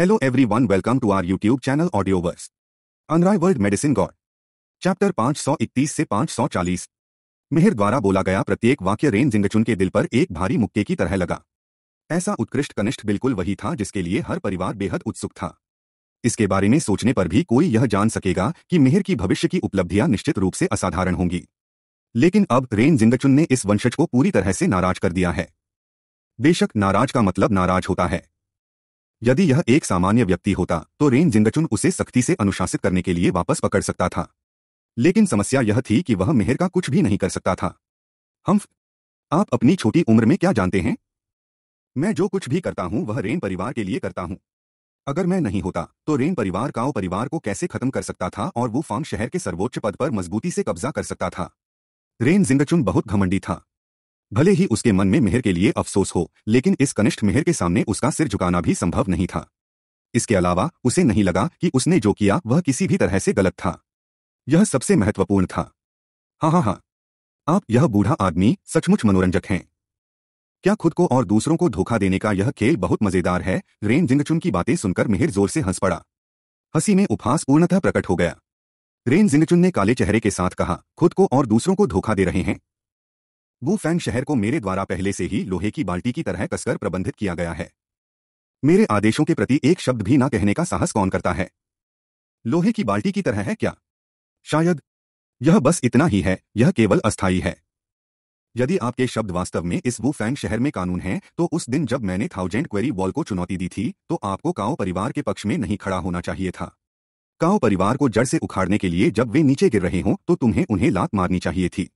Hello everyone, welcome to our YouTube channel Audioverse unrivaled medicine god chapter 531 से 540 मिहिर द्वारा बोला गया प्रत्येक वाक्य रेन जिंगचुन के दिल पर एक भारी मुक्के की तरह लगा ऐसा उत्कृष्ट कनिष्ठ बिल्कुल वही था जिसके लिए हर परिवार बेहद उत्सुक था इसके बारे में सोचने पर भी कोई यह जान सकेगा कि मेहर की भविष्य की उपलब्धियां निश्चित रूप से असाधारण होंगी लेकिन अब रेन जिंगचुन ने इस वंशज को पूरी तरह से नाराज कर दिया है बेशक नाराज का मतलब नाराज होता है यदि यह एक सामान्य व्यक्ति होता तो रेन जिंगचुन उसे सख्ती से अनुशासित करने के लिए वापस पकड़ सकता था लेकिन समस्या यह थी कि वह मेहर का कुछ भी नहीं कर सकता था हम आप अपनी छोटी उम्र में क्या जानते हैं मैं जो कुछ भी करता हूं वह रेन परिवार के लिए करता हूं अगर मैं नहीं होता तो रेन परिवार काओ परिवार को कैसे खत्म कर सकता था और वो फांग शहर के सर्वोच्च पद पर मजबूती से कब्जा कर सकता था रेन जिंगचुन बहुत घमंडी था भले ही उसके मन में मेहर के लिए अफसोस हो लेकिन इस कनिष्ठ मेहर के सामने उसका सिर झुकाना भी संभव नहीं था इसके अलावा उसे नहीं लगा कि उसने जो किया वह किसी भी तरह से गलत था यह सबसे महत्वपूर्ण था हाँ हाँ हाँ आप यह बूढ़ा आदमी सचमुच मनोरंजक हैं क्या खुद को और दूसरों को धोखा देने का यह खेल बहुत मजेदार है रेन जिंगचुन की बातें सुनकर मिहिर जोर से हंस पड़ा हंसी में उपहास पूर्णतः प्रकट हो गया रेन जिंगचुन ने काले चेहरे के साथ कहा खुद को और दूसरों को धोखा दे रहे हैं गुफैंग शहर को मेरे द्वारा पहले से ही लोहे की बाल्टी की तरह कसकर प्रबंधित किया गया है मेरे आदेशों के प्रति एक शब्द भी न कहने का साहस कौन करता है लोहे की बाल्टी की तरह है क्या शायद यह बस इतना ही है यह केवल अस्थायी है यदि आपके शब्द वास्तव में इस वुफैंग शहर में कानून है तो उस दिन जब मैंने थाउजेंड क्वेरी वॉल को चुनौती दी थी तो आपको काओ परिवार के पक्ष में नहीं खड़ा होना चाहिए था काओ परिवार को जड़ से उखाड़ने के लिए जब वे नीचे गिर रहे हों तो तुम्हें उन्हें लात मारनी चाहिए थी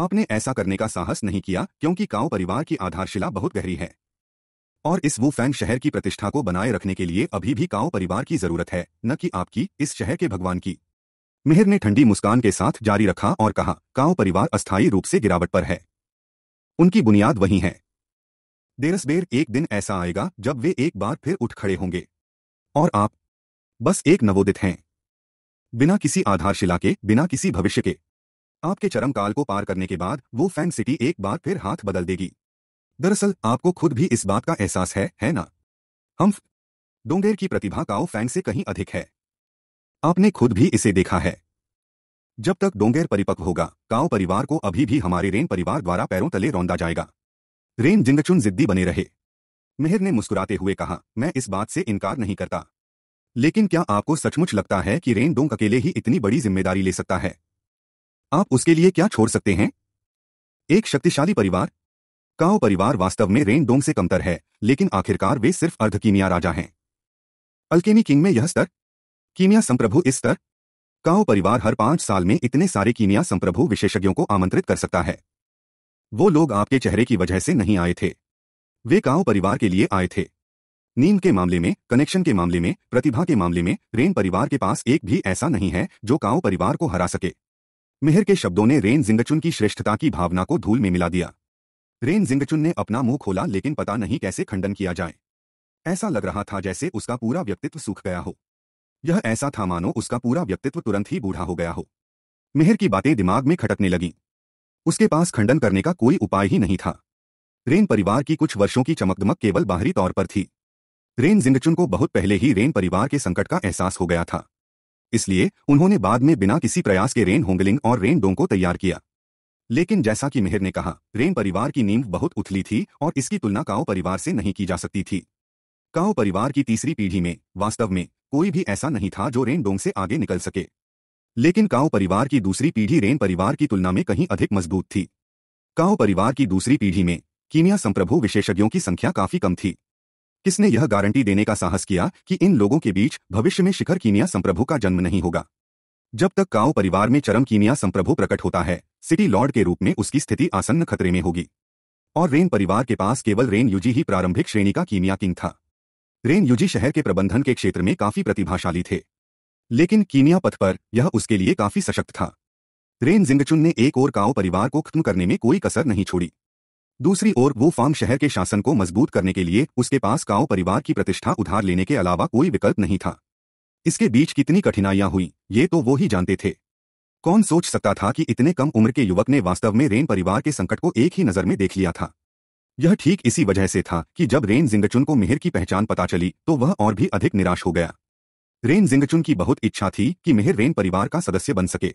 आपने ऐसा करने का साहस नहीं किया क्योंकि काओ परिवार की आधारशिला बहुत गहरी है और इस वो फैंग शहर की प्रतिष्ठा को बनाए रखने के लिए अभी भी काओ परिवार की जरूरत है न कि आपकी इस शहर के भगवान की मिहिर ने ठंडी मुस्कान के साथ जारी रखा और कहा काओ परिवार अस्थायी रूप से गिरावट पर है उनकी बुनियाद वही है देरसबेर एक दिन ऐसा आएगा जब वे एक बार फिर उठ खड़े होंगे और आप बस एक नवोदित हैं बिना किसी आधारशिला के बिना किसी भविष्य के आपके चरम काल को पार करने के बाद वो फैंग सिटी एक बार फिर हाथ बदल देगी दरअसल आपको खुद भी इस बात का एहसास है है ना हम डोंगेर की प्रतिभा काओ फैंग से कहीं अधिक है आपने खुद भी इसे देखा है जब तक डोंगेर परिपक्व होगा काओ परिवार को अभी भी हमारे रेन परिवार द्वारा पैरों तले रौंदा जाएगा रेन जिंगचुन जिद्दी बने रहे मेहर ने मुस्कुराते हुए कहा मैं इस बात से इनकार नहीं करता लेकिन क्या आपको सचमुच लगता है कि रेन डोंग अकेले ही इतनी बड़ी जिम्मेदारी ले सकता है आप उसके लिए क्या छोड़ सकते हैं एक शक्तिशाली परिवार काओ परिवार वास्तव में रेन डोंग से कमतर है लेकिन आखिरकार वे सिर्फ अर्धकीमिया राजा हैं अल्केमी किंग में यह स्तर कीमिया संप्रभु इस स्तर काओ परिवार हर पांच साल में इतने सारे कीमिया संप्रभु विशेषज्ञों को आमंत्रित कर सकता है वो लोग आपके चेहरे की वजह से नहीं आए थे वे काओ परिवार के लिए आए थे नीम के मामले में कनेक्शन के मामले में प्रतिभा के मामले में रेन परिवार के पास एक भी ऐसा नहीं है जो काओ परिवार को हरा सके मिहिर के शब्दों ने रेन जिंगचुन की श्रेष्ठता की भावना को धूल में मिला दिया रेन जिंगचुन ने अपना मुंह खोला लेकिन पता नहीं कैसे खंडन किया जाए ऐसा लग रहा था जैसे उसका पूरा व्यक्तित्व सूख गया हो यह ऐसा था मानो उसका पूरा व्यक्तित्व तुरंत ही बूढ़ा हो गया हो मिहिर की बातें दिमाग में खटकने लगीं उसके पास खंडन करने का कोई उपाय ही नहीं था रेन परिवार की कुछ वर्षों की चमकदमक केवल बाहरी तौर पर थी रेन जिंगचुन को बहुत पहले ही रेन परिवार के संकट का एहसास हो गया था इसलिए उन्होंने बाद में बिना किसी प्रयास के रेन होंगलिंग और रेन डोंग को तैयार किया लेकिन जैसा कि मेहर ने कहा रेन परिवार की नींव बहुत उथली थी और इसकी तुलना काओ परिवार से नहीं की जा सकती थी काओ परिवार की तीसरी पीढ़ी में वास्तव में कोई भी ऐसा नहीं था जो रेन डोंग से आगे निकल सके लेकिन काओ परिवार की दूसरी पीढ़ी रेन परिवार की तुलना में कहीं अधिक मजबूत थी काओ परिवार की दूसरी पीढ़ी में कीमिया संप्रभु विशेषज्ञों की संख्या काफी कम थी किसने यह गारंटी देने का साहस किया कि इन लोगों के बीच भविष्य में शिखर कीनिया संप्रभु का जन्म नहीं होगा जब तक काओ परिवार में चरम कीनिया संप्रभु प्रकट होता है सिटी लॉर्ड के रूप में उसकी स्थिति आसन्न खतरे में होगी और रेन परिवार के पास केवल रेन यूजी ही प्रारंभिक श्रेणी का कीनिया किंग था रेन यूजी शहर के प्रबंधन के क्षेत्र में काफी प्रतिभाशाली थे लेकिन कीनिया पथ पर यह उसके लिए काफी सशक्त था रेन जिंगचुन ने एक और काओ परिवार को खत्म करने में कोई कसर नहीं छोड़ी दूसरी ओर वो फार्म शहर के शासन को मजबूत करने के लिए उसके पास काओ परिवार की प्रतिष्ठा उधार लेने के अलावा कोई विकल्प नहीं था इसके बीच कितनी कठिनाइयां हुई ये तो वो ही जानते थे कौन सोच सकता था कि इतने कम उम्र के युवक ने वास्तव में रेन परिवार के संकट को एक ही नजर में देख लिया था यह ठीक इसी वजह से था कि जब रेन जिंगचुन को मिहिर की पहचान पता चली तो वह और भी अधिक निराश हो गया रेन जिंगचुन की बहुत इच्छा थी कि मिहिर रेन परिवार का सदस्य बन सके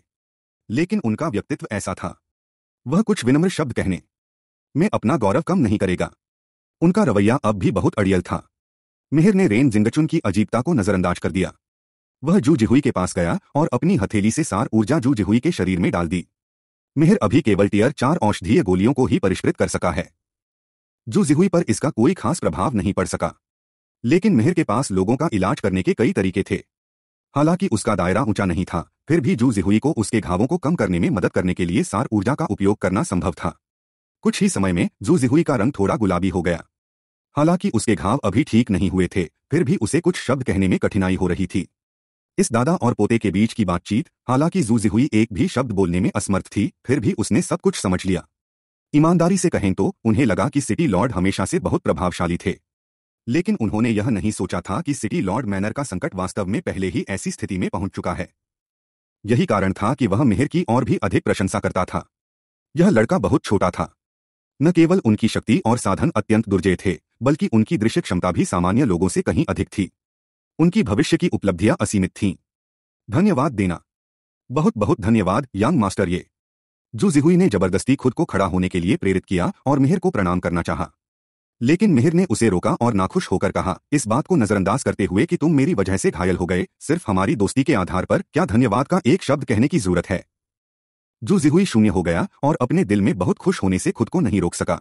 लेकिन उनका व्यक्तित्व ऐसा था वह कुछ विनम्र शब्द कहने में अपना गौरव कम नहीं करेगा उनका रवैया अब भी बहुत अड़ियल था मेहर ने रेन जिंगचुन की अजीबता को नजरअंदाज कर दिया वह जू जिहुई के पास गया और अपनी हथेली से सार ऊर्जा जू जिहुई के शरीर में डाल दी मिहिर अभी केवल टीयर चार औषधीय गोलियों को ही परिष्कृत कर सका है जू जिहुई पर इसका कोई खास प्रभाव नहीं पड़ सका लेकिन मिहिर के पास लोगों का इलाज करने के कई तरीके थे हालांकि उसका दायरा ऊंचा नहीं था फिर भी जू जिहुई को उसके घावों को कम करने में मदद करने के लिए सार ऊर्जा का उपयोग करना संभव था कुछ ही समय में जूजिहुई का रंग थोड़ा गुलाबी हो गया हालांकि उसके घाव अभी ठीक नहीं हुए थे फिर भी उसे कुछ शब्द कहने में कठिनाई हो रही थी इस दादा और पोते के बीच की बातचीत हालांकि जूजिहुई हुई एक भी शब्द बोलने में असमर्थ थी फिर भी उसने सब कुछ समझ लिया ईमानदारी से कहें तो उन्हें लगा कि सिटी लॉर्ड हमेशा से बहुत प्रभावशाली थे लेकिन उन्होंने यह नहीं सोचा था कि सिटी लॉर्ड मैनर का संकट वास्तव में पहले ही ऐसी स्थिति में पहुंच चुका है यही कारण था कि वह मेहर की और भी अधिक प्रशंसा करता था यह लड़का बहुत छोटा था न केवल उनकी शक्ति और साधन अत्यंत दुर्जय थे बल्कि उनकी दृश्य क्षमता भी सामान्य लोगों से कहीं अधिक थी उनकी भविष्य की उपलब्धियां असीमित थीं धन्यवाद देना बहुत बहुत धन्यवाद यांग मास्टर ये जो जिहुई ने जबरदस्ती खुद को खड़ा होने के लिए प्रेरित किया और मिहिर को प्रणाम करना चाहा लेकिन मिहिर ने उसे रोका और नाखुश होकर कहा इस बात को नजरअंदाज करते हुए कि तुम मेरी वजह से घायल हो गए सिर्फ हमारी दोस्ती के आधार पर क्या धन्यवाद का एक शब्द कहने की जरूरत है जो जिहुई शून्य हो गया और अपने दिल में बहुत खुश होने से खुद को नहीं रोक सका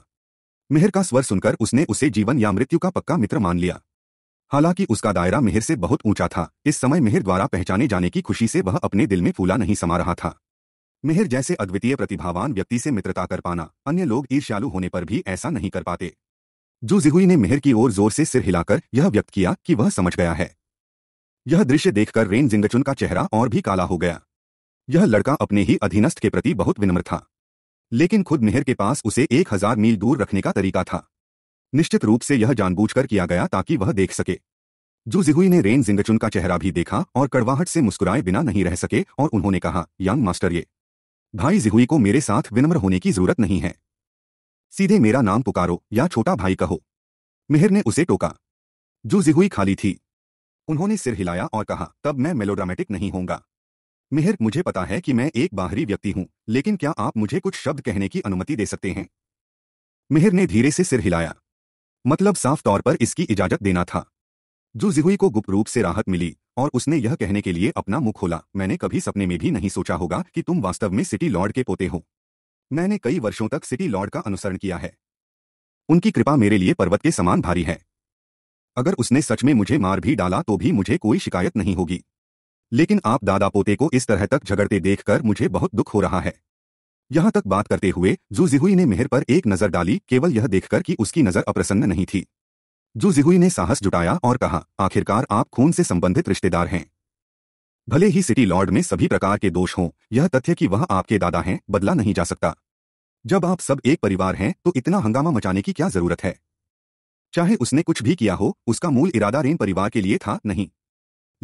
मेहर का स्वर सुनकर उसने उसे जीवन या मृत्यु का पक्का मित्र मान लिया हालांकि उसका दायरा मेहर से बहुत ऊंचा था इस समय मेहर द्वारा पहचाने जाने की खुशी से वह अपने दिल में फूला नहीं समा रहा था मेहर जैसे अद्वितीय प्रतिभावान व्यक्ति से मित्रता कर पाना अन्य लोग ईर्ष्यालु होने पर भी ऐसा नहीं कर पाते जो जिहुई ने मेहर की ओर जोर से सिर हिलाकर यह व्यक्त किया कि वह समझ गया है यह दृश्य देखकर रेन जिंगचुन का चेहरा और भी काला हो गया यह लड़का अपने ही अधीनस्थ के प्रति बहुत विनम्र था लेकिन खुद मेहर के पास उसे एक हजार मील दूर रखने का तरीका था निश्चित रूप से यह जानबूझकर किया गया ताकि वह देख सके जू जिहुई ने रेन जिंगचुन का चेहरा भी देखा और कड़वाहट से मुस्कुराए बिना नहीं रह सके और उन्होंने कहा यंग मास्टर ये भाई जिहुई को मेरे साथ विनम्र होने की जरूरत नहीं है सीधे मेरा नाम पुकारो या छोटा भाई कहो मेहर ने उसे टोका जू जिहुई खाली थी उन्होंने सिर हिलाया और कहा तब मैं मेलोड्रामेटिक नहीं होऊंगा मिहिर मुझे पता है कि मैं एक बाहरी व्यक्ति हूं लेकिन क्या आप मुझे कुछ शब्द कहने की अनुमति दे सकते हैं मिहिर ने धीरे से सिर हिलाया मतलब साफ तौर पर इसकी इजाजत देना था जू जिहुई को गुप्त रूप से राहत मिली और उसने यह कहने के लिए अपना मुख खोला मैंने कभी सपने में भी नहीं सोचा होगा कि तुम वास्तव में सिटी लॉर्ड के पोते हो मैंने कई वर्षों तक सिटी लॉर्ड का अनुसरण किया है उनकी कृपा मेरे लिए पर्वत के समान भारी है अगर उसने सच में मुझे मार भी डाला तो भी मुझे कोई शिकायत नहीं होगी लेकिन आप दादा पोते को इस तरह तक झगड़ते देखकर मुझे बहुत दुख हो रहा है यहां तक बात करते हुए जू जिहुई ने मेहर पर एक नजर डाली केवल यह देखकर कि उसकी नजर अप्रसन्न नहीं थी जू जिहुई ने साहस जुटाया और कहा आखिरकार आप खून से संबंधित रिश्तेदार हैं भले ही सिटी लॉर्ड में सभी प्रकार के दोष हों यह तथ्य कि वह आपके दादा हैं बदला नहीं जा सकता जब आप सब एक परिवार हैं तो इतना हंगामा मचाने की क्या जरूरत है चाहे उसने कुछ भी किया हो उसका मूल इरादा रेन परिवार के लिए था नहीं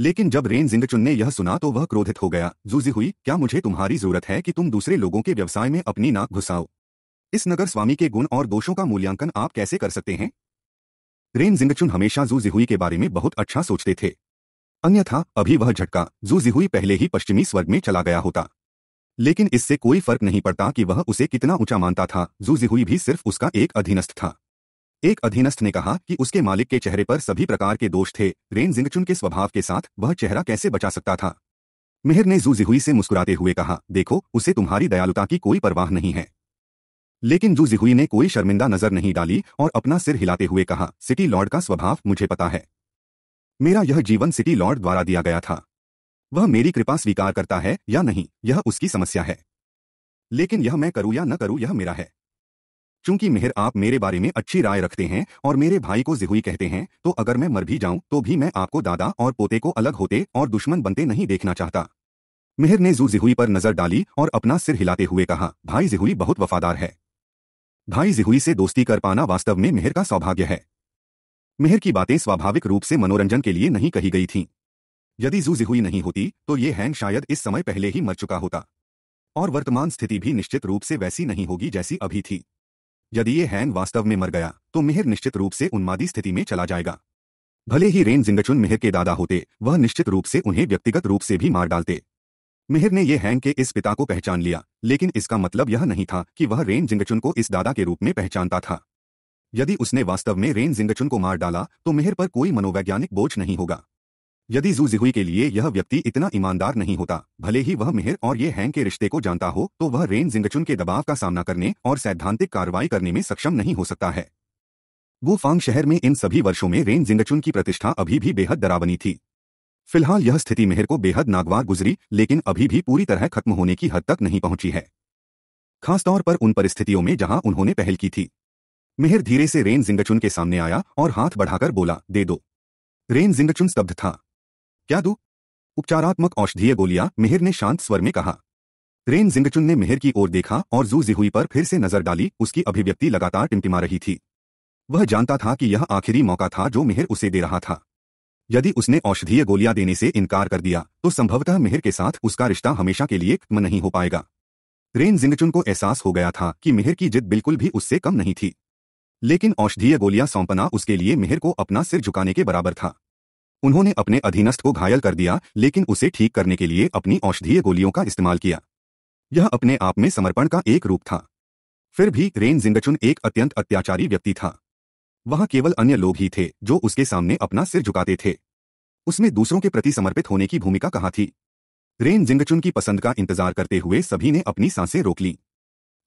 लेकिन जब रेन जिंगचुन ने यह सुना तो वह क्रोधित हो गया जूझी हुई क्या मुझे तुम्हारी जरूरत है कि तुम दूसरे लोगों के व्यवसाय में अपनी नाक घुसाओ इस नगर स्वामी के गुण और दोषों का मूल्यांकन आप कैसे कर सकते हैं रेन जिंगचुन हमेशा जू जिहुई के बारे में बहुत अच्छा सोचते थे अन्यथा अभी वह झटका जू जिहुई पहले ही पश्चिमी स्वर्ग में चला गया होता लेकिन इससे कोई फर्क नहीं पड़ता कि वह उसे कितना ऊंचा मानता था जू जिहुई भी सिर्फ उसका एक अधीनस्थ था एक अधीनस्थ ने कहा कि उसके मालिक के चेहरे पर सभी प्रकार के दोष थे रेन जिंगचुन के स्वभाव के साथ वह चेहरा कैसे बचा सकता था मेहर ने जूजिहुई से मुस्कुराते हुए कहा देखो उसे तुम्हारी दयालुता की कोई परवाह नहीं है लेकिन जूजिहुई ने कोई शर्मिंदा नजर नहीं डाली और अपना सिर हिलाते हुए कहा सिटी लॉर्ड का स्वभाव मुझे पता है मेरा यह जीवन सिटी लॉर्ड द्वारा दिया गया था वह मेरी कृपा स्वीकार करता है या नहीं यह उसकी समस्या है लेकिन यह मैं करूं या न करूं यह मेरा है चूंकि मेहर आप मेरे बारे में अच्छी राय रखते हैं और मेरे भाई को जिहुई कहते हैं तो अगर मैं मर भी जाऊं तो भी मैं आपको दादा और पोते को अलग होते और दुश्मन बनते नहीं देखना चाहता मेहर ने जू जिहुई पर नजर डाली और अपना सिर हिलाते हुए कहा भाई जिहुई बहुत वफादार है भाई जिहुई से दोस्ती कर पाना वास्तव में मेहर का सौभाग्य है मेहर की बातें स्वाभाविक रूप से मनोरंजन के लिए नहीं कही गई थीं यदि जू जिहुई नहीं होती तो ये हैंग शायद इस समय पहले ही मर चुका होता और वर्तमान स्थिति भी निश्चित रूप से वैसी नहीं होगी जैसी अभी थी यदि ये हैन वास्तव में मर गया तो मिहिर निश्चित रूप से उन्मादी स्थिति में चला जाएगा भले ही रेन जिंगचुन मिहिर के दादा होते वह निश्चित रूप से उन्हें व्यक्तिगत रूप से भी मार डालते मिहिर ने ये हैंग के इस पिता को पहचान लिया लेकिन इसका मतलब यह नहीं था कि वह रेन जिंगचुन को इस दादा के रूप में पहचानता था यदि उसने वास्तव में रेन जिंगचुन को मार डाला तो मिहिर पर कोई मनोवैज्ञानिक बोझ नहीं होगा यदि जू जिहुई के लिए यह व्यक्ति इतना ईमानदार नहीं होता भले ही वह मेहर और ये हैंग के रिश्ते को जानता हो तो वह रेन जिंगचुन के दबाव का सामना करने और सैद्धांतिक कार्रवाई करने में सक्षम नहीं हो सकता है वो फांग शहर में इन सभी वर्षों में रेन जिंगचुन की प्रतिष्ठा अभी भी बेहद डरावनी थी फिलहाल यह स्थिति मेहर को बेहद नागवार गुजरी लेकिन अभी भी पूरी तरह खत्म होने की हद तक नहीं पहुंची है खासतौर पर उन परिस्थितियों में जहां उन्होंने पहल की थी मेहर धीरे से रेन जिंगचुन के सामने आया और हाथ बढ़ाकर बोला दे दो रेन जिंगचुन स्तब्ध था क्या दू उपचारात्मक औषधीय गोलियां मिहिर ने शांत स्वर में कहा रेन जिंगचुन ने मेहर की ओर देखा और जू जिहुई पर फिर से नजर डाली उसकी अभिव्यक्ति लगातार टिमटिमा रही थी वह जानता था कि यह आखिरी मौका था जो मेहर उसे दे रहा था यदि उसने औषधीय गोलियां देने से इनकार कर दिया तो संभवतः मेहर के साथ उसका रिश्ता हमेशा के लिए खत्म नहीं हो पाएगा रेन जिंगचुन को एहसास हो गया था कि मेहर की जिद बिल्कुल भी उससे कम नहीं थी लेकिन औषधीय गोलियां सौंपना उसके लिए मेहर को अपना सिर झुकाने के बराबर था उन्होंने अपने अधीनस्थ को घायल कर दिया लेकिन उसे ठीक करने के लिए अपनी औषधीय गोलियों का इस्तेमाल किया यह अपने आप में समर्पण का एक रूप था फिर भी रेन जिंदचुन एक अत्यंत अत्याचारी व्यक्ति था वहां केवल अन्य लोग ही थे जो उसके सामने अपना सिर झुकाते थे उसमें दूसरों के प्रति समर्पित होने की भूमिका कहा थी रेन जिंगचुन की पसंद का इंतजार करते हुए सभी ने अपनी सांसें रोक ली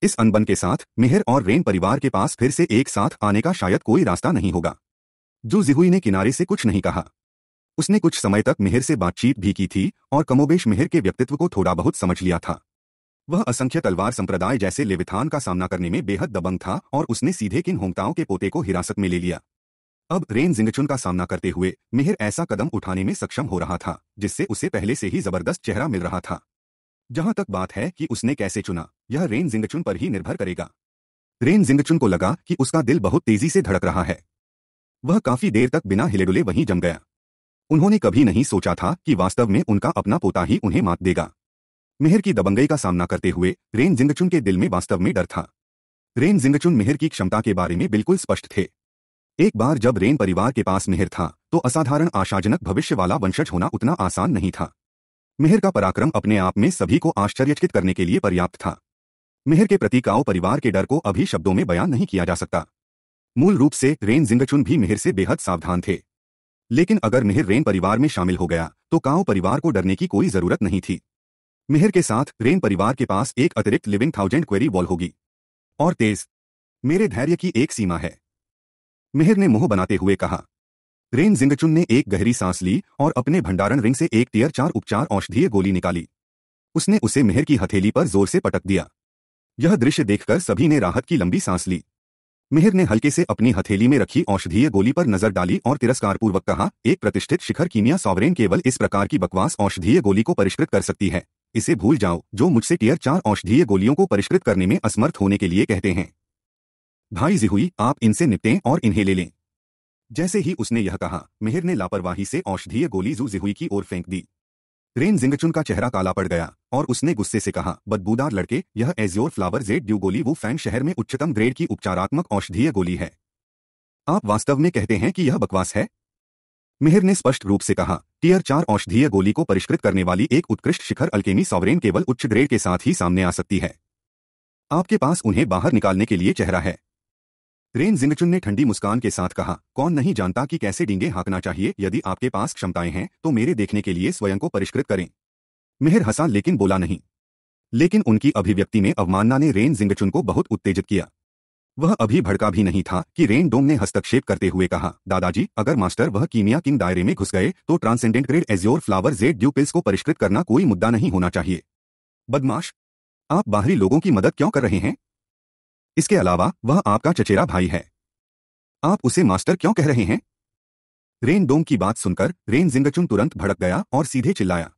इस अनबन के साथ मेहर और रेन परिवार के पास फिर से एक साथ आने का शायद कोई रास्ता नहीं होगा जो जिहुई ने किनारे से कुछ नहीं कहा उसने कुछ समय तक मेहर से बातचीत भी की थी और कमोबेश मेहर के व्यक्तित्व को थोड़ा बहुत समझ लिया था वह असंख्य तलवार संप्रदाय जैसे लेविथान का सामना करने में बेहद दबंग था और उसने सीधे किन होमताओं के पोते को हिरासत में ले लिया अब रेन जिंगचुन का सामना करते हुए मेहर ऐसा कदम उठाने में सक्षम हो रहा था जिससे उसे पहले से ही जबरदस्त चेहरा मिल रहा था जहां तक बात है कि उसने कैसे चुना यह रेन जिंगचुन पर ही निर्भर करेगा रेन जिंगचुन को लगा कि उसका दिल बहुत तेजी से धड़क रहा है वह काफी देर तक बिना हिलेडुले वहीं जम गया उन्होंने कभी नहीं सोचा था कि वास्तव में उनका अपना पोता ही उन्हें मात देगा मेहर की दबंगई का सामना करते हुए रेन जिंगचुन के दिल में वास्तव में डर था रेन जिंगचुन मेहर की क्षमता के बारे में बिल्कुल स्पष्ट थे एक बार जब रेन परिवार के पास मेहर था तो असाधारण आशाजनक भविष्य वाला वंशज होना उतना आसान नहीं था मेहर का पराक्रम अपने आप में सभी को आश्चर्यचकित करने के लिए पर्याप्त था मेहर के प्रति काओ परिवार के डर को अभी शब्दों में बयान नहीं किया जा सकता मूल रूप से रेन जिंगचुन भी मेहर से बेहद सावधान थे लेकिन अगर मिहिर रेन परिवार में शामिल हो गया तो काओ परिवार को डरने की कोई जरूरत नहीं थी मिहिर के साथ रेन परिवार के पास एक अतिरिक्त लिविंग थाउजेंड क्वेरी वॉल होगी और तेज मेरे धैर्य की एक सीमा है मिहिर ने मुंह बनाते हुए कहा रेन जिंगचुन ने एक गहरी सांस ली और अपने भंडारण रिंग से एक टीयर चार उपचार औषधीय गोली निकाली उसने उसे मेहर की हथेली पर जोर से पटक दिया यह दृश्य देखकर सभी ने राहत की लंबी सांस ली मिहिर ने हल्के से अपनी हथेली में रखी औषधीय गोली पर नजर डाली और तिरस्कारपूर्वक कहा एक प्रतिष्ठित शिखर कीमिया सॉवरेन केवल इस प्रकार की बकवास औषधीय गोली को परिष्कृत कर सकती है इसे भूल जाओ जो मुझसे टीयर चार औषधीय गोलियों को परिष्कृत करने में असमर्थ होने के लिए कहते हैं भाई जिहुई आप इनसे निपटें और इन्हें ले लें जैसे ही उसने यह कहा मिहिर ने लापरवाही से औषधीय गोली जू जिहुई की ओर फेंक दी रेन जिंगचुन का चेहरा काला पड़ गया और उसने गुस्से से कहा बदबूदार लड़के यह एज्योर फ्लावर जेड ड्यू गोली वो फैंग शहर में उच्चतम ग्रेड की उपचारात्मक औषधीय गोली है आप वास्तव में कहते हैं कि यह बकवास है मिहिर ने स्पष्ट रूप से कहा टीयर चार औषधीय गोली को परिष्कृत करने वाली एक उत्कृष्ट शिखर अल्केमी सॉवरेन केवल उच्च ग्रेड के साथ ही सामने आ सकती है आपके पास उन्हें बाहर निकालने के लिए चेहरा है रेन जिंगचुन ने ठंडी मुस्कान के साथ कहा कौन नहीं जानता कि कैसे डींगे हाँकना चाहिए यदि आपके पास क्षमताएं हैं तो मेरे देखने के लिए स्वयं को परिष्कृत करें मेहर हंसा लेकिन बोला नहीं लेकिन उनकी अभिव्यक्ति में अवमानना ने रेन जिंगचुन को बहुत उत्तेजित किया वह अभी भड़का भी नहीं था कि रेन डोम ने हस्तक्षेप करते हुए कहा दादाजी अगर मास्टर वह कीमिया किंग दायरे में घुस गए तो transcendent grade azure flower jade dew pills को परिष्कृत करना कोई मुद्दा नहीं होना चाहिए बदमाश आप बाहरी लोगों की मदद क्यों कर रहे हैं इसके अलावा वह आपका चचेरा भाई है आप उसे मास्टर क्यों कह रहे हैं रेन डोम की बात सुनकर रेन जिंगचुन तुरंत भड़क गया और सीधे चिल्लाया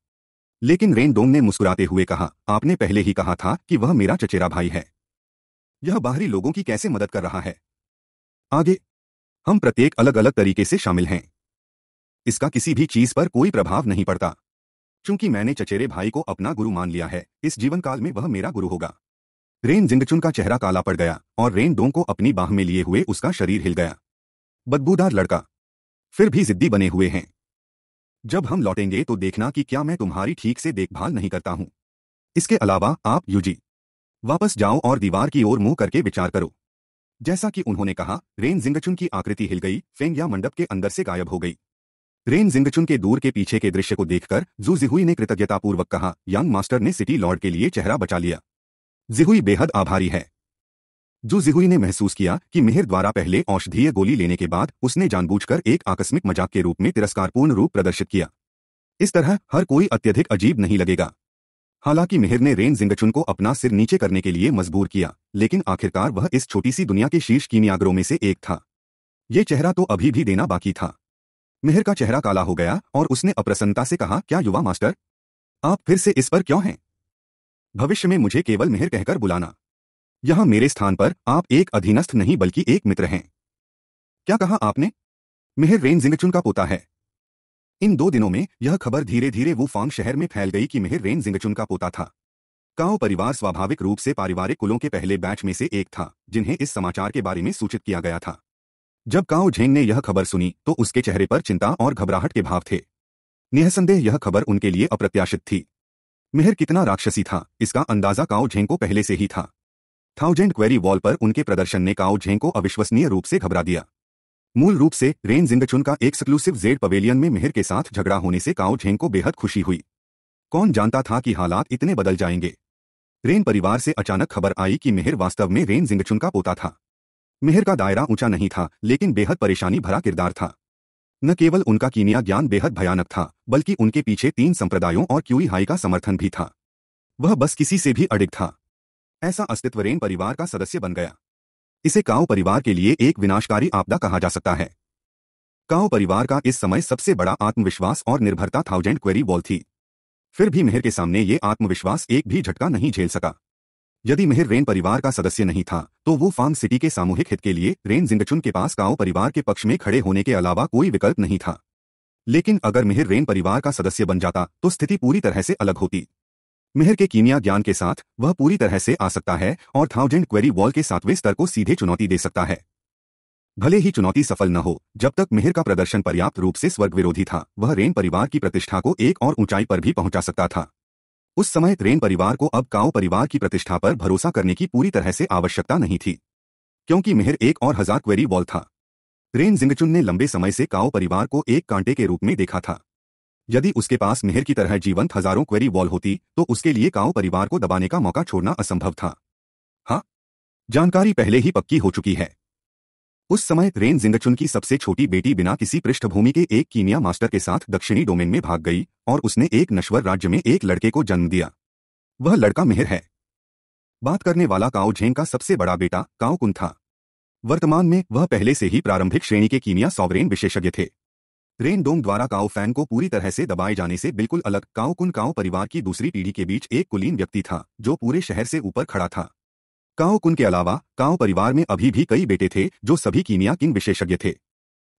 लेकिन रेन डोम ने मुस्कुराते हुए कहा आपने पहले ही कहा था कि वह मेरा चचेरा भाई है यह बाहरी लोगों की कैसे मदद कर रहा है आगे हम प्रत्येक अलग अलग तरीके से शामिल हैं इसका किसी भी चीज पर कोई प्रभाव नहीं पड़ता क्योंकि मैंने चचेरे भाई को अपना गुरु मान लिया है इस जीवन काल में वह मेरा गुरु होगा रेन जिंगचुन का चेहरा काला पड़ गया और रेन डोंग को अपनी बाह में लिए हुए उसका शरीर हिल गया बदबूदार लड़का फिर भी जिद्दी बने हुए हैं जब हम लौटेंगे तो देखना कि क्या मैं तुम्हारी ठीक से देखभाल नहीं करता हूं इसके अलावा आप यूजी वापस जाओ और दीवार की ओर मुंह करके विचार करो जैसा कि उन्होंने कहा रेन जिंगचुन की आकृति हिल गई फेंग या मंडप के अंदर से गायब हो गई रेन जिंगचुन के दूर के पीछे के दृश्य को देखकर जू जिहुई ने कृतज्ञतापूर्वक कहा यंग मास्टर ने सिटी लॉर्ड के लिए चेहरा बचा लिया जिहुई बेहद आभारी है जो जिहुई ने महसूस किया कि मिहिर द्वारा पहले औषधीय गोली लेने के बाद उसने जानबूझकर एक आकस्मिक मजाक के रूप में तिरस्कारपूर्ण रूप प्रदर्शित किया इस तरह हर कोई अत्यधिक अजीब नहीं लगेगा हालांकि मिहिर ने रेन जिंगचुन को अपना सिर नीचे करने के लिए मजबूर किया लेकिन आखिरकार वह इस छोटी सी दुनिया के शीर्ष कीमियागरों में से एक था ये चेहरा तो अभी भी देना बाकी था मिहिर का चेहरा काला हो गया और उसने अप्रसन्नता से कहा क्या युवा मास्टर आप फिर से इस पर क्यों हैं भविष्य में मुझे केवल मेहर कहकर बुलाना यहां मेरे स्थान पर आप एक अधीनस्थ नहीं बल्कि एक मित्र हैं क्या कहा आपने मेहर रेन जिंगचुन का पोता है इन दो दिनों में यह खबर धीरे धीरे वुफांग शहर में फैल गई कि मेहर रेन जिंगचुन का पोता था काओ परिवार स्वाभाविक रूप से पारिवारिक कुलों के पहले बैच में से एक था जिन्हें इस समाचार के बारे में सूचित किया गया था जब काओ झेंग ने यह खबर सुनी तो उसके चेहरे पर चिंता और घबराहट के भाव थे निहसंदेह यह खबर उनके लिए अप्रत्याशित थी मेहर कितना राक्षसी था इसका अंदाजा काओ झेंग को पहले से ही था थाउजेंड क्वेरी वॉल पर उनके प्रदर्शन ने काओ झेंग को अविश्वसनीय रूप से घबरा दिया मूल रूप से रेन जिंदचुन का एक्सक्लूसिव जेड पवेलियन में मेहर के साथ झगड़ा होने से काओ झेंग को बेहद खुशी हुई कौन जानता था कि हालात इतने बदल जाएंगे रेन परिवार से अचानक खबर आई कि मेहर वास्तव में रेन जिंगचुन का पोता था मेहर का दायरा ऊंचा नहीं था लेकिन बेहद परेशानी भरा किरदार था न केवल उनका कीनिया ज्ञान बेहद भयानक था बल्कि उनके पीछे तीन संप्रदायों और क्यूई हाई का समर्थन भी था वह बस किसी से भी अडिग था ऐसा अस्तित्व रेन परिवार का सदस्य बन गया इसे काओ परिवार के लिए एक विनाशकारी आपदा कहा जा सकता है काओ परिवार का इस समय सबसे बड़ा आत्मविश्वास और निर्भरता थाउजेंड क्वेरी वॉल थी फिर भी मेहर के सामने ये आत्मविश्वास एक भी झटका नहीं झेल सका यदि मेहर रेन परिवार का सदस्य नहीं था तो वो फार्म सिटी के सामूहिक हित के लिए रेन जिंगचुन के पास काओ परिवार के पक्ष में खड़े होने के अलावा कोई विकल्प नहीं था लेकिन अगर मेहर रेन परिवार का सदस्य बन जाता तो स्थिति पूरी तरह से अलग होती मेहर के कीमिया ज्ञान के साथ वह पूरी तरह से आ सकता है और थाउजेंड क्वेरी वॉल के सातवें स्तर को सीधे चुनौती दे सकता है भले ही चुनौती सफल न हो जब तक मेहर का प्रदर्शन पर्याप्त रूप से स्वर्ग विरोधी था वह रेन परिवार की प्रतिष्ठा को एक और ऊंचाई पर भी पहुंचा सकता था उस समय रेन परिवार को अब काओ परिवार की प्रतिष्ठा पर भरोसा करने की पूरी तरह से आवश्यकता नहीं थी क्योंकि मेहर एक और हजार क्वेरी वॉल था रेन जिंगचुन ने लंबे समय से काओ परिवार को एक कांटे के रूप में देखा था यदि उसके पास मेहर की तरह जीवंत हजारों क्वेरी वॉल होती तो उसके लिए काओ परिवार को दबाने का मौका छोड़ना असंभव था हाँ जानकारी पहले ही पक्की हो चुकी है उस समय रेन जिंगचुन की सबसे छोटी बेटी बिना किसी पृष्ठभूमि के एक कीमिया मास्टर के साथ दक्षिणी डोमेन में भाग गई और उसने एक नश्वर राज्य में एक लड़के को जन्म दिया वह लड़का मेहर है बात करने वाला काओ झेंग का सबसे बड़ा बेटा काओ कुन था वर्तमान में वह पहले से ही प्रारंभिक श्रेणी के कीमिया सॉवरेन विशेषज्ञ थे रेन डोंग द्वारा काओ फैन को पूरी तरह से दबाए जाने से बिल्कुल अलग काओ कुन काओ परिवार की दूसरी पीढ़ी के बीच एक कुलीन व्यक्ति था जो पूरे शहर से ऊपर खड़ा था काओ कुन के अलावा काओ परिवार में अभी भी कई बेटे थे जो सभी कीमिया किंग विशेषज्ञ थे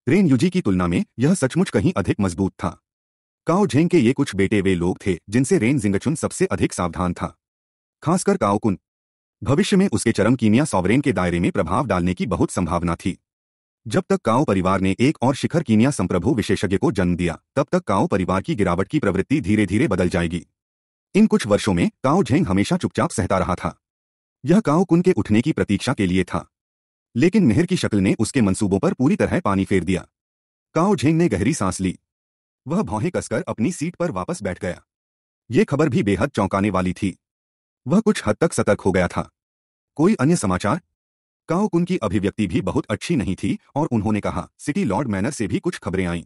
रेन युजी की तुलना में यह सचमुच कहीं अधिक मजबूत था काओ झेंग के ये कुछ बेटे वे लोग थे जिनसे रेन जिंगचुन सबसे अधिक सावधान था खासकर काओकुन भविष्य में उसके चरम कीमिया सॉवरेन के दायरे में प्रभाव डालने की बहुत संभावना थी जब तक काओ परिवार ने एक और शिखर कीमिया संप्रभु विशेषज्ञ को जन्म दिया तब तक काओ परिवार की गिरावट की प्रवृत्ति धीरे धीरे बदल जाएगी इन कुछ वर्षों में काओ झेंग हमेशा चुपचाप सहता रहा था यह काओ कुन के उठने की प्रतीक्षा के लिए था लेकिन नहर की शक्ल ने उसके मंसूबों पर पूरी तरह पानी फेर दिया काओ झेंग ने गहरी सांस ली वह भौहें कसकर अपनी सीट पर वापस बैठ गया ये खबर भी बेहद चौंकाने वाली थी वह कुछ हद तक सतर्क हो गया था कोई अन्य समाचार कुन की अभिव्यक्ति भी बहुत अच्छी नहीं थी और उन्होंने कहा सिटी लॉर्ड मैनर से भी कुछ खबरें आईं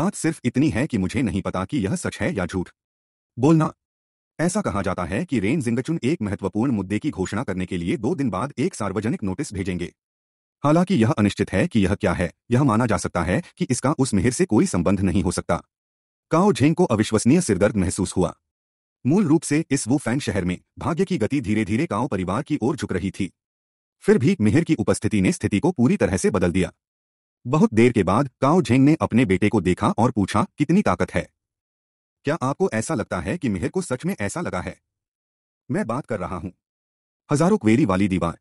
बात सिर्फ इतनी है कि मुझे नहीं पता कि यह सच है या झूठ बोलना ऐसा कहा जाता है कि रेन जिंगचुन एक महत्वपूर्ण मुद्दे की घोषणा करने के लिए दो दिन बाद एक सार्वजनिक नोटिस भेजेंगे हालांकि यह अनिश्चित है कि यह क्या है यह माना जा सकता है कि इसका उस मेहर से कोई संबंध नहीं हो सकता काओ झेंग को अविश्वसनीय सिरदर्द महसूस हुआ मूल रूप से इस वो फैन शहर में भाग्य की गति धीरे धीरे काओ परिवार की ओर झुक रही थी फिर भी मेहर की उपस्थिति ने स्थिति को पूरी तरह से बदल दिया बहुत देर के बाद काओ झेंग ने अपने बेटे को देखा और पूछा कितनी ताकत है क्या आपको ऐसा लगता है कि मिहिर को सच में ऐसा लगा है मैं बात कर रहा हूं हजारों क्वेरी वाली दीवार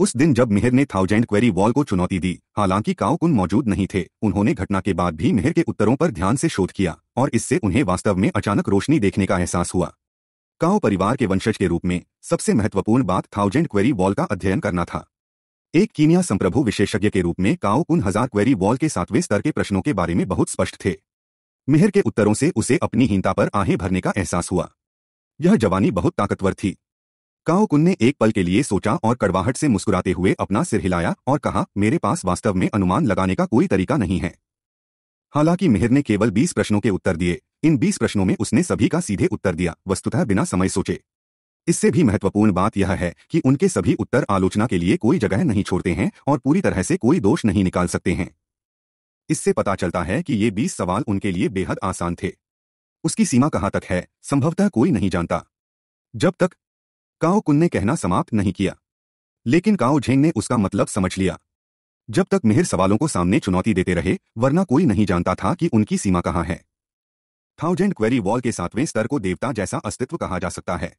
उस दिन जब मिहिर ने थाउजेंड क्वेरी वॉल को चुनौती दी हालांकि काउकुन मौजूद नहीं थे उन्होंने घटना के बाद भी मिहिर के उत्तरों पर ध्यान से शोध किया और इससे उन्हें वास्तव में अचानक रोशनी देखने का एहसास हुआ काओ परिवार के वंशज के रूप में सबसे महत्वपूर्ण बात थाउजेंड क्वेरी वॉल का अध्ययन करना था एक कीनिया संप्रभु विशेषज्ञ के रूप में काओ हजार क्वेरी वॉल के सातवें स्तर के प्रश्नों के बारे में बहुत स्पष्ट थे मेहर के उत्तरों से उसे अपनी हीनता पर आहें भरने का एहसास हुआ यह जवानी बहुत ताकतवर थी काओकुन ने एक पल के लिए सोचा और कड़वाहट से मुस्कुराते हुए अपना सिर हिलाया और कहा मेरे पास वास्तव में अनुमान लगाने का कोई तरीका नहीं है हालांकि मेहर ने केवल बीस प्रश्नों के उत्तर दिए इन बीस प्रश्नों में उसने सभी का सीधे उत्तर दिया वस्तुतः बिना समय सोचे इससे भी महत्वपूर्ण बात यह है कि उनके सभी उत्तर आलोचना के लिए कोई जगह नहीं छोड़ते हैं और पूरी तरह से कोई दोष नहीं निकाल सकते हैं इससे पता चलता है कि ये बीस सवाल उनके लिए बेहद आसान थे उसकी सीमा कहाँ तक है संभवतः कोई नहीं जानता जब तक काओ कुन ने कहना समाप्त नहीं किया लेकिन काओ झेंग ने उसका मतलब समझ लिया जब तक मिहिर सवालों को सामने चुनौती देते रहे वरना कोई नहीं जानता था कि उनकी सीमा कहाँ है थाउजेंड क्वेरी वॉल के सातवें स्तर को देवता जैसा अस्तित्व कहा जा सकता है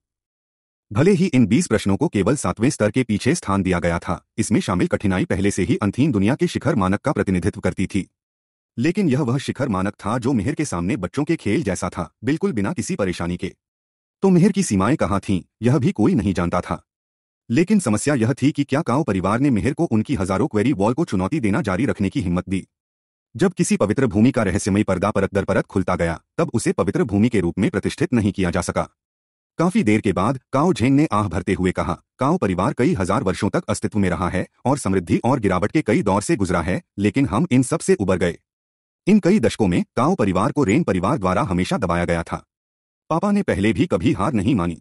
भले ही इन 20 प्रश्नों को केवल सातवें स्तर के पीछे स्थान दिया गया था इसमें शामिल कठिनाई पहले से ही अंथीन दुनिया के शिखर मानक का प्रतिनिधित्व करती थी लेकिन यह वह शिखर मानक था जो मेहर के सामने बच्चों के खेल जैसा था बिल्कुल बिना किसी परेशानी के तो मेहर की सीमाएं कहाँ थीं यह भी कोई नहीं जानता था लेकिन समस्या यह थी कि क्या कांव परिवार ने मेहर को उनकी हजारों क्वेरी वॉल को चुनौती देना जारी रखने की हिम्मत दी जब किसी पवित्र भूमि का रहस्यमय पर्दा परत दर परत खुलता गया तब उसे पवित्र भूमि के रूप में प्रतिष्ठित नहीं किया जा सका काफी देर के बाद काओ झेंग ने आह भरते हुए कहा काओ परिवार कई हजार वर्षों तक अस्तित्व में रहा है और समृद्धि और गिरावट के कई दौर से गुजरा है लेकिन हम इन सबसे उबर गए इन कई दशकों में काओ परिवार को रेन परिवार द्वारा हमेशा दबाया गया था पापा ने पहले भी कभी हार नहीं मानी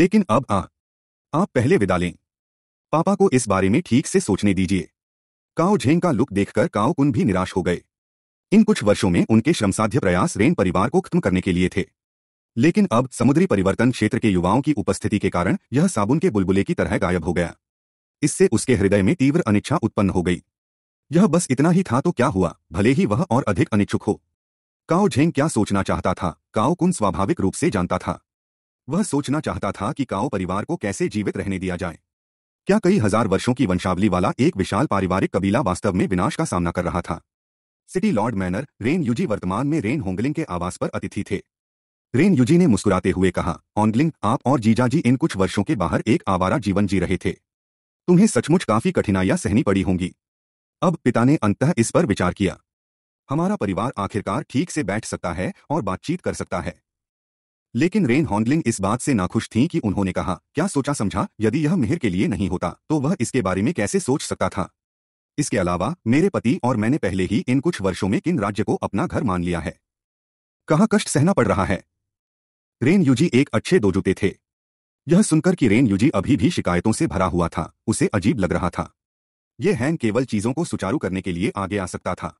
लेकिन अब आ आप पहले विदा लें पापा को इस बारे में ठीक से सोचने दीजिए काओ झेंग का लुक देखकर काओ कुन भी निराश हो गए इन कुछ वर्षों में उनके श्रमसाध्य प्रयास रेन परिवार को खत्म करने के लिए थे लेकिन अब समुद्री परिवर्तन क्षेत्र के युवाओं की उपस्थिति के कारण यह साबुन के बुलबुले की तरह गायब हो गया इससे उसके हृदय में तीव्र अनिच्छा उत्पन्न हो गई यह बस इतना ही था तो क्या हुआ भले ही वह और अधिक अनिच्छुक हो काओ झेंग क्या सोचना चाहता था काओ कुन स्वाभाविक रूप से जानता था वह सोचना चाहता था कि काओ परिवार को कैसे जीवित रहने दिया जाए क्या कई हजार वर्षों की वंशावली वाला एक विशाल पारिवारिक कबीला वास्तव में विनाश का सामना कर रहा था city lord manor Ren Yuji वर्तमान में रेन होंगलिंग के आवास पर अतिथि थे रेन युजी ने मुस्कुराते हुए कहा ऑनगलिंग आप और जीजाजी इन कुछ वर्षों के बाहर एक आवारा जीवन जी रहे थे तुम्हें सचमुच काफी कठिनाइयां सहनी पड़ी होंगी अब पिता ने अंततः इस पर विचार किया हमारा परिवार आखिरकार ठीक से बैठ सकता है और बातचीत कर सकता है लेकिन रेन हॉन्डलिंग इस बात से नाखुश थी कि उन्होंने कहा क्या सोचा समझा यदि यह मेहर के लिए नहीं होता तो वह इसके बारे में कैसे सोच सकता था इसके अलावा मेरे पति और मैंने पहले ही इन कुछ वर्षों में किन राज्य को अपना घर मान लिया है कहा कष्ट सहना पड़ रहा है रेन यूजी एक अच्छे दो जूते थे यह सुनकर कि रेन यूजी अभी भी शिकायतों से भरा हुआ था उसे अजीब लग रहा था ये हैंग केवल चीजों को सुचारू करने के लिए आगे आ सकता था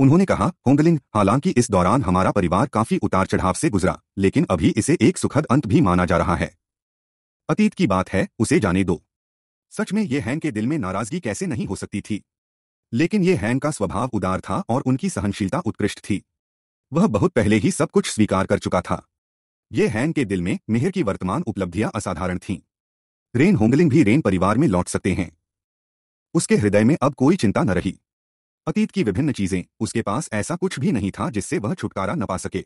उन्होंने कहा होंगलिंग हालांकि इस दौरान हमारा परिवार काफी उतार चढ़ाव से गुजरा लेकिन अभी इसे एक सुखद अंत भी माना जा रहा है अतीत की बात है उसे जाने दो सच में ये हैंग के दिल में नाराजगी कैसे नहीं हो सकती थी लेकिन ये हैंग का स्वभाव उदार था और उनकी सहनशीलता उत्कृष्ट थी वह बहुत पहले ही सब कुछ स्वीकार कर चुका था ये हैंग के दिल में मेहर की वर्तमान उपलब्धियां असाधारण थीं रेन होंगलिंग भी रेन परिवार में लौट सकते हैं उसके हृदय में अब कोई चिंता न रही अतीत की विभिन्न चीजें उसके पास ऐसा कुछ भी नहीं था जिससे वह छुटकारा न पा सके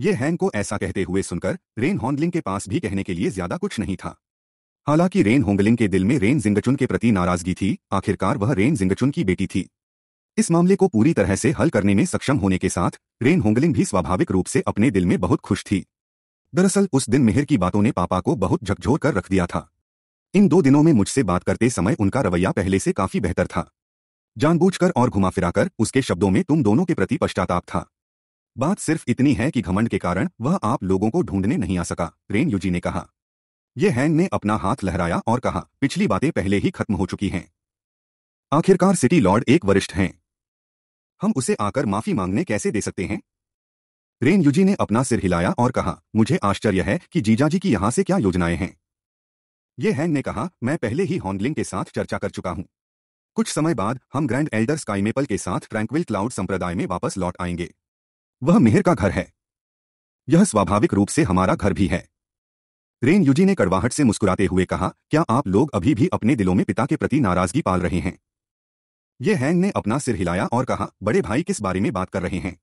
ये हैंग को ऐसा कहते हुए सुनकर रेन होंगलिंग के पास भी कहने के लिए ज्यादा कुछ नहीं था हालांकि रेन होंगलिंग के दिल में रेन जिंगचुन के प्रति नाराजगी थी आखिरकार वह रेन जिंगचुन की बेटी थी इस मामले को पूरी तरह से हल करने में सक्षम होने के साथ रेन होंगलिंग भी स्वाभाविक रूप से अपने दिल में बहुत खुश थी दरअसल उस दिन मिहिर की बातों ने पापा को बहुत झकझोर कर रख दिया था इन दो दिनों में मुझसे बात करते समय उनका रवैया पहले से काफी बेहतर था जानबूझकर और घुमा फिराकर उसके शब्दों में तुम दोनों के प्रति पश्चाताप था बात सिर्फ इतनी है कि घमंड के कारण वह आप लोगों को ढूंढने नहीं आ सका रेन यूजी ने कहा यह हैंग ने अपना हाथ लहराया और कहा पिछली बातें पहले ही खत्म हो चुकी हैं आखिरकार सिटी लॉर्ड एक वरिष्ठ हैं हम उसे आकर माफी मांगने कैसे दे सकते हैं रेन यूजी ने अपना सिर हिलाया और कहा मुझे आश्चर्य है कि जीजाजी की यहां से क्या योजनाएं हैं ये हैंग ने कहा मैं पहले ही हॉन्डलिंग के साथ चर्चा कर चुका हूं कुछ समय बाद हम ग्रैंड एल्डर स्काईमेपल के साथ ट्रैंक्विल क्लाउड संप्रदाय में वापस लौट आएंगे वह मेहर का घर है यह स्वाभाविक रूप से हमारा घर भी है रेन यूजी ने कड़वाहट से मुस्कुराते हुए कहा क्या आप लोग अभी भी अपने दिलों में पिता के प्रति नाराजगी पाल रहे हैं ये हैंग ने अपना सिर हिलाया और कहा बड़े भाई किस बारे में बात कर रहे हैं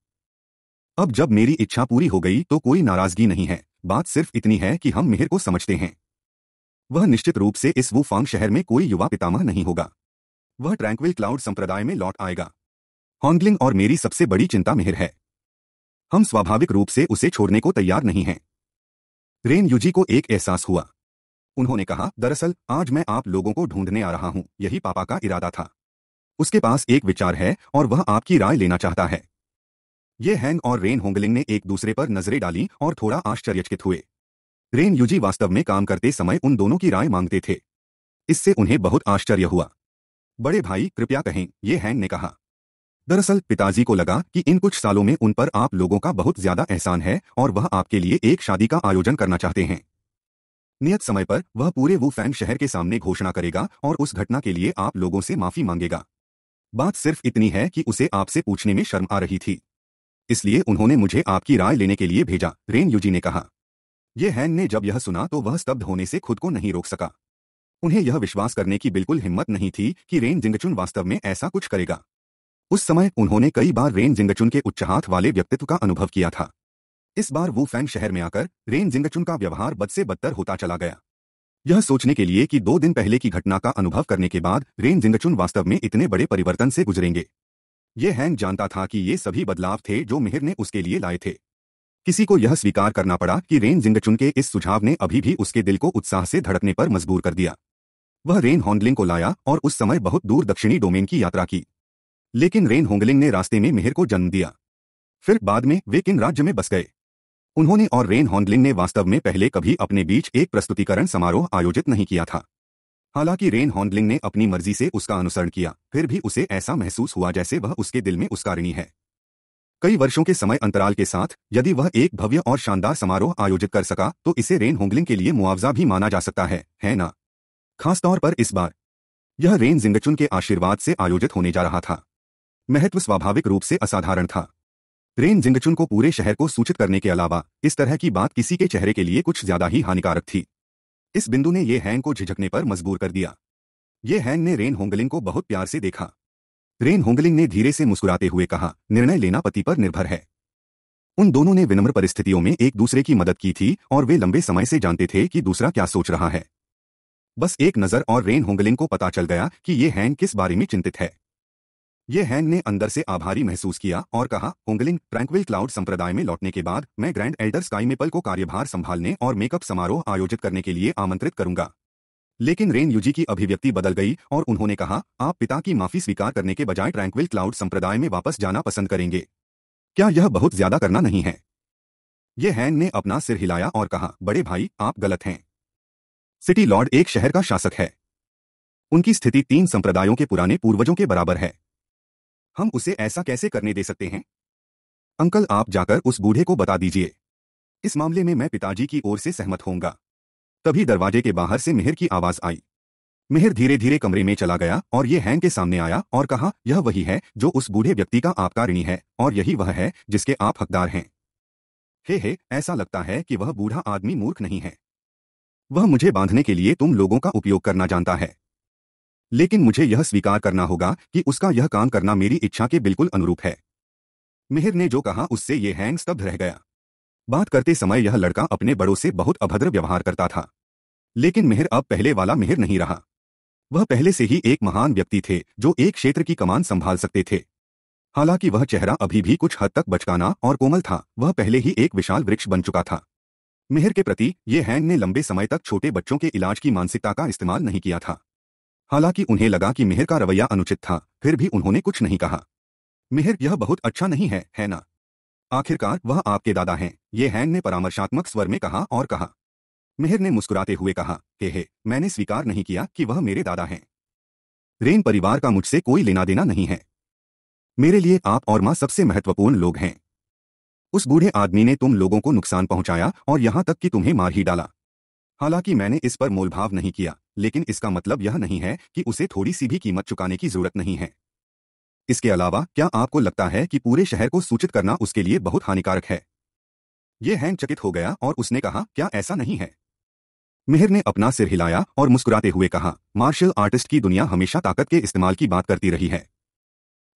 अब जब मेरी इच्छा पूरी हो गई तो कोई नाराजगी नहीं है बात सिर्फ इतनी है कि हम मेहर को समझते हैं वह निश्चित रूप से इस वूफांग शहर में कोई युवा पितामह नहीं होगा वह ट्रैंक्विल क्लाउड संप्रदाय में लौट आएगा हॉन्गलिंग और मेरी सबसे बड़ी चिंता मेहर है हम स्वाभाविक रूप से उसे छोड़ने को तैयार नहीं हैं रेन यूजी को एक एहसास हुआ उन्होंने कहा दरअसल आज मैं आप लोगों को ढूंढने आ रहा हूं यही पापा का इरादा था उसके पास एक विचार है और वह आपकी राय लेना चाहता है ये हैंग और रेन होंगलिंग ने एक दूसरे पर नजरें डाली और थोड़ा आश्चर्यचकित हुए प्रेम यूजी वास्तव में काम करते समय उन दोनों की राय मांगते थे इससे उन्हें बहुत आश्चर्य हुआ बड़े भाई कृपया कहें ये हैंग ने कहा दरअसल पिताजी को लगा कि इन कुछ सालों में उन पर आप लोगों का बहुत ज्यादा एहसान है और वह आपके लिए एक शादी का आयोजन करना चाहते हैं नियत समय पर वह पूरे वो फैन शहर के सामने घोषणा करेगा और उस घटना के लिए आप लोगों से माफी मांगेगा बात सिर्फ इतनी है कि उसे आपसे पूछने में शर्म आ रही थी इसलिए उन्होंने मुझे आपकी राय लेने के लिए भेजा रेन यूजी ने कहा ये हैन ने जब यह सुना तो वह स्तब्ध होने से खुद को नहीं रोक सका उन्हें यह विश्वास करने की बिल्कुल हिम्मत नहीं थी कि रेन जिंगचुन वास्तव में ऐसा कुछ करेगा उस समय उन्होंने कई बार रेन जिंगचुन के उच्चहाथ वाले व्यक्तित्व का अनुभव किया था इस बार वो फैन शहर में आकर रेन जिंगचुन का व्यवहार बद से बदतर होता चला गया यह सोचने के लिए कि दो दिन पहले की घटना का अनुभव करने के बाद रेन जिंगचुन वास्तव में इतने बड़े परिवर्तन से गुजरेंगे ये हैंग जानता था कि ये सभी बदलाव थे जो मिहिर ने उसके लिए लाए थे किसी को यह स्वीकार करना पड़ा कि रेन जिंगचुन के इस सुझाव ने अभी भी उसके दिल को उत्साह से धड़कने पर मजबूर कर दिया वह रेन होंगलिंग को लाया और उस समय बहुत दूर दक्षिणी डोमेन की यात्रा की लेकिन रेन होंगलिंग ने रास्ते में मेहर को जन्म दिया फिर बाद में वे किन राज्य में बस गए उन्होंने और रेन हॉन्डलिंग ने वास्तव में पहले कभी अपने बीच एक प्रस्तुतिकरण समारोह आयोजित नहीं किया था हालांकि रेन हॉन्डलिंग ने अपनी मर्जी से उसका अनुसरण किया फिर भी उसे ऐसा महसूस हुआ जैसे वह उसके दिल में उसका ऋणी है कई वर्षों के समय अंतराल के साथ यदि वह एक भव्य और शानदार समारोह आयोजित कर सका तो इसे रेन होंगलिंग के लिए मुआवजा भी माना जा सकता है है ना खासतौर पर इस बार यह रेन जिंगचुन के आशीर्वाद से आयोजित होने जा रहा था महत्व स्वाभाविक रूप से असाधारण था रेन जिंगचुन को पूरे शहर को सूचित करने के अलावा इस तरह की बात किसी के चेहरे के लिए कुछ ज्यादा ही हानिकारक थी इस बिंदु ने ये हैंग को झिझकने पर मजबूर कर दिया ये हैंग ने रेन होंगलिंग को बहुत प्यार से देखा रेन होंगलिंग ने धीरे से मुस्कुराते हुए कहा निर्णय लेना पति पर निर्भर है उन दोनों ने विनम्र परिस्थितियों में एक दूसरे की मदद की थी और वे लंबे समय से जानते थे कि दूसरा क्या सोच रहा है बस एक नजर और रेन होंगलिंग को पता चल गया कि ये हैंग किस बारे में चिंतित है ये हैंग ने अंदर से आभारी महसूस किया और कहा होंगलिंग ट्रैंक्विल क्लाउड संप्रदाय में लौटने के बाद मैं ग्रैंड एल्डर स्काई मेपल को कार्यभार संभालने और मेकअप समारोह आयोजित करने के लिए आमंत्रित करूंगा लेकिन रेन यूजी की अभिव्यक्ति बदल गई और उन्होंने कहा आप पिता की माफी स्वीकार करने के बजाय ट्रैंक्विल क्लाउड संप्रदाय में वापस जाना पसंद करेंगे क्या यह बहुत ज्यादा करना नहीं है ये हैन ने अपना सिर हिलाया और कहा बड़े भाई आप गलत हैं सिटी लॉर्ड एक शहर का शासक है उनकी स्थिति तीन संप्रदायों के पुराने पूर्वजों के बराबर है हम उसे ऐसा कैसे करने दे सकते हैं अंकल आप जाकर उस बूढ़े को बता दीजिए इस मामले में मैं पिताजी की ओर से सहमत होऊंगा तभी दरवाजे के बाहर से मिहिर की आवाज आई मिहिर धीरे धीरे कमरे में चला गया और ये हैंग के सामने आया और कहा यह वही है जो उस बूढ़े व्यक्ति का आपका ऋणी है और यही वह है जिसके आप हकदार हैं हे हे ऐसा लगता है कि वह बूढ़ा आदमी मूर्ख नहीं है वह मुझे बांधने के लिए तुम लोगों का उपयोग करना जानता है लेकिन मुझे यह स्वीकार करना होगा कि उसका यह काम करना मेरी इच्छा के बिल्कुल अनुरूप है मिहिर ने जो कहा उससे ये हैंग स्तब्ध रह गया बात करते समय यह लड़का अपने बड़ों से बहुत अभद्र व्यवहार करता था लेकिन मेहर अब पहले वाला मेहर नहीं रहा वह पहले से ही एक महान व्यक्ति थे जो एक क्षेत्र की कमान संभाल सकते थे हालांकि वह चेहरा अभी भी कुछ हद तक बचकाना और कोमल था वह पहले ही एक विशाल वृक्ष बन चुका था मेहर के प्रति ये हैंग ने लंबे समय तक छोटे बच्चों के इलाज की मानसिकता का इस्तेमाल नहीं किया था हालांकि उन्हें लगा कि मेहर का रवैया अनुचित था फिर भी उन्होंने कुछ नहीं कहा मेहर यह बहुत अच्छा नहीं है है ना आखिरकार वह आपके दादा हैं ये हैंग ने परामर्शात्मक स्वर में कहा और कहा मेहर ने मुस्कुराते हुए कहा हे हे मैंने स्वीकार नहीं किया कि वह मेरे दादा हैं रेन परिवार का मुझसे कोई लेना देना नहीं है मेरे लिए आप और माँ सबसे महत्वपूर्ण लोग हैं उस बूढ़े आदमी ने तुम लोगों को नुकसान पहुंचाया और यहां तक कि तुम्हें मार ही डाला हालांकि मैंने इस पर मोलभाव नहीं किया लेकिन इसका मतलब यह नहीं है कि उसे थोड़ी सी भी कीमत चुकाने की जरूरत नहीं है इसके अलावा क्या आपको लगता है कि पूरे शहर को सूचित करना उसके लिए बहुत हानिकारक है यह हैंग चकित हो गया और उसने कहा क्या ऐसा नहीं है मेहर ने अपना सिर हिलाया और मुस्कुराते हुए कहा मार्शल आर्टिस्ट की दुनिया हमेशा ताकत के इस्तेमाल की बात करती रही है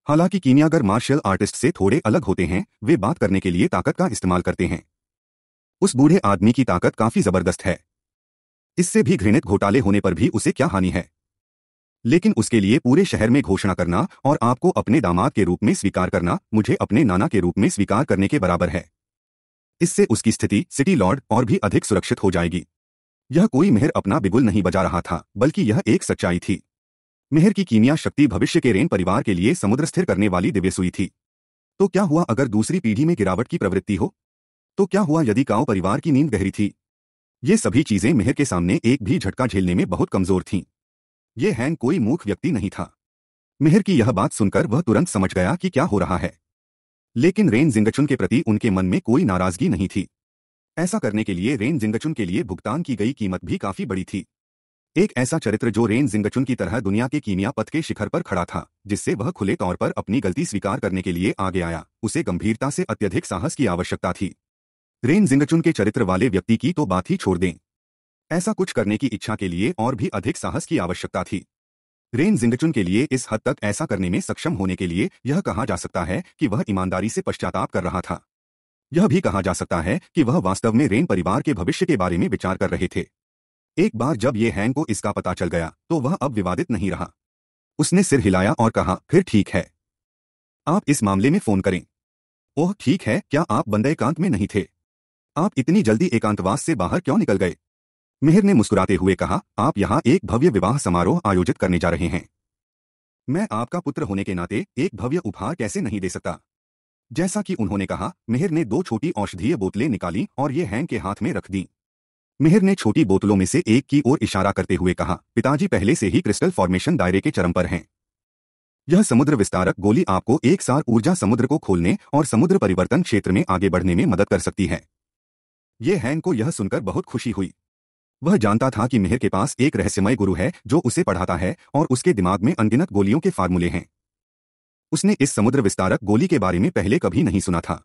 हालांकि कीनियागर मार्शल आर्टिस्ट से थोड़े अलग होते हैं वे बात करने के लिए ताकत का इस्तेमाल करते हैं उस बूढ़े आदमी की ताकत काफी जबरदस्त है इससे भी घृणित घोटाले होने पर भी उसे क्या हानि है लेकिन उसके लिए पूरे शहर में घोषणा करना और आपको अपने दामाद के रूप में स्वीकार करना मुझे अपने नाना के रूप में स्वीकार करने के बराबर है इससे उसकी स्थिति सिटी लॉर्ड और भी अधिक सुरक्षित हो जाएगी यह कोई मेहर अपना बिगुल नहीं बजा रहा था बल्कि यह एक सच्चाई थी मेहर की कीमिया शक्ति भविष्य के रेन परिवार के लिए समुद्र स्थिर करने वाली सुई थी तो क्या हुआ अगर दूसरी पीढ़ी में गिरावट की प्रवृत्ति हो तो क्या हुआ यदि काओ परिवार की नींद गहरी थी ये सभी चीजें मेहर के सामने एक भी झटका झेलने में बहुत कमजोर थीं ये हैंग कोई मूख व्यक्ति नहीं था मेहर की यह बात सुनकर वह तुरंत समझ गया कि क्या हो रहा है लेकिन रेन जिंगचुन के प्रति उनके मन में कोई नाराजगी नहीं थी ऐसा करने के लिए रेन जिंगचुन के लिए भुगतान की गई कीमत भी काफी बड़ी थी एक ऐसा चरित्र जो रेन जिंगचुन की तरह दुनिया के कीमिया पथ के शिखर पर खड़ा था जिससे वह खुले तौर पर अपनी गलती स्वीकार करने के लिए आगे आया उसे गंभीरता से अत्यधिक साहस की आवश्यकता थी रेन जिंगचुन के चरित्र वाले व्यक्ति की तो बात ही छोड़ दें ऐसा कुछ करने की इच्छा के लिए और भी अधिक साहस की आवश्यकता थी रेन जिंगचुन के लिए इस हद तक ऐसा करने में सक्षम होने के लिए यह कहा जा सकता है कि वह ईमानदारी से पश्चाताप कर रहा था यह भी कहा जा सकता है कि वह वास्तव में रेन परिवार के भविष्य के बारे में विचार कर रहे थे एक बार जब ये हैन को इसका पता चल गया तो वह अब विवादित नहीं रहा उसने सिर हिलाया और कहा फिर ठीक है आप इस मामले में फोन करें ओह ठीक है क्या आप बंदे एकांत में नहीं थे आप इतनी जल्दी एकांतवास से बाहर क्यों निकल गए मेहर ने मुस्कुराते हुए कहा आप यहाँ एक भव्य विवाह समारोह आयोजित करने जा रहे हैं मैं आपका पुत्र होने के नाते एक भव्य उपहार कैसे नहीं दे सकता जैसा कि उन्होंने कहा मेहर ने दो छोटी औषधीय बोतलें निकाली और ये हैंग के हाथ में रख दी मेहर ने छोटी बोतलों में से एक की ओर इशारा करते हुए कहा पिताजी पहले से ही क्रिस्टल फॉर्मेशन दायरे के चरम पर हैं यह समुद्र विस्तारक गोली आपको एक सार ऊर्जा समुद्र को खोलने और समुद्र परिवर्तन क्षेत्र में आगे बढ़ने में मदद कर सकती है ये हैंग को यह सुनकर बहुत खुशी हुई वह जानता था कि मेहर के पास एक रहस्यमय गुरु है जो उसे पढ़ाता है और उसके दिमाग में अनगिनत गोलियों के फार्मूले हैं उसने इस समुद्र विस्तारक गोली के बारे में पहले कभी नहीं सुना था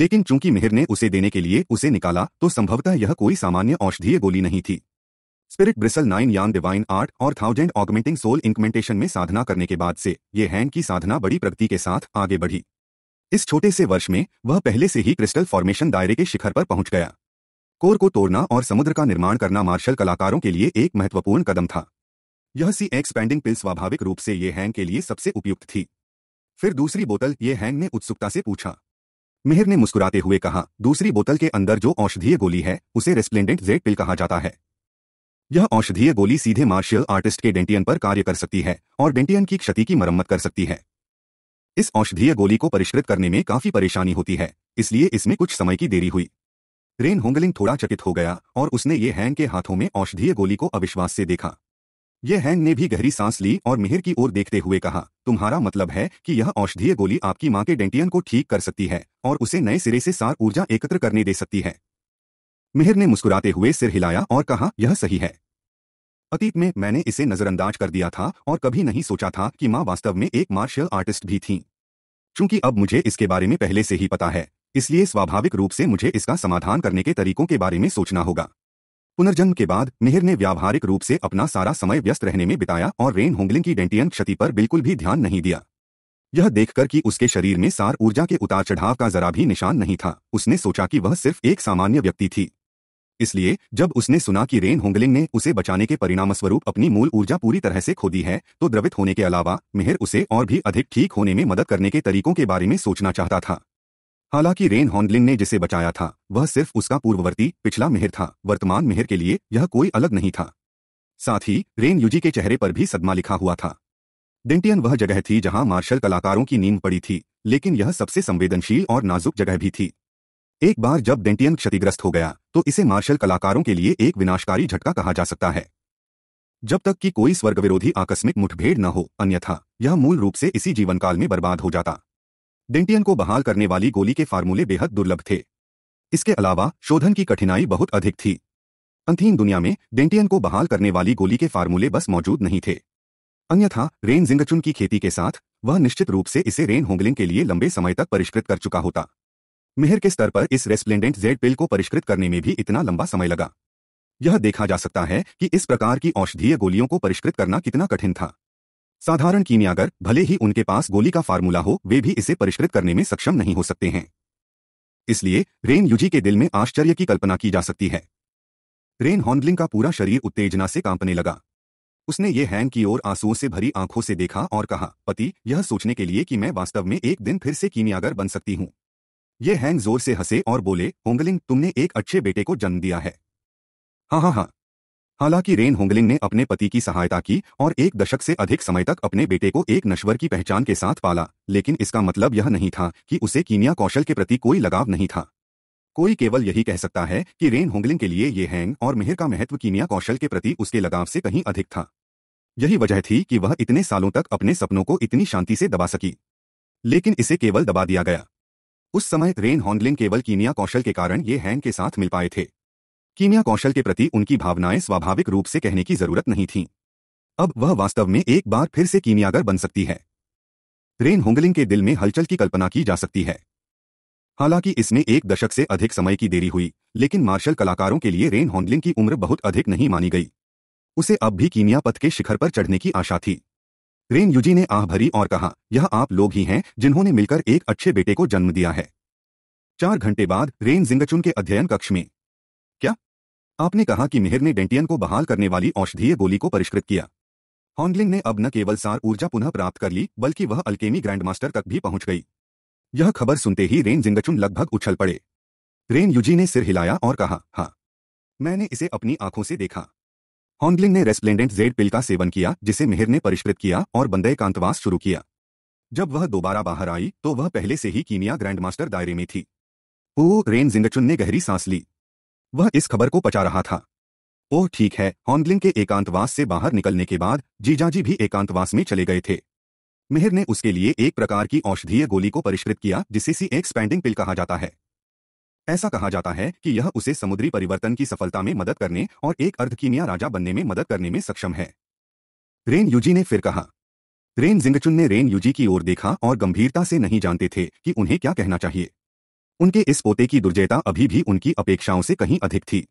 लेकिन चूंकि मिहिर ने उसे देने के लिए उसे निकाला तो संभवतः यह कोई सामान्य औषधीय गोली नहीं थी spirit bristle nine Yan divine art और थाउजेंड ऑगमेंटिंग सोल इंकमेंटेशन में साधना करने के बाद से ये हैंग की साधना बड़ी प्रगति के साथ आगे बढ़ी इस छोटे से वर्ष में वह पहले से ही क्रिस्टल फॉर्मेशन दायरे के शिखर पर पहुंच गया कोर को तोड़ना और समुद्र का निर्माण करना मार्शल कलाकारों के लिए एक महत्वपूर्ण कदम था यह सी एक्सपैंडिंग पिल स्वाभाविक रूप से ये हैंग के लिए सबसे उपयुक्त थी फिर दूसरी बोतल ये हैंग ने उत्सुकता से पूछा मिहिर ने मुस्कुराते हुए कहा दूसरी बोतल के अंदर जो औषधीय गोली है उसे रेस्प्लेंडेंट जेड पिल कहा जाता है यह औषधीय गोली सीधे मार्शल आर्टिस्ट के डेंटियन पर कार्य कर सकती है और डेंटियन की क्षति की मरम्मत कर सकती है इस औषधीय गोली को परिष्कृत करने में काफी परेशानी होती है इसलिए इसमें कुछ समय की देरी हुई रेन होंगलिंग थोड़ा चकित हो गया और उसने ये हैंग के हाथों में औषधीय गोली को अविश्वास से देखा ये हैंग ने भी गहरी सांस ली और मिहिर की ओर देखते हुए कहा तुम्हारा मतलब है कि यह औषधीय गोली आपकी माँ के डेंटियन को ठीक कर सकती है और उसे नए सिरे से सार ऊर्जा एकत्र करने दे सकती है मिहिर ने मुस्कुराते हुए सिर हिलाया और कहा यह सही है अतीत में मैंने इसे नजरअंदाज कर दिया था और कभी नहीं सोचा था कि माँ वास्तव में एक मार्शल आर्टिस्ट भी थी चूंकि अब मुझे इसके बारे में पहले से ही पता है इसलिए स्वाभाविक रूप से मुझे इसका समाधान करने के तरीकों के बारे में सोचना होगा पुनर्जन्म के बाद मेहर ने व्यावहारिक रूप से अपना सारा समय व्यस्त रहने में बिताया और रेन होंगलिंग की डेंटियन क्षति पर बिल्कुल भी ध्यान नहीं दिया यह देखकर कि उसके शरीर में सार ऊर्जा के उतार चढ़ाव का जरा भी निशान नहीं था उसने सोचा कि वह सिर्फ एक सामान्य व्यक्ति थी इसलिए जब उसने सुना कि रेन होंगलिंग ने उसे बचाने के परिणामस्वरूप अपनी मूल ऊर्जा पूरी तरह से खो दी है तो द्रवित होने के अलावा मेहर उसे और भी अधिक ठीक होने में मदद करने के तरीकों के बारे में सोचना चाहता था हालांकि रेन हॉन्डलिन ने जिसे बचाया था वह सिर्फ उसका पूर्ववर्ती पिछला मेहर था वर्तमान मेहर के लिए यह कोई अलग नहीं था साथ ही रेन यूजी के चेहरे पर भी सदमा लिखा हुआ था डेंटियन वह जगह थी जहां मार्शल कलाकारों की नींद पड़ी थी लेकिन यह सबसे संवेदनशील और नाजुक जगह भी थी एक बार जब डेंटियन क्षतिग्रस्त हो गया तो इसे मार्शल कलाकारों के लिए एक विनाशकारी झटका कहा जा सकता है जब तक कि कोई स्वर्ग विरोधी आकस्मिक मुठभेड़ न हो अन्यथा यह मूल रूप से इसी जीवन काल में बर्बाद हो जाता डेंटियन को बहाल करने वाली गोली के फार्मूले बेहद दुर्लभ थे इसके अलावा शोधन की कठिनाई बहुत अधिक थी अंतिम दुनिया में डेंटियन को बहाल करने वाली गोली के फार्मूले बस मौजूद नहीं थे अन्यथा रेन जिंगचुन की खेती के साथ वह निश्चित रूप से इसे रेन होंगलिंग के लिए लंबे समय तक परिष्कृत कर चुका होता मेहर के स्तर पर इस रेस्प्लेंडेंट जेड पिल को परिष्कृत करने में भी इतना लंबा समय लगा यह देखा जा सकता है कि इस प्रकार की औषधीय गोलियों को परिष्कृत करना कितना कठिन था साधारण कीमियागर भले ही उनके पास गोली का फार्मूला हो वे भी इसे परिष्कृत करने में सक्षम नहीं हो सकते हैं इसलिए रेन युजी के दिल में आश्चर्य की कल्पना की जा सकती है रेन हॉन्डलिंग का पूरा शरीर उत्तेजना से कांपने लगा उसने ये हैंग की ओर आंसुओं से भरी आंखों से देखा और कहा पति यह सोचने के लिए कि मैं वास्तव में एक दिन फिर से कीमियागर बन सकती हूँ ये हैंग जोर से हंसे और बोले होंगलिंग तुमने एक अच्छे बेटे को जन्म दिया है हाँ हाँ हाँ हालांकि रेन होंगलिंग ने अपने पति की सहायता की और एक दशक से अधिक समय तक अपने बेटे को एक नश्वर की पहचान के साथ पाला लेकिन इसका मतलब यह नहीं था कि उसे कीनिया कौशल के प्रति कोई लगाव नहीं था कोई केवल यही कह सकता है कि रेन होंगलिंग के लिए ये हैंग और मेहर का महत्व कीनिया कौशल के प्रति उसके लगाव से कहीं अधिक था यही वजह थी कि वह इतने सालों तक अपने सपनों को इतनी शांति से दबा सकी लेकिन इसे केवल दबा दिया गया उस समय रेन होंगलिंग केवल कीनिया कौशल के कारण ये हैंग के साथ मिल पाए थे कीमिया कौशल के प्रति उनकी भावनाएं स्वाभाविक रूप से कहने की जरूरत नहीं थी अब वह वास्तव में एक बार फिर से कीमियागर बन सकती है रेन होंगलिंग के दिल में हलचल की कल्पना की जा सकती है हालांकि इसमें एक दशक से अधिक समय की देरी हुई लेकिन मार्शल कलाकारों के लिए रेन होंगलिंग की उम्र बहुत अधिक नहीं मानी गई उसे अब भी कीमिया पथ के शिखर पर चढ़ने की आशा थी रेन युजी ने आह भरी और कहा यह आप लोग ही हैं जिन्होंने मिलकर एक अच्छे बेटे को जन्म दिया है चार घंटे बाद रेन जिंगचुन के अध्ययन कक्ष में आपने कहा कि मेहर ने डेंटियन को बहाल करने वाली औषधीय गोली को परिष्कृत किया हॉन्डलिंग ने अब न केवल सार ऊर्जा पुनः प्राप्त कर ली बल्कि वह अल्केमी ग्रैंडमास्टर तक भी पहुंच गई यह खबर सुनते ही रेन जिंगचुन लगभग उछल पड़े रेन यूजी ने सिर हिलाया और कहा हाँ मैंने इसे अपनी आंखों से देखा हॉन्डलिंग ने रेस्प्लेंडेंट जेड पिल का सेवन किया जिसे मेहर ने परिष्कृत किया और बंदे कांतवास शुरू किया जब वह दोबारा बाहर आई तो वह पहले से ही कीमिया ग्रैंडमास्टर दायरे में थी ओ रेन जिंगचुन ने गहरी सांस ली वह इस खबर को पचा रहा था ओह ठीक है हॉन्गलिंग के एकांतवास से बाहर निकलने के बाद जीजाजी भी एकांतवास में चले गए थे मेहर ने उसके लिए एक प्रकार की औषधीय गोली को परिष्कृत किया जिसे सी स्पैंडिंग पिल कहा जाता है ऐसा कहा जाता है कि यह उसे समुद्री परिवर्तन की सफलता में मदद करने और एक अर्धकीनिया राजा बनने में मदद करने में सक्षम है रेन यूजी ने फिर कहा रेन जिंगचुन ने रेन यूजी की ओर देखा और गंभीरता से नहीं जानते थे कि उन्हें क्या कहना चाहिए उनके इस पोते की दुर्जयता अभी भी उनकी अपेक्षाओं से कहीं अधिक थी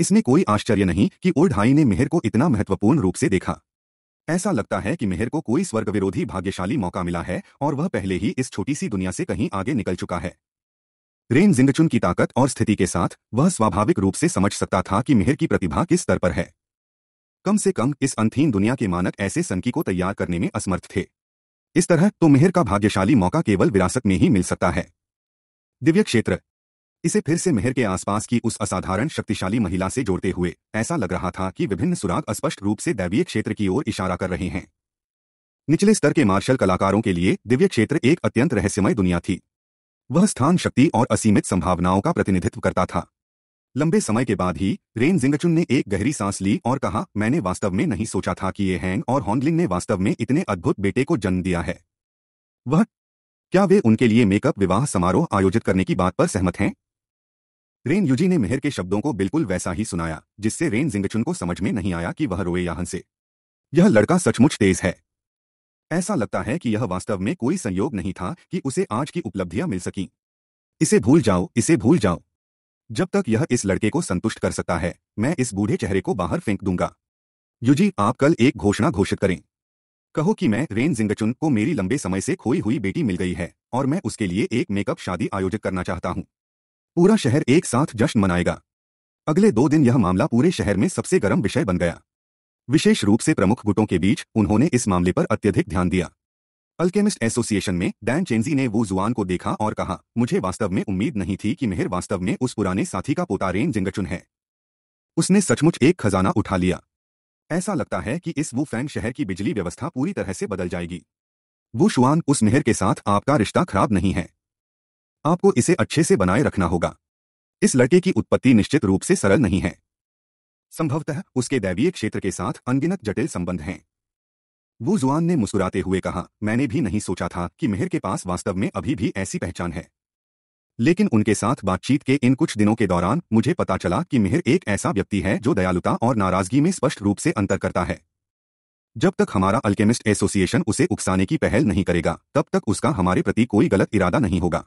इसमें कोई आश्चर्य नहीं कि ओल्ड हाई ने मेहर को इतना महत्वपूर्ण रूप से देखा ऐसा लगता है कि मेहर को कोई स्वर्ग विरोधी भाग्यशाली मौका मिला है और वह पहले ही इस छोटी सी दुनिया से कहीं आगे निकल चुका है रेन जिंगचुन की ताकत और स्थिति के साथ वह स्वाभाविक रूप से समझ सकता था कि मेहर की प्रतिभा किस स्तर पर है कम से कम इस अंथीन दुनिया के मानक ऐसे संकी को तैयार करने में असमर्थ थे इस तरह तो मेहर का भाग्यशाली मौका केवल विरासत में ही मिल सकता है दिव्य क्षेत्र इसे फिर से मेहर के आसपास की उस असाधारण शक्तिशाली महिला से जोड़ते हुए ऐसा लग रहा था कि विभिन्न सुराग स्पष्ट रूप से दैवीय क्षेत्र की ओर इशारा कर रहे हैं निचले स्तर के मार्शल कलाकारों के लिए दिव्य क्षेत्र एक अत्यंत रहस्यमय दुनिया थी वह स्थान शक्ति और असीमित संभावनाओं का प्रतिनिधित्व करता था लंबे समय के बाद ही रेन जिंगचुन ने एक गहरी सांस ली और कहा मैंने वास्तव में नहीं सोचा था कि ये हैंग और हॉन्गलिंग ने वास्तव में इतने अद्भुत बेटे को जन्म दिया है वह क्या वे उनके लिए मेकअप विवाह समारोह आयोजित करने की बात पर सहमत हैं रेन युजी ने मेहर के शब्दों को बिल्कुल वैसा ही सुनाया जिससे रेन जिंगचुन को समझ में नहीं आया कि वह रोए या हंसे यह लड़का सचमुच तेज है ऐसा लगता है कि यह वास्तव में कोई संयोग नहीं था कि उसे आज की उपलब्धियां मिल सकी इसे भूल जाओ इसे भूल जाओ जब तक यह इस लड़के को संतुष्ट कर सकता है मैं इस बूढ़े चेहरे को बाहर फेंक दूंगा युजी आप कल एक घोषणा घोषित करें कहो कि मैं रेन जिंगचुन को मेरी लंबे समय से खोई हुई बेटी मिल गई है और मैं उसके लिए एक मेकअप शादी आयोजित करना चाहता हूँ पूरा शहर एक साथ जश्न मनाएगा अगले दो दिन यह मामला पूरे शहर में सबसे गर्म विषय बन गया विशेष रूप से प्रमुख गुटों के बीच उन्होंने इस मामले पर अत्यधिक ध्यान दिया अल्केमिस्ट एसोसिएशन में डैन चेंजी ने वो जुआन को देखा और कहा मुझे वास्तव में उम्मीद नहीं थी कि मेहर वास्तव में उस पुराने साथी का पोता रेन जिंगचुन है उसने सचमुच एक खजाना उठा लिया ऐसा लगता है कि इस फैन शहर की बिजली व्यवस्था पूरी तरह से बदल जाएगी शुआन उस नहर के साथ आपका रिश्ता खराब नहीं है आपको इसे अच्छे से बनाए रखना होगा इस लड़के की उत्पत्ति निश्चित रूप से सरल नहीं है संभवतः उसके दैवीय क्षेत्र के साथ अनगिनत जटिल संबंध हैं वो जुआन ने मुस्कुराते हुए कहा मैंने भी नहीं सोचा था कि मेहर के पास वास्तव में अभी भी ऐसी पहचान है लेकिन उनके साथ बातचीत के इन कुछ दिनों के दौरान मुझे पता चला कि मिहिर एक ऐसा व्यक्ति है जो दयालुता और नाराजगी में स्पष्ट रूप से अंतर करता है जब तक हमारा अल्केमिस्ट एसोसिएशन उसे उकसाने की पहल नहीं करेगा तब तक उसका हमारे प्रति कोई गलत इरादा नहीं होगा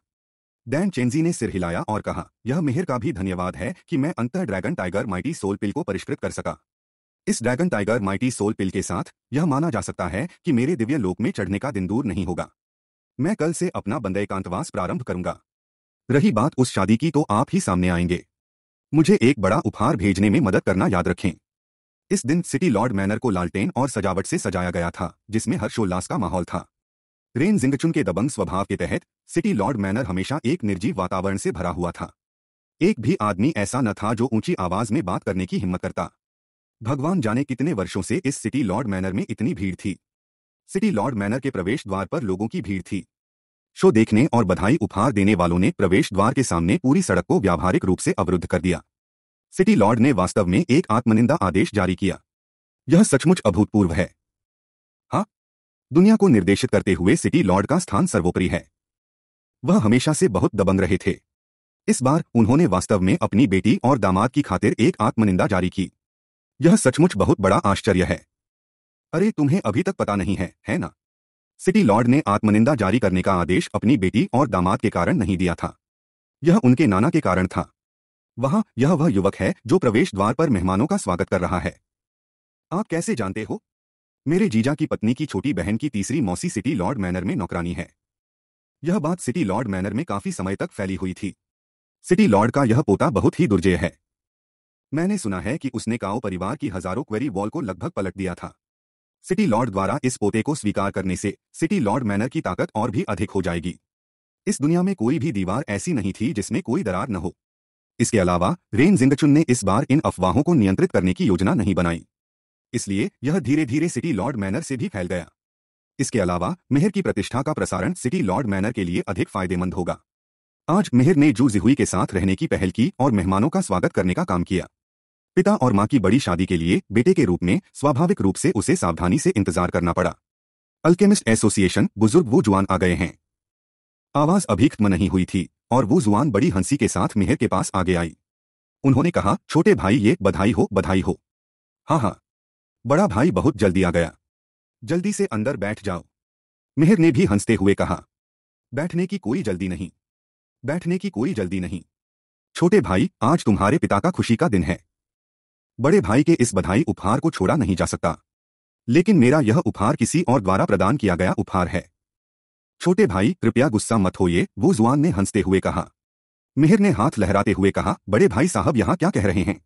डैन चेंजी ने सिर हिलाया और कहा यह मिहिर का भी धन्यवाद है कि मैं अंतर dragon tiger mighty soul pill को परिष्कृत कर सका इस dragon tiger mighty soul pill के साथ यह माना जा सकता है कि मेरे दिव्य लोक में चढ़ने का दिन दूर नहीं होगा मैं कल से अपना बंदेकांतवास कांतवास प्रारंभ करूंगा रही बात उस शादी की तो आप ही सामने आएंगे मुझे एक बड़ा उपहार भेजने में मदद करना याद रखें इस दिन सिटी लॉर्ड मैनर को लालटेन और सजावट से सजाया गया था जिसमें हर्षोल्लास का माहौल था रेन जिंगचुन के दबंग स्वभाव के तहत सिटी लॉर्ड मैनर हमेशा एक निर्जीव वातावरण से भरा हुआ था एक भी आदमी ऐसा न था जो ऊंची आवाज में बात करने की हिम्मत करता भगवान जाने कितने वर्षों से इस सिटी लॉर्ड मैनर में इतनी भीड़ थी सिटी लॉर्ड मैनर के प्रवेश द्वार पर लोगों की भीड़ थी शो देखने और बधाई उपहार देने वालों ने प्रवेश द्वार के सामने पूरी सड़क को व्यावहारिक रूप से अवरुद्ध कर दिया सिटी लॉर्ड ने वास्तव में एक आत्मनिंदा आदेश जारी किया यह सचमुच अभूतपूर्व है हाँ दुनिया को निर्देशित करते हुए सिटी लॉर्ड का स्थान सर्वोपरि है वह हमेशा से बहुत दबंग रहे थे इस बार उन्होंने वास्तव में अपनी बेटी और दामाद की खातिर एक आत्मनिंदा जारी की यह सचमुच बहुत बड़ा आश्चर्य है अरे तुम्हें अभी तक पता नहीं है है ना सिटी लॉर्ड ने आत्मनिंदा जारी करने का आदेश अपनी बेटी और दामाद के कारण नहीं दिया था यह उनके नाना के कारण था वहां यह वह युवक है जो प्रवेश द्वार पर मेहमानों का स्वागत कर रहा है आप कैसे जानते हो मेरे जीजा की पत्नी की छोटी बहन की तीसरी मौसी सिटी लॉर्ड मैनर में नौकरानी है यह बात सिटी लॉर्ड मैनर में काफी समय तक फैली हुई थी सिटी लॉर्ड का यह पोता बहुत ही दुर्जय है मैंने सुना है कि उसने काओ परिवार की हजारों क्वेरी वॉल को लगभग पलट दिया था सिटी लॉर्ड द्वारा इस पोते को स्वीकार करने से सिटी लॉर्ड मैनर की ताकत और भी अधिक हो जाएगी इस दुनिया में कोई भी दीवार ऐसी नहीं थी जिसमें कोई दरार न हो इसके अलावा रेन जिंदचुन ने इस बार इन अफवाहों को नियंत्रित करने की योजना नहीं बनाई इसलिए यह धीरे धीरे सिटी लॉर्ड मैनर से भी फैल गया इसके अलावा मेहर की प्रतिष्ठा का प्रसारण सिटी लॉर्ड मैनर के लिए अधिक फायदेमंद होगा आज मेहर ने जू जिहुई के साथ रहने की पहल की और मेहमानों का स्वागत करने का काम किया पिता और माँ की बड़ी शादी के लिए बेटे के रूप में स्वाभाविक रूप से उसे सावधानी से इंतजार करना पड़ा अल्केमिस्ट एसोसिएशन बुजुर्ग वो जुआन आ गए हैं आवाज अभीख्म नहीं हुई थी और वो जुआन बड़ी हंसी के साथ मेहर के पास आगे आई उन्होंने कहा छोटे भाई ये बधाई हो बधाई हो हाँ हाँ बड़ा भाई बहुत जल्दी आ गया जल्दी से अंदर बैठ जाओ मेहर ने भी हंसते हुए कहा बैठने की कोई जल्दी नहीं बैठने की कोई जल्दी नहीं छोटे भाई आज तुम्हारे पिता का खुशी का दिन है बड़े भाई के इस बधाई उपहार को छोड़ा नहीं जा सकता लेकिन मेरा यह उपहार किसी और द्वारा प्रदान किया गया उपहार है छोटे भाई कृपया गुस्सा मत होइए वो जुआन ने हंसते हुए कहा मिहिर ने हाथ लहराते हुए कहा बड़े भाई साहब यहाँ क्या कह रहे हैं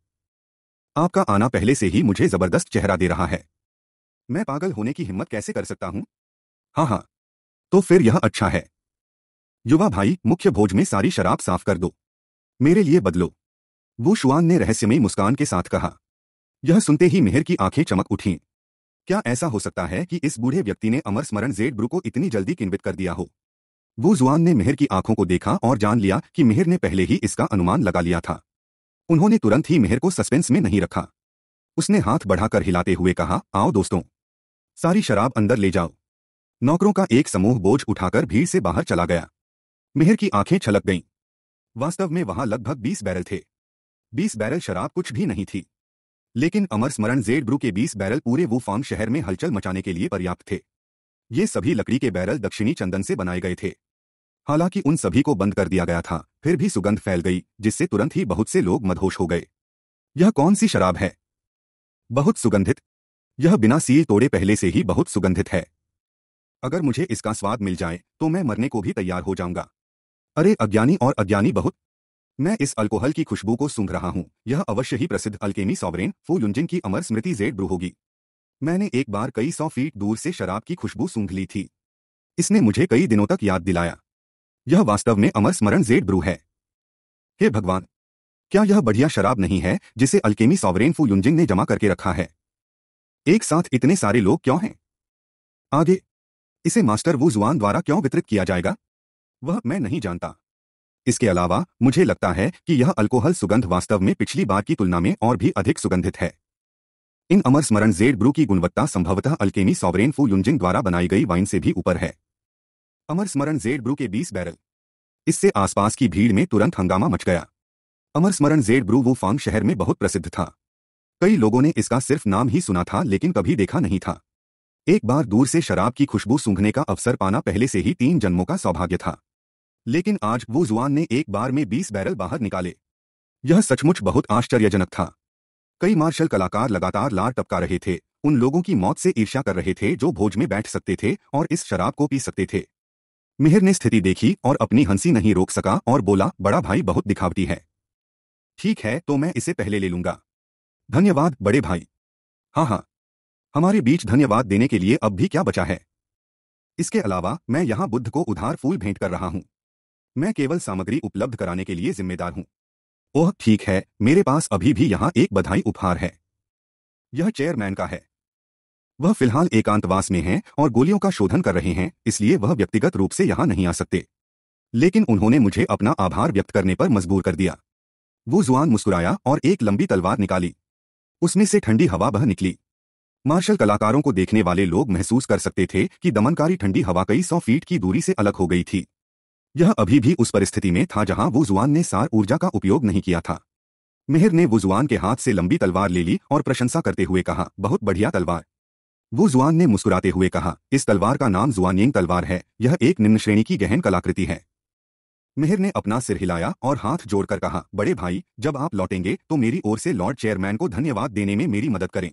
आपका आना पहले से ही मुझे जबरदस्त चेहरा दे रहा है मैं पागल होने की हिम्मत कैसे कर सकता हूँ हाँ हाँ तो फिर यह अच्छा है युवा भाई मुख्य भोज में सारी शराब साफ कर दो मेरे लिए बदलो वो शुआन ने रहस्यमय मुस्कान के साथ कहा यह सुनते ही मेहर की आंखें चमक उठी क्या ऐसा हो सकता है कि इस बूढ़े व्यक्ति ने अमर स्मरण जेड ब्रू को इतनी जल्दी किन्वित कर दिया हो वो जुआन ने मेहर की आंखों को देखा और जान लिया कि मेहर ने पहले ही इसका अनुमान लगा लिया था उन्होंने तुरंत ही मेहर को सस्पेंस में नहीं रखा उसने हाथ बढ़ाकर हिलाते हुए कहा आओ दोस्तों सारी शराब अंदर ले जाओ नौकरों का एक समूह बोझ उठाकर भीड़ से बाहर चला गया मेहर की आंखें छलक गईं वास्तव में वहां लगभग बीस बैरल थे बीस बैरल शराब कुछ भी नहीं थी लेकिन अमर स्मरण जेड ब्रू के बीस बैरल पूरे वो फार्म शहर में हलचल मचाने के लिए पर्याप्त थे ये सभी लकड़ी के बैरल दक्षिणी चंदन से बनाए गए थे हालांकि उन सभी को बंद कर दिया गया था फिर भी सुगंध फैल गई जिससे तुरंत ही बहुत से लोग मधोश हो गए यह कौन सी शराब है बहुत सुगंधित यह बिना सील तोड़े पहले से ही बहुत सुगंधित है अगर मुझे इसका स्वाद मिल जाए तो मैं मरने को भी तैयार हो जाऊंगा अरे अज्ञानी और अज्ञानी बहुत मैं इस अल्कोहल की खुशबू को सूंघ रहा हूँ यह अवश्य ही प्रसिद्ध अल्केमी सॉवरेन फू युजिन की अमर स्मृति जेड ब्रू होगी मैंने एक बार कई सौ फीट दूर से शराब की खुशबू सूंघ ली थी इसने मुझे कई दिनों तक याद दिलाया यह वास्तव में अमर स्मरण जेड ब्रू है हे भगवान क्या यह बढ़िया शराब नहीं है जिसे अल्केमी सॉवरेन फू युजिन ने जमा करके रखा है एक साथ इतने सारे लोग क्यों हैं आगे इसे मास्टर वू जुआन द्वारा क्यों वितरित किया जाएगा वह मैं नहीं जानता इसके अलावा मुझे लगता है कि यह अल्कोहल सुगंध वास्तव में पिछली बार की तुलना में और भी अधिक सुगंधित है इन अमर स्मरण जेड ब्रू की गुणवत्ता संभवतः अल्केमी सॉवरेन फू युंजिंग द्वारा बनाई गई वाइन से भी ऊपर है अमर स्मरण जेड ब्रू के 20 बैरल इससे आसपास की भीड़ में तुरंत हंगामा मच गया अमर स्मरण जेड ब्रू फांग शहर में बहुत प्रसिद्ध था कई लोगों ने इसका सिर्फ नाम ही सुना था लेकिन कभी देखा नहीं था एक बार दूर से शराब की खुशबू सूंघने का अवसर पाना पहले से ही तीन जन्मों का सौभाग्य था लेकिन आज वो जुआन ने एक बार में बीस बैरल बाहर निकाले यह सचमुच बहुत आश्चर्यजनक था कई मार्शल कलाकार लगातार लार टपका रहे थे उन लोगों की मौत से ईर्ष्या कर रहे थे जो भोज में बैठ सकते थे और इस शराब को पी सकते थे मिहिर ने स्थिति देखी और अपनी हंसी नहीं रोक सका और बोला बड़ा भाई बहुत दिखावटी है ठीक है तो मैं इसे पहले ले लूंगा धन्यवाद बड़े भाई हाँ हाँ हमारे बीच धन्यवाद देने के लिए अब भी क्या बचा है इसके अलावा मैं यहां बुद्ध को उधार फूल भेंट कर रहा हूं मैं केवल सामग्री उपलब्ध कराने के लिए जिम्मेदार हूं ओह ठीक है मेरे पास अभी भी यहाँ एक बधाई उपहार है यह चेयरमैन का है वह फिलहाल एकांतवास में हैं और गोलियों का शोधन कर रहे हैं इसलिए वह व्यक्तिगत रूप से यहाँ नहीं आ सकते लेकिन उन्होंने मुझे अपना आभार व्यक्त करने पर मजबूर कर दिया वो जुआन मुस्कुराया और एक लंबी तलवार निकाली उसमें से ठंडी हवा बह निकली मार्शल कलाकारों को देखने वाले लोग महसूस कर सकते थे कि दमनकारी ठंडी हवा कई सौ फीट की दूरी से अलग हो गई थी यह अभी भी उस परिस्थिति में था जहां वो जुआन ने सार ऊर्जा का उपयोग नहीं किया था मेहर ने वो जुआन के हाथ से लंबी तलवार ले ली और प्रशंसा करते हुए कहा बहुत बढ़िया तलवार वो जुआन ने मुस्कुराते हुए कहा इस तलवार का नाम जुआनियंग तलवार है यह एक निम्न श्रेणी की गहन कलाकृति है मेहर ने अपना सिर हिलाया और हाथ जोड़कर कहा बड़े भाई जब आप लौटेंगे तो मेरी ओर से लॉर्ड चेयरमैन को धन्यवाद देने में मेरी मदद करें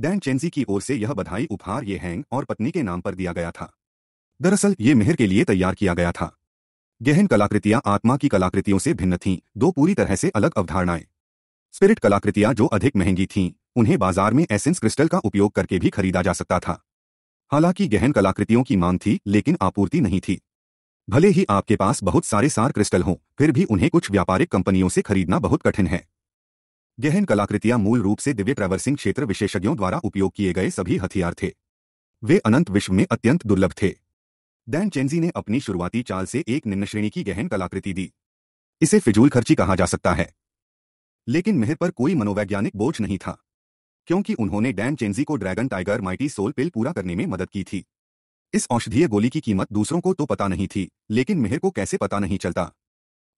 डैन चेंजी की ओर से यह बधाई उपहार ये हैंग और पत्नी के नाम पर दिया गया था दरअसल ये मेहर के लिए तैयार किया गया था गहन कलाकृतियां आत्मा की कलाकृतियों से भिन्न थीं दो पूरी तरह से अलग अवधारणाएं स्पिरिट कलाकृतियां जो अधिक महंगी थीं उन्हें बाजार में एसेंस क्रिस्टल का उपयोग करके भी खरीदा जा सकता था हालांकि गहन कलाकृतियों की मांग थी लेकिन आपूर्ति नहीं थी भले ही आपके पास बहुत सारे सार क्रिस्टल हों फिर भी उन्हें कुछ व्यापारिक कंपनियों से खरीदना बहुत कठिन है गहन कलाकृतियां मूल रूप से दिव्य ट्रैवर्सिंग क्षेत्र विशेषज्ञों द्वारा उपयोग किए गए सभी हथियार थे वे अनंत विश्व में अत्यंत दुर्लभ थे डैन चेंजी ने अपनी शुरुआती चाल से एक निम्न श्रेणी की गहन कलाकृति दी इसे फिजूल खर्ची कहा जा सकता है लेकिन मेहर पर कोई मनोवैज्ञानिक बोझ नहीं था क्योंकि उन्होंने डैन चेंजी को dragon tiger mighty soul pill पूरा करने में मदद की थी इस औषधीय गोली की कीमत दूसरों को तो पता नहीं थी लेकिन मेहर को कैसे पता नहीं चलता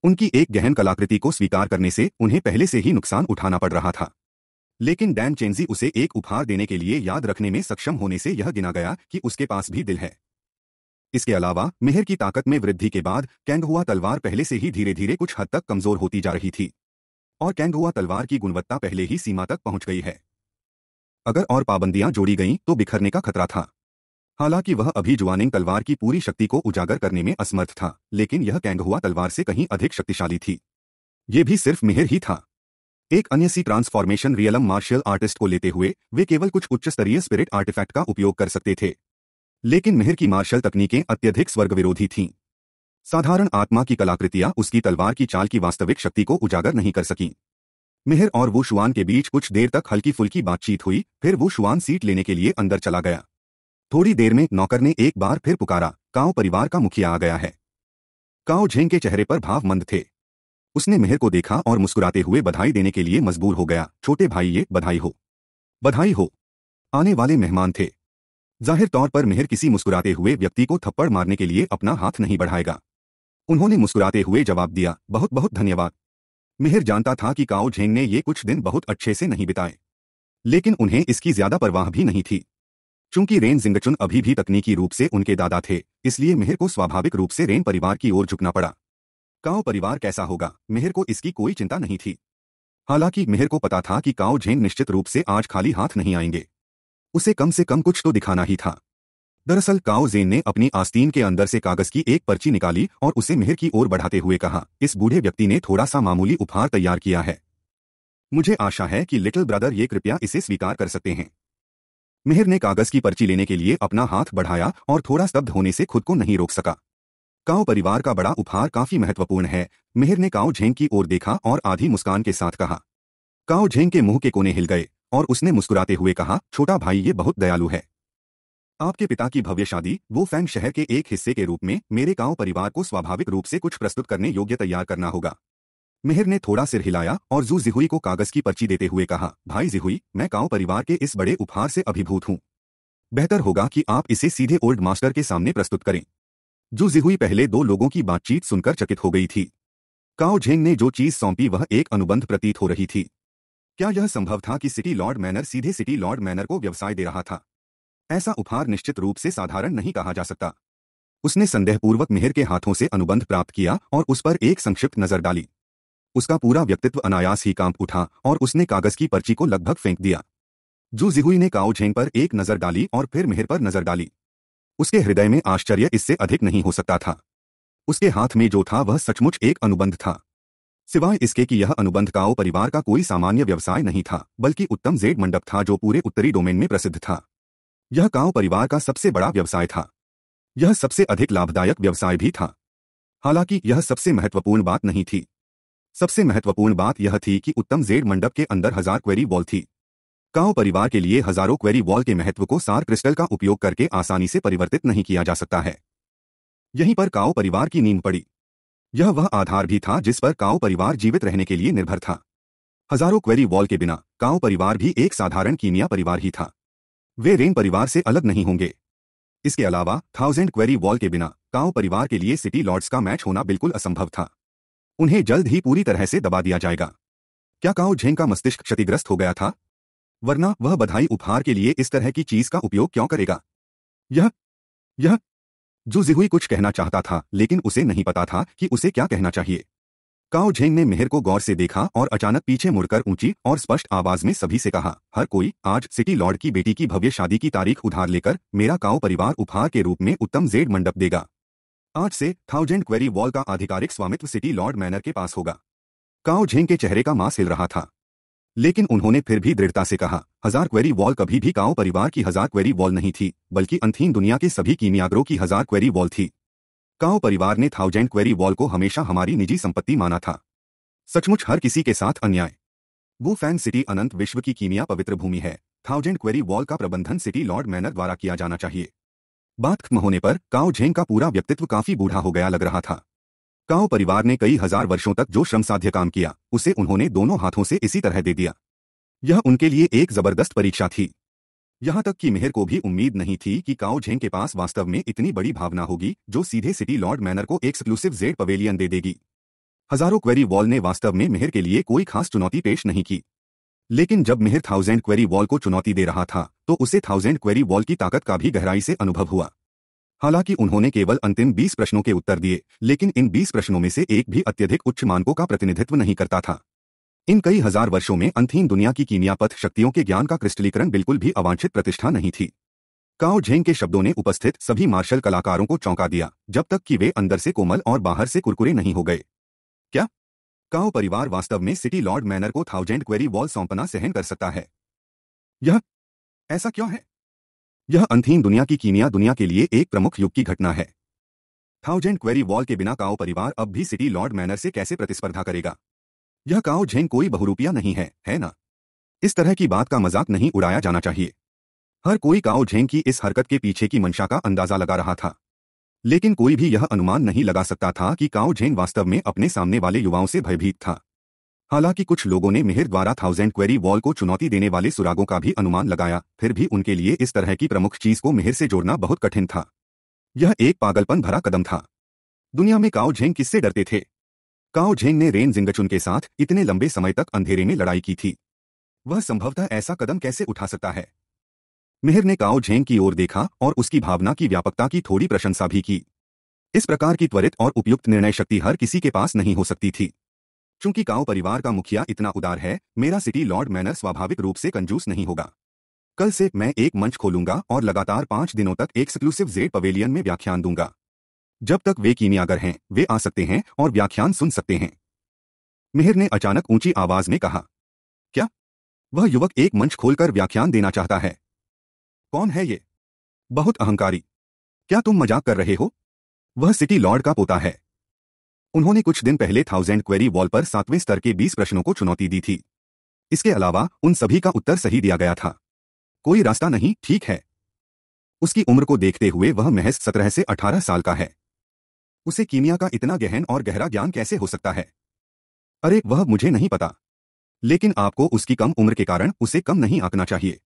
उनकी एक गहन कलाकृति को स्वीकार करने से उन्हें पहले से ही नुकसान उठाना पड़ रहा था लेकिन डैन चेंजी उसे एक उपहार देने के लिए याद रखने में सक्षम होने से यह गिना गया कि उसके पास भी दिल है इसके अलावा मेहर की ताकत में वृद्धि के बाद कैंग हुआ तलवार पहले से ही धीरे धीरे कुछ हद तक कमजोर होती जा रही थी और कैंग हुआ तलवार की गुणवत्ता पहले ही सीमा तक पहुंच गई है अगर और पाबंदियां जोड़ी गईं तो बिखरने का खतरा था हालांकि वह अभी जुआनिंग तलवार की पूरी शक्ति को उजागर करने में असमर्थ था लेकिन यह कैंग हुआ तलवार से कहीं अधिक शक्तिशाली थी ये भी सिर्फ मेहर ही था एक अन्य sea transformation realm martial artist को लेते हुए वे केवल कुछ उच्च स्तरीय स्पिरिट आर्टिफैक्ट का उपयोग कर सकते थे लेकिन मेहर की मार्शल तकनीकें अत्यधिक स्वर्ग विरोधी थीं साधारण आत्मा की कलाकृतियां उसकी तलवार की चाल की वास्तविक शक्ति को उजागर नहीं कर सकीं मेहर और वो शुआन के बीच कुछ देर तक हल्की फुल्की बातचीत हुई फिर वो शुआन सीट लेने के लिए अंदर चला गया थोड़ी देर में नौकर ने एक बार फिर पुकारा काओ परिवार का मुखिया आ गया है काओ झेंग के चेहरे पर भावमंद थे उसने मेहर को देखा और मुस्कुराते हुए बधाई देने के लिए मजबूर हो गया छोटे भाई ये बधाई हो बधाई हो आने वाले मेहमान थे जाहिर तौर पर मेहर किसी मुस्कुराते हुए व्यक्ति को थप्पड़ मारने के लिए अपना हाथ नहीं बढ़ाएगा उन्होंने मुस्कुराते हुए जवाब दिया बहुत बहुत धन्यवाद मेहर जानता था कि काओ झेंग ने ये कुछ दिन बहुत अच्छे से नहीं बिताए लेकिन उन्हें इसकी ज्यादा परवाह भी नहीं थी चूंकि रेन जिंगचुन अभी भी तकनीकी रूप से उनके दादा थे इसलिए मेहर को स्वाभाविक रूप से रेन परिवार की ओर झुकना पड़ा काओ परिवार कैसा होगा मेहर को इसकी कोई चिंता नहीं थी हालांकि मेहर को पता था कि काओ झेन निश्चित रूप से आज खाली हाथ नहीं आएंगे उसे कम से कम कुछ तो दिखाना ही था दरअसल काओ जेन ने अपनी आस्तीन के अंदर से कागज की एक पर्ची निकाली और उसे मेहर की ओर बढ़ाते हुए कहा इस बूढ़े व्यक्ति ने थोड़ा सा मामूली उपहार तैयार किया है मुझे आशा है कि लिटिल ब्रदर ये कृपया इसे स्वीकार कर सकते हैं मेहर ने कागज की पर्ची लेने के लिए अपना हाथ बढ़ाया और थोड़ा स्तब्ध होने से खुद को नहीं रोक सका काओ परिवार का बड़ा उपहार काफी महत्वपूर्ण है मेहर ने काओ झेंग की ओर देखा और आधी मुस्कान के साथ कहा काओ झेंग के मुंह के कोने हिल गए और उसने मुस्कुराते हुए कहा छोटा भाई ये बहुत दयालु है आपके पिता की भव्य शादी वो फैंग शहर के एक हिस्से के रूप में मेरे गांव परिवार को स्वाभाविक रूप से कुछ प्रस्तुत करने योग्य तैयार करना होगा मेहर ने थोड़ा सिर हिलाया और जू जिहुई को कागज की पर्ची देते हुए कहा भाई जिहुई मैं गांव परिवार के इस बड़े उपहार से अभिभूत हूँ बेहतर होगा कि आप इसे सीधे ओल्ड मास्टर के सामने प्रस्तुत करें जू जिहुई पहले दो लोगों की बातचीत सुनकर चकित हो गई थी काओ झेंग ने जो चीज सौंपी वह एक अनुबंध प्रतीत हो रही थी क्या यह संभव था कि सिटी लॉर्ड मैनर सीधे सिटी लॉर्ड मैनर को व्यवसाय दे रहा था ऐसा उपहार निश्चित रूप से साधारण नहीं कहा जा सकता उसने संदेहपूर्वक मेहर के हाथों से अनुबंध प्राप्त किया और उस पर एक संक्षिप्त नजर डाली उसका पूरा व्यक्तित्व अनायास ही कांप उठा और उसने कागज की पर्ची को लगभग फेंक दिया जू जिहुई ने काउ झेंग पर एक नजर डाली और फिर मेहर पर नजर डाली उसके हृदय में आश्चर्य इससे अधिक नहीं हो सकता था उसके हाथ में जो था वह सचमुच एक अनुबंध था सिवाय इसके कि यह अनुबंध काओ परिवार का कोई सामान्य व्यवसाय नहीं था बल्कि उत्तम जेड मंडप था जो पूरे उत्तरी डोमेन में प्रसिद्ध था यह काओ परिवार का सबसे बड़ा व्यवसाय था यह सबसे अधिक लाभदायक व्यवसाय भी था हालांकि यह सबसे महत्वपूर्ण बात नहीं थी सबसे महत्वपूर्ण बात यह थी कि उत्तम जेड मंडप के अंदर हजार क्वेरी वॉल थी काओ परिवार के लिए हजारों क्वेरी वॉल के महत्व को सार क्रिस्टल का उपयोग करके आसानी से परिवर्तित नहीं किया जा सकता है यहीं पर काओ परिवार की नींद पड़ी यह वह आधार भी था जिस पर काओ परिवार जीवित रहने के लिए निर्भर था हजारों क्वेरी वॉल के बिना काओ परिवार भी एक साधारण कीनिया परिवार ही था वे रेन परिवार से अलग नहीं होंगे इसके अलावा थाउजेंड क्वेरी वॉल के बिना काओ परिवार के लिए सिटी लॉर्ड्स का मैच होना बिल्कुल असंभव था उन्हें जल्द ही पूरी तरह से दबा दिया जाएगा क्या काओ झेंग का मस्तिष्क क्षतिग्रस्त हो गया था वरना वह बधाई उपहार के लिए इस तरह की चीज का उपयोग क्यों करेगा यह यह जो जिहुई कुछ कहना चाहता था लेकिन उसे नहीं पता था कि उसे क्या कहना चाहिए काओ झेंग ने मेहर को गौर से देखा और अचानक पीछे मुड़कर ऊंची और स्पष्ट आवाज में सभी से कहा हर कोई आज सिटी लॉर्ड की बेटी की भव्य शादी की तारीख उधार लेकर मेरा काओ परिवार उपहार के रूप में उत्तम जेड मंडप देगा आज से थाउजेंड क्वेरी वॉल का आधिकारिक स्वामित्व सिटी लॉर्ड मैनर के पास होगा काओ झेंग के चेहरे का मांस हिल रहा था लेकिन उन्होंने फिर भी दृढ़ता से कहा हजार क्वेरी वॉल कभी भी काओ परिवार की हजार क्वेरी वॉल नहीं थी बल्कि अंथीन दुनिया के सभी कीमियाग्रो की हजार क्वेरी वॉल थी काओ परिवार ने थाउजेंड क्वेरी वॉल को हमेशा हमारी निजी संपत्ति माना था सचमुच हर किसी के साथ अन्याय वो फैन सिटी अनंत विश्व की कीमिया पवित्र भूमि है थाउजेंड क्वेरी वॉल का प्रबंधन सिटी लॉर्ड मैनर द्वारा किया जाना चाहिए बात खत्म होने पर काओ झेंग का पूरा व्यक्तित्व काफी बूढ़ा हो गया लग रहा था काओ परिवार ने कई हजार वर्षों तक जो श्रम साध्य काम किया उसे उन्होंने दोनों हाथों से इसी तरह दे दिया यह उनके लिए एक जबरदस्त परीक्षा थी यहां तक कि मेहर को भी उम्मीद नहीं थी कि काओ झेंग के पास वास्तव में इतनी बड़ी भावना होगी जो सीधे सिटी लॉर्ड मैनर को एक्सक्लूसिव जेड पवेलियन दे देगी हजारों क्वेरी वॉल ने वास्तव में मेहर के लिए कोई खास चुनौती पेश नहीं की लेकिन जब मेहर थाउजेंड क्वेरी वॉल को चुनौती दे रहा था तो उसे थाउजेंड क्वेरी वॉल की ताकत का भी गहराई से अनुभव हुआ हालांकि उन्होंने केवल अंतिम 20 प्रश्नों के उत्तर दिए लेकिन इन 20 प्रश्नों में से एक भी अत्यधिक उच्च मानकों का प्रतिनिधित्व नहीं करता था इन कई हजार वर्षों में अंतहीन दुनिया की कीमियापथ शक्तियों के ज्ञान का क्रिस्टलीकरण बिल्कुल भी अवांछित प्रतिष्ठा नहीं थी काओ झेंग के शब्दों ने उपस्थित सभी मार्शल कलाकारों को चौंका दिया जब तक कि वे अंदर से कोमल और बाहर से कुरकुरे नहीं हो गए क्या काओ परिवार वास्तव में सिटी लॉर्ड मैनर को थाउजेंड क्वेरी वॉल सौंपना सहन कर सकता है यह ऐसा क्यों है यह अंतिम दुनिया की कीमिया दुनिया के लिए एक प्रमुख युग की घटना है थाउजेंड क्वेरी वॉल के बिना काओ परिवार अब भी सिटी लॉर्ड मैनर से कैसे प्रतिस्पर्धा करेगा यह काओ झेंग कोई बहुरूपिया नहीं है है ना इस तरह की बात का मजाक नहीं उड़ाया जाना चाहिए हर कोई काओ झेंग की इस हरकत के पीछे की मंशा का अंदाजा लगा रहा था लेकिन कोई भी यह अनुमान नहीं लगा सकता था कि काओ झेंग वास्तव में अपने सामने वाले युवाओं से भयभीत था हालांकि कुछ लोगों ने मिहिर द्वारा थाउजेंड क्वेरी वॉल को चुनौती देने वाले सुरागों का भी अनुमान लगाया फिर भी उनके लिए इस तरह की प्रमुख चीज को मेहर से जोड़ना बहुत कठिन था यह एक पागलपन भरा कदम था दुनिया में काओ झेंग किससे डरते थे काओ झेंग ने रेन जिंगचुन के साथ इतने लंबे समय तक अंधेरे में लड़ाई की थी वह संभवतः ऐसा कदम कैसे उठा सकता है मिहिर ने काओ झेंग की ओर देखा और उसकी भावना की व्यापकता की थोड़ी प्रशंसा भी की इस प्रकार की त्वरित और उपयुक्त निर्णय शक्ति हर किसी के पास नहीं हो सकती थी चूंकि गांव परिवार का मुखिया इतना उदार है मेरा सिटी लॉर्ड मैनर स्वाभाविक रूप से कंजूस नहीं होगा कल से मैं एक मंच खोलूंगा और लगातार पांच दिनों तक एक्सक्लूसिव जेड पवेलियन में व्याख्यान दूंगा जब तक वे कीनियागर हैं वे आ सकते हैं और व्याख्यान सुन सकते हैं मिहिर ने अचानक ऊंची आवाज में कहा क्या वह युवक एक मंच खोलकर व्याख्यान देना चाहता है कौन है ये बहुत अहंकारी क्या तुम मजाक कर रहे हो वह सिटी लॉर्ड का पोता है उन्होंने कुछ दिन पहले थाउजेंड क्वेरी वॉल पर सातवें स्तर के बीस प्रश्नों को चुनौती दी थी इसके अलावा उन सभी का उत्तर सही दिया गया था कोई रास्ता नहीं ठीक है उसकी उम्र को देखते हुए वह महज सत्रह से अठारह साल का है उसे कीमिया का इतना गहन और गहरा ज्ञान कैसे हो सकता है अरे वह मुझे नहीं पता लेकिन आपको उसकी कम उम्र के कारण उसे कम नहीं आंकना चाहिए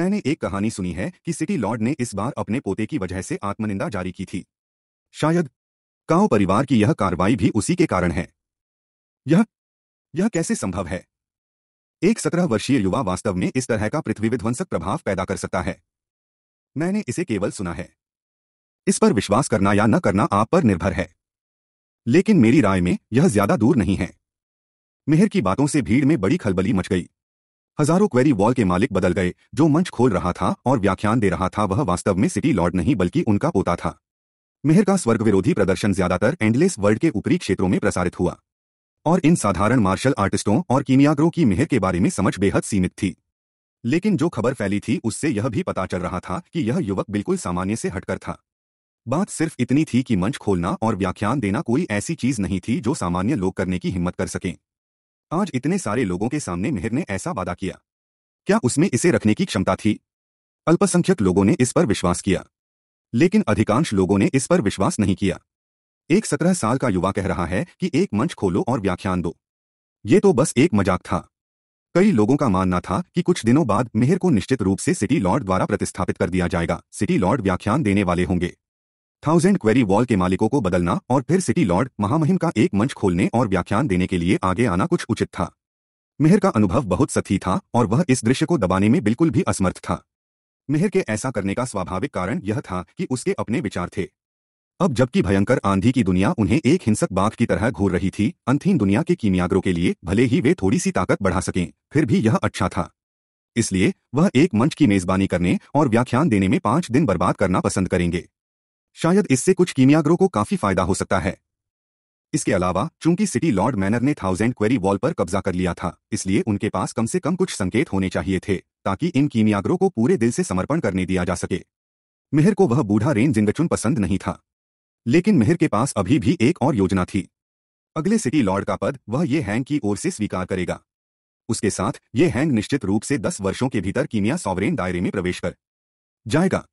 मैंने एक कहानी सुनी है कि सिटी लॉर्ड ने इस बार अपने पोते की वजह से आत्मनिंदा जारी की थी शायद काओ परिवार की यह कार्रवाई भी उसी के कारण है यह यह कैसे संभव है एक सत्रह वर्षीय युवा वास्तव में इस तरह का पृथ्वी विध्वंसक प्रभाव पैदा कर सकता है मैंने इसे केवल सुना है इस पर विश्वास करना या न करना आप पर निर्भर है लेकिन मेरी राय में यह ज्यादा दूर नहीं है मेहर की बातों से भीड़ में बड़ी खलबली मच गई हजारों क्वेरी वॉल के मालिक बदल गए जो मंच खोल रहा था और व्याख्यान दे रहा था वह वास्तव में सिटी लॉर्ड नहीं बल्कि उनका पोता था मेहर का स्वर्ग विरोधी प्रदर्शन ज्यादातर एंडलेस वर्ल्ड के ऊपरी क्षेत्रों में प्रसारित हुआ और इन साधारण मार्शल आर्टिस्टों और कीमियाग्रो की मेहर के बारे में समझ बेहद सीमित थी लेकिन जो खबर फैली थी उससे यह भी पता चल रहा था कि यह युवक बिल्कुल सामान्य से हटकर था बात सिर्फ इतनी थी कि मंच खोलना और व्याख्यान देना कोई ऐसी चीज नहीं थी जो सामान्य लोग करने की हिम्मत कर सकें आज इतने सारे लोगों के सामने मेहर ने ऐसा वादा किया क्या उसमें इसे रखने की क्षमता थी अल्पसंख्यक लोगों ने इस पर विश्वास किया लेकिन अधिकांश लोगों ने इस पर विश्वास नहीं किया एक सत्रह साल का युवा कह रहा है कि एक मंच खोलो और व्याख्यान दो ये तो बस एक मजाक था कई लोगों का मानना था कि कुछ दिनों बाद मेहर को निश्चित रूप से सिटी लॉर्ड द्वारा प्रतिस्थापित कर दिया जाएगा सिटी लॉर्ड व्याख्यान देने वाले होंगे थाउजेंड क्वेरी वॉल के मालिकों को बदलना और फिर सिटी लॉर्ड महामहिम का एक मंच खोलने और व्याख्यान देने के लिए आगे आना कुछ उचित था मेहर का अनुभव बहुत सथी था और वह इस दृश्य को दबाने में बिल्कुल भी असमर्थ था मेहर के ऐसा करने का स्वाभाविक कारण यह था कि उसके अपने विचार थे अब जबकि भयंकर आंधी की दुनिया उन्हें एक हिंसक बाघ की तरह घूर रही थी अंतिम दुनिया के कीमियागरों के लिए भले ही वे थोड़ी सी ताकत बढ़ा सकें फिर भी यह अच्छा था इसलिए वह एक मंच की मेजबानी करने और व्याख्यान देने में पांच दिन बर्बाद करना पसंद करेंगे शायद इससे कुछ कीमियागरों को काफी फायदा हो सकता है इसके अलावा चूंकि सिटी लॉर्ड मैनर ने थाउजेंड क्वेरी वॉल पर कब्जा कर लिया था इसलिए उनके पास कम से कम कुछ संकेत होने चाहिए थे ताकि इन कीमियाग्रों को पूरे दिल से समर्पण करने दिया जा सके मेहर को वह बूढ़ा रेन जिंगचुन पसंद नहीं था लेकिन मेहर के पास अभी भी एक और योजना थी अगले सिटी लॉर्ड का पद वह ये हैंग की ओर से स्वीकार करेगा उसके साथ ये हैंग निश्चित रूप से दस वर्षों के भीतर कीमिया सॉवरेन दायरे में प्रवेश कर जाएगा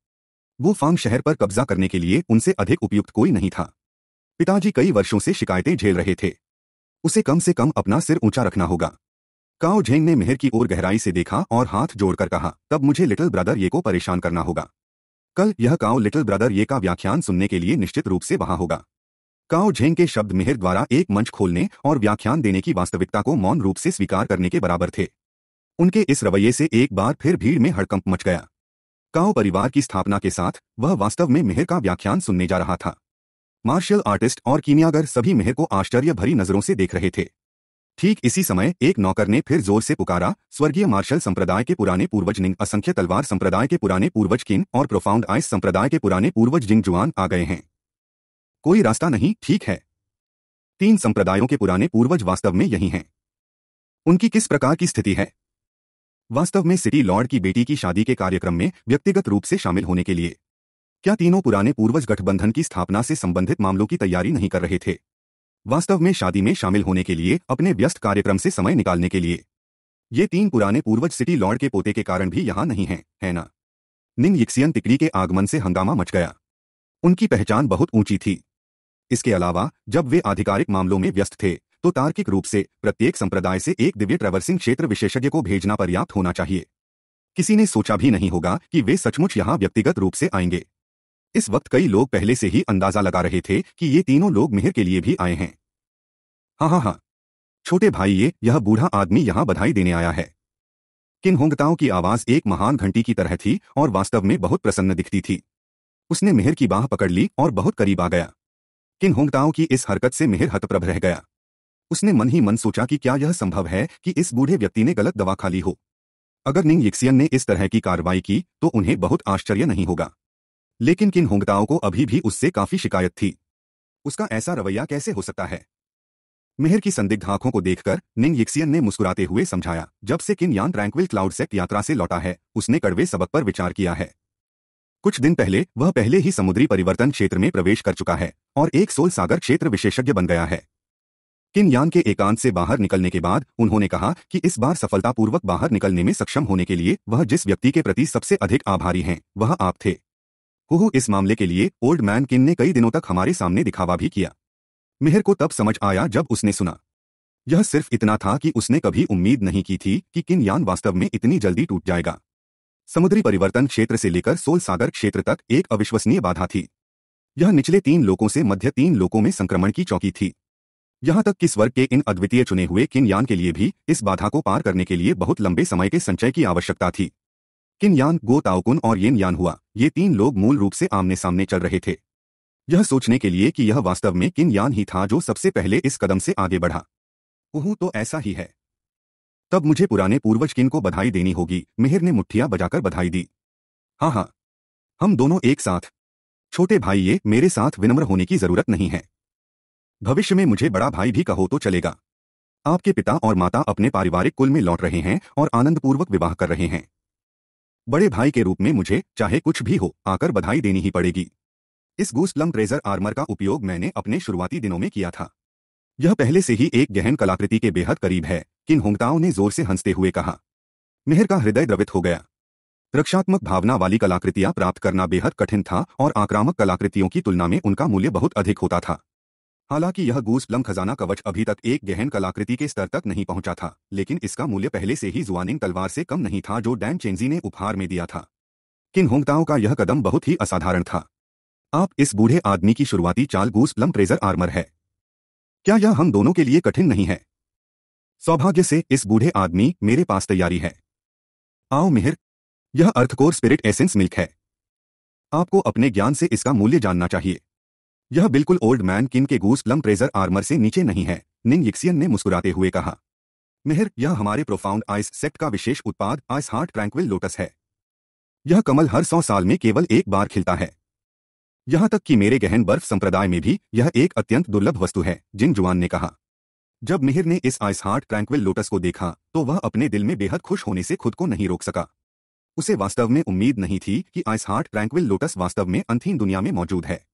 वो फांग शहर पर कब्जा करने के लिए उनसे अधिक उपयुक्त कोई नहीं था पिताजी कई वर्षों से शिकायतें झेल रहे थे उसे कम से कम अपना सिर ऊंचा रखना होगा काओ झेंग ने मेहर की ओर गहराई से देखा और हाथ जोड़कर कहा तब मुझे लिटिल ब्रदर ये को परेशान करना होगा कल यह काओ लिटिल ब्रदर ये का व्याख्यान सुनने के लिए निश्चित रूप से वहां होगा काओ झेंग के शब्द मेहर द्वारा एक मंच खोलने और व्याख्यान देने की वास्तविकता को मौन रूप से स्वीकार करने के बराबर थे उनके इस रवैये से एक बार फिर भीड़ में हड़कंप मच गया काओ परिवार की स्थापना के साथ वह वास्तव में मेहर का व्याख्यान सुनने जा रहा था मार्शल आर्टिस्ट और कीमियागर सभी मेहर को आश्चर्य भरी नजरों से देख रहे थे ठीक इसी समय एक नौकर ने फिर जोर से पुकारा स्वर्गीय मार्शल संप्रदाय के पुराने पूर्वज निंग असंख्य तलवार संप्रदाय के पुराने पूर्वज किन और प्रोफाउंड आइस संप्रदाय के पुराने पूर्वज जिंग जुआन आ गए हैं कोई रास्ता नहीं ठीक है तीन संप्रदायों के पुराने पूर्वज वास्तव में यही हैं उनकी किस प्रकार की स्थिति है वास्तव में सिटी लॉर्ड की बेटी की शादी के कार्यक्रम में व्यक्तिगत रूप से शामिल होने के लिए क्या तीनों पुराने पूर्वज गठबंधन की स्थापना से संबंधित मामलों की तैयारी नहीं कर रहे थे वास्तव में शादी में शामिल होने के लिए अपने व्यस्त कार्यक्रम से समय निकालने के लिए ये तीन पुराने पूर्वज सिटी लॉर्ड के पोते के कारण भी यहां नहीं हैं, है ना निंग यिक्सियन तिकड़ी के आगमन से हंगामा मच गया उनकी पहचान बहुत ऊंची थी इसके अलावा जब वे आधिकारिक मामलों में व्यस्त थे तो तार्किक रूप से प्रत्येक संप्रदाय से एक दिव्य ट्रेवर्सिंग क्षेत्र विशेषज्ञ को भेजना पर्याप्त होना चाहिए किसी ने सोचा भी नहीं होगा कि वे सचमुच यहां व्यक्तिगत रूप से आएंगे इस वक्त कई लोग पहले से ही अंदाजा लगा रहे थे कि ये तीनों लोग मेहर के लिए भी आए हैं हाँ हाँ हाँ छोटे भाई ये यह बूढ़ा आदमी यहाँ बधाई देने आया है किन होंगताओं की आवाज एक महान घंटी की तरह थी और वास्तव में बहुत प्रसन्न दिखती थी उसने मेहर की बाह पकड़ ली और बहुत करीब आ गया किन होंगताओं की इस हरकत से मेहर हतप्रभ रह गया उसने मन ही मन सोचा कि क्या यह संभव है कि इस बूढ़े व्यक्ति ने गलत दवा खा ली हो अगर निंग यिक्सियन ने इस तरह की कार्रवाई की तो उन्हें बहुत आश्चर्य नहीं होगा लेकिन किन होंगताओं को अभी भी उससे काफी शिकायत थी उसका ऐसा रवैया कैसे हो सकता है मेहर की संदिग्ध आंखों को देखकर निंग यिक्सियन ने मुस्कुराते हुए समझाया जब से किन यान ट्रैंक्विल क्लाउड सेक्ट यात्रा से लौटा है उसने कड़वे सबक पर विचार किया है कुछ दिन पहले वह पहले ही समुद्री परिवर्तन क्षेत्र में प्रवेश कर चुका है और एक सोल सागर क्षेत्र विशेषज्ञ बन गया है किन यान के एकांत से बाहर निकलने के बाद उन्होंने कहा कि इस बार सफलतापूर्वक बाहर निकलने में सक्षम होने के लिए वह जिस व्यक्ति के प्रति सबसे अधिक आभारी हैं वह आप थे हुहु इस मामले के लिए ओल्ड मैन किन ने कई दिनों तक हमारे सामने दिखावा भी किया मेहर को तब समझ आया जब उसने सुना यह सिर्फ इतना था कि उसने कभी उम्मीद नहीं की थी कि किन यान वास्तव में इतनी जल्दी टूट जाएगा समुद्री परिवर्तन क्षेत्र से लेकर सोल सागर क्षेत्र तक एक अविश्वसनीय बाधा थी यह निचले तीन लोगों से मध्य तीन लोगों में संक्रमण की चौकी थी यहां तक कि स्वर्ग के इन अद्वितीय चुने हुए किन यान के लिए भी इस बाधा को पार करने के लिए बहुत लंबे समय के संचय की आवश्यकता थी किन यान गो ताओकुन और येन यान हुआ ये तीन लोग मूल रूप से आमने सामने चल रहे थे यह सोचने के लिए कि यह वास्तव में किन यान ही था जो सबसे पहले इस कदम से आगे बढ़ा ओह तो ऐसा ही है तब मुझे पुराने पूर्वज किन को बधाई देनी होगी मिहिर ने मुठ्ठियां बजाकर बधाई दी हाँ हाँ हम दोनों एक साथ छोटे भाई ये मेरे साथ विनम्र होने की जरूरत नहीं है भविष्य में मुझे बड़ा भाई भी कहो तो चलेगा आपके पिता और माता अपने पारिवारिक कुल में लौट रहे हैं और आनंदपूर्वक विवाह कर रहे हैं बड़े भाई के रूप में मुझे चाहे कुछ भी हो आकर बधाई देनी ही पड़ेगी इस गूस ट्रेजर आर्मर का उपयोग मैंने अपने शुरुआती दिनों में किया था यह पहले से ही एक गहन कलाकृति के बेहद करीब है किन होंगताओं ने जोर से हंसते हुए कहा मेहर का हृदय द्रवित हो गया रक्षात्मक भावना वाली कलाकृतियां प्राप्त करना बेहद कठिन था और आक्रामक कलाकृतियों की तुलना में उनका मूल्य बहुत अधिक होता था हालांकि यह गूस प्लम खजाना कवच अभी तक एक गहन कलाकृति के स्तर तक नहीं पहुंचा था लेकिन इसका मूल्य पहले से ही जुआनिंग तलवार से कम नहीं था जो डैन चेंजी ने उपहार में दिया था किन होंगताओं का यह कदम बहुत ही असाधारण था आप इस बूढ़े आदमी की शुरुआती चाल गूस प्लम ट्रेजर आर्मर है क्या यह हम दोनों के लिए कठिन नहीं है सौभाग्य से इस बूढ़े आदमी मेरे पास तैयारी है आओ मिहिर यह अर्थकोर स्पिरिट एसेंस मिल्क है आपको अपने ज्ञान से इसका मूल्य जानना चाहिए यह बिल्कुल ओल्ड मैन किन के गूस प्लम प्रेजर आर्मर से नीचे नहीं है निंग यिक्सियन ने मुस्कुराते हुए कहा मेहर यह हमारे प्रोफाउंड आइस सेक्ट का विशेष उत्पाद आइस हार्ट ट्रैंक्विल लोटस है यह कमल हर सौ साल में केवल एक बार खिलता है यहां तक कि मेरे गहन बर्फ संप्रदाय में भी यह एक अत्यंत दुर्लभ वस्तु है जिन जुआन ने कहा जब मिहिर ने इस आइस हार्ट ट्रैंक्विल लोटस को देखा तो वह अपने दिल में बेहद खुश होने से खुद को नहीं रोक सका उसे वास्तव में उम्मीद नहीं थी कि आइस हार्ट ट्रैंक्विल लोटस वास्तव में अंतिम दुनिया में मौजूद है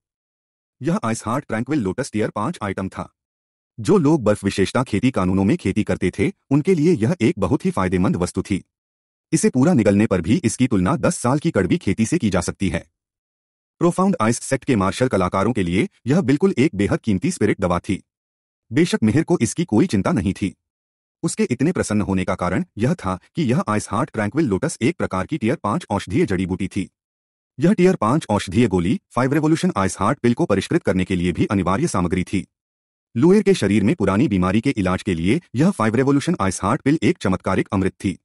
यह ice heart tranquil lotus tier पांच आइटम था जो लोग बर्फ विशेषता खेती कानूनों में खेती करते थे उनके लिए यह एक बहुत ही फायदेमंद वस्तु थी इसे पूरा निगलने पर भी इसकी तुलना 10 साल की कड़वी खेती से की जा सकती है प्रोफाउंड आइस सेक्ट के मार्शल कलाकारों के लिए यह बिल्कुल एक बेहद कीमती स्पिरिट दवा थी बेशक मेहर को इसकी कोई चिंता नहीं थी उसके इतने प्रसन्न होने का कारण यह था कि यह आइस हार्ट ट्रैंक्विल लोटस एक प्रकार की टीयर पांच औषधीय जड़ी बूटी थी यह टीयर पांच औषधीय गोली five revolution ice heart pill को परिष्कृत करने के लिए भी अनिवार्य सामग्री थी लुएर के शरीर में पुरानी बीमारी के इलाज के लिए यह five revolution ice heart pill एक चमत्कारिक अमृत थी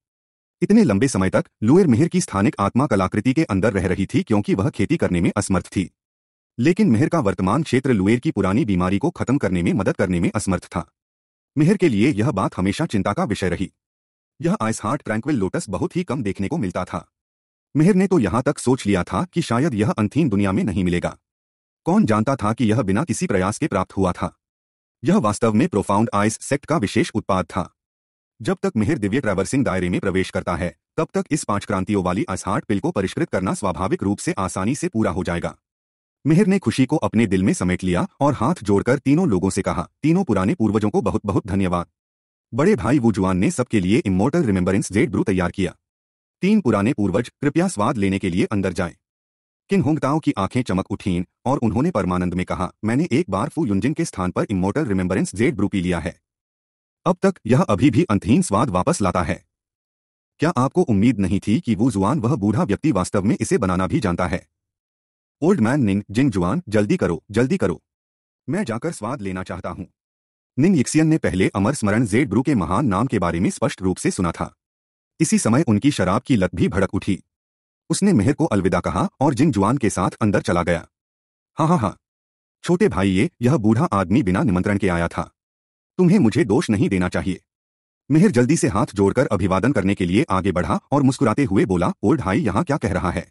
इतने लंबे समय तक लुएर मेहर की स्थानिक आत्मा कलाकृति के अंदर रह रही थी क्योंकि वह खेती करने में असमर्थ थी लेकिन मेहर का वर्तमान क्षेत्र लुएर की पुरानी बीमारी को खत्म करने में मदद करने में असमर्थ था मेहर के लिए यह बात हमेशा चिंता का विषय रही यह आइस हार्ट ट्रैंक्विल लोटस बहुत ही कम देखने को मिलता था मेहर ने तो यहां तक सोच लिया था कि शायद यह अंतिम दुनिया में नहीं मिलेगा कौन जानता था कि यह बिना किसी प्रयास के प्राप्त हुआ था यह वास्तव में प्रोफाउंड आइस सेक्ट का विशेष उत्पाद था जब तक मेहर दिव्य ट्रैवर्सिंग दायरे में प्रवेश करता है तब तक इस पांच क्रांतियों वाली असहाट पिल को परिष्कृत करना स्वाभाविक रूप से आसानी से पूरा हो जाएगा मेहर ने खुशी को अपने दिल में समेट लिया और हाथ जोड़कर तीनों लोगों से कहा तीनों पुराने पूर्वजों को बहुत बहुत धन्यवाद बड़े भाई वुजुआन ने सबके लिए इमोटल रिमेम्बरेंस जेड ब्रू तैयार किया तीन पुराने पूर्वज कृपया स्वाद लेने के लिए अंदर जाए किन होंगताओं की आंखें चमक उठीं और उन्होंने परमानंद में कहा मैंने एक बार फू युंजिन के स्थान पर इमोटल रिमेम्बरेंस जेड ब्रू पी लिया है अब तक यह अभी भी अंतहीन स्वाद वापस लाता है क्या आपको उम्मीद नहीं थी कि वो जुआन वह बूढ़ा व्यक्ति वास्तव में इसे बनाना भी जानता है ओल्ड मैन निंग जिंग जुआन जल्दी करो जल्दी करो मैं जाकर स्वाद लेना चाहता हूं निंग यिक्सियन ने पहले अमर स्मरण जेड ब्रू के महान नाम के बारे में स्पष्ट रूप से सुना था इसी समय उनकी शराब की लत भी भड़क उठी उसने मेहर को अलविदा कहा और जिन जुआन के साथ अंदर चला गया हाँ हाँ हाँ छोटे भाई ये यह बूढ़ा आदमी बिना निमंत्रण के आया था तुम्हें मुझे दोष नहीं देना चाहिए मेहर जल्दी से हाथ जोड़कर अभिवादन करने के लिए आगे बढ़ा और मुस्कुराते हुए बोला ओल्ड हाई यहां क्या कह रहा है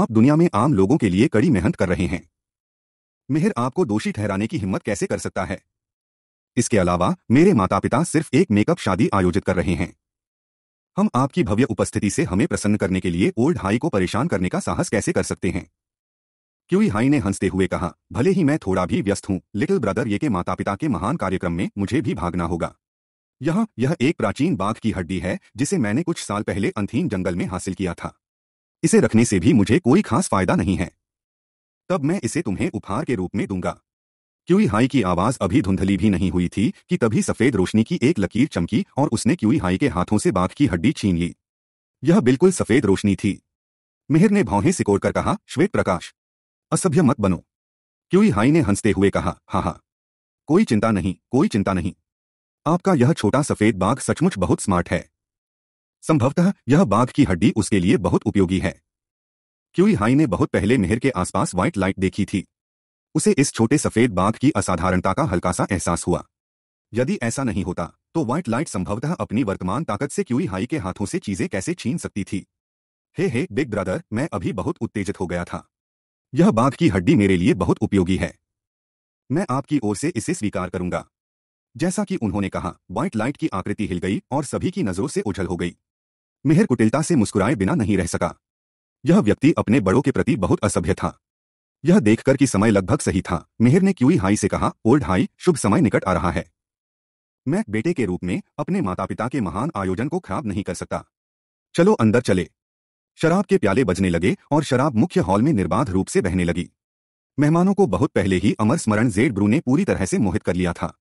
आप दुनिया में आम लोगों के लिए कड़ी मेहनत कर रहे हैं मेहर आपको दोषी ठहराने की हिम्मत कैसे कर सकता है इसके अलावा मेरे माता पिता सिर्फ एक मेकअप शादी आयोजित कर रहे हैं हम आपकी भव्य उपस्थिति से हमें प्रसन्न करने के लिए ओल्ड हाई को परेशान करने का साहस कैसे कर सकते हैं क्यूई हाई ने हंसते हुए कहा भले ही मैं थोड़ा भी व्यस्त हूँ लिटिल ब्रदर ये के माता पिता के महान कार्यक्रम में मुझे भी भागना होगा यहाँ यह एक प्राचीन बाघ की हड्डी है जिसे मैंने कुछ साल पहले अंथीन जंगल में हासिल किया था इसे रखने से भी मुझे कोई खास फायदा नहीं है तब मैं इसे तुम्हें उपहार के रूप में दूंगा क्यूई हाई की आवाज अभी धुंधली भी नहीं हुई थी कि तभी सफेद रोशनी की एक लकीर चमकी और उसने क्यूई हाई के हाथों से बाघ की हड्डी छीन ली यह बिल्कुल सफेद रोशनी थी मिहिर ने भौहें सिकोड़ कर कहा श्वेत प्रकाश असभ्य मत बनो क्यूई हाई ने हंसते हुए कहा हा हा कोई चिंता नहीं कोई चिंता नहीं आपका यह छोटा सफेद बाघ सचमुच बहुत स्मार्ट है संभवतः यह बाघ की हड्डी उसके लिए बहुत उपयोगी है क्यूई हाई ने बहुत पहले मेहर के आसपास व्हाइट लाइट देखी थी उसे इस छोटे सफेद बाघ की असाधारणता का हल्का सा एहसास हुआ यदि ऐसा नहीं होता तो व्हाइट लाइट संभवतः अपनी वर्तमान ताकत से क्यूई हाई के हाथों से चीजें कैसे छीन सकती थी हे हे बिग ब्रदर मैं अभी बहुत उत्तेजित हो गया था यह बाघ की हड्डी मेरे लिए बहुत उपयोगी है मैं आपकी ओर से इसे स्वीकार करूंगा जैसा कि उन्होंने कहा व्हाइट लाइट की आकृति हिल गई और सभी की नजरों से उछल हो गई मेहर कुटिलता से मुस्कुराए बिना नहीं रह सका यह व्यक्ति अपने बड़ों के प्रति बहुत असभ्य था यह देखकर कि समय लगभग सही था मेहर ने क्यूई हाई से कहा ओल्ड हाई शुभ समय निकट आ रहा है मैं बेटे के रूप में अपने माता पिता के महान आयोजन को खराब नहीं कर सकता चलो अंदर चले शराब के प्याले बजने लगे और शराब मुख्य हॉल में निर्बाध रूप से बहने लगी मेहमानों को बहुत पहले ही अमर स्मरण जेड ब्रू ने पूरी तरह से मोहित कर लिया था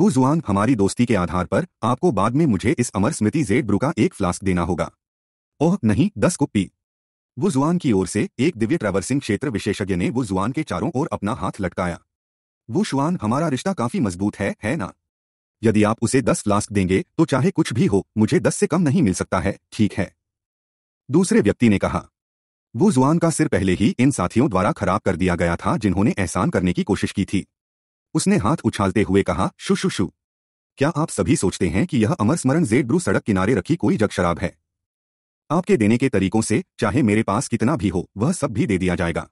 वो जुआन हमारी दोस्ती के आधार पर आपको बाद में मुझे इस अमर स्मृति जेड ब्रू का एक फ्लास्क देना होगा ओह नहीं दस कुप्पी वो जुआन की ओर से एक दिव्य ट्रैवर्सिंग क्षेत्र विशेषज्ञ ने वो जुआन के चारों ओर अपना हाथ लटकाया वो शुआन हमारा रिश्ता काफी मजबूत है है ना यदि आप उसे दस फ्लास्क देंगे तो चाहे कुछ भी हो मुझे दस से कम नहीं मिल सकता है ठीक है दूसरे व्यक्ति ने कहा वो जुआन का सिर पहले ही इन साथियों द्वारा खराब कर दिया गया था जिन्होंने एहसान करने की कोशिश की थी उसने हाथ उछालते हुए कहा शु शु शु क्या आप सभी सोचते हैं कि यह अमर स्मरण जेड ब्रू सड़क किनारे रखी कोई जग शराब है आपके देने के तरीकों से चाहे मेरे पास कितना भी हो वह सब भी दे दिया जाएगा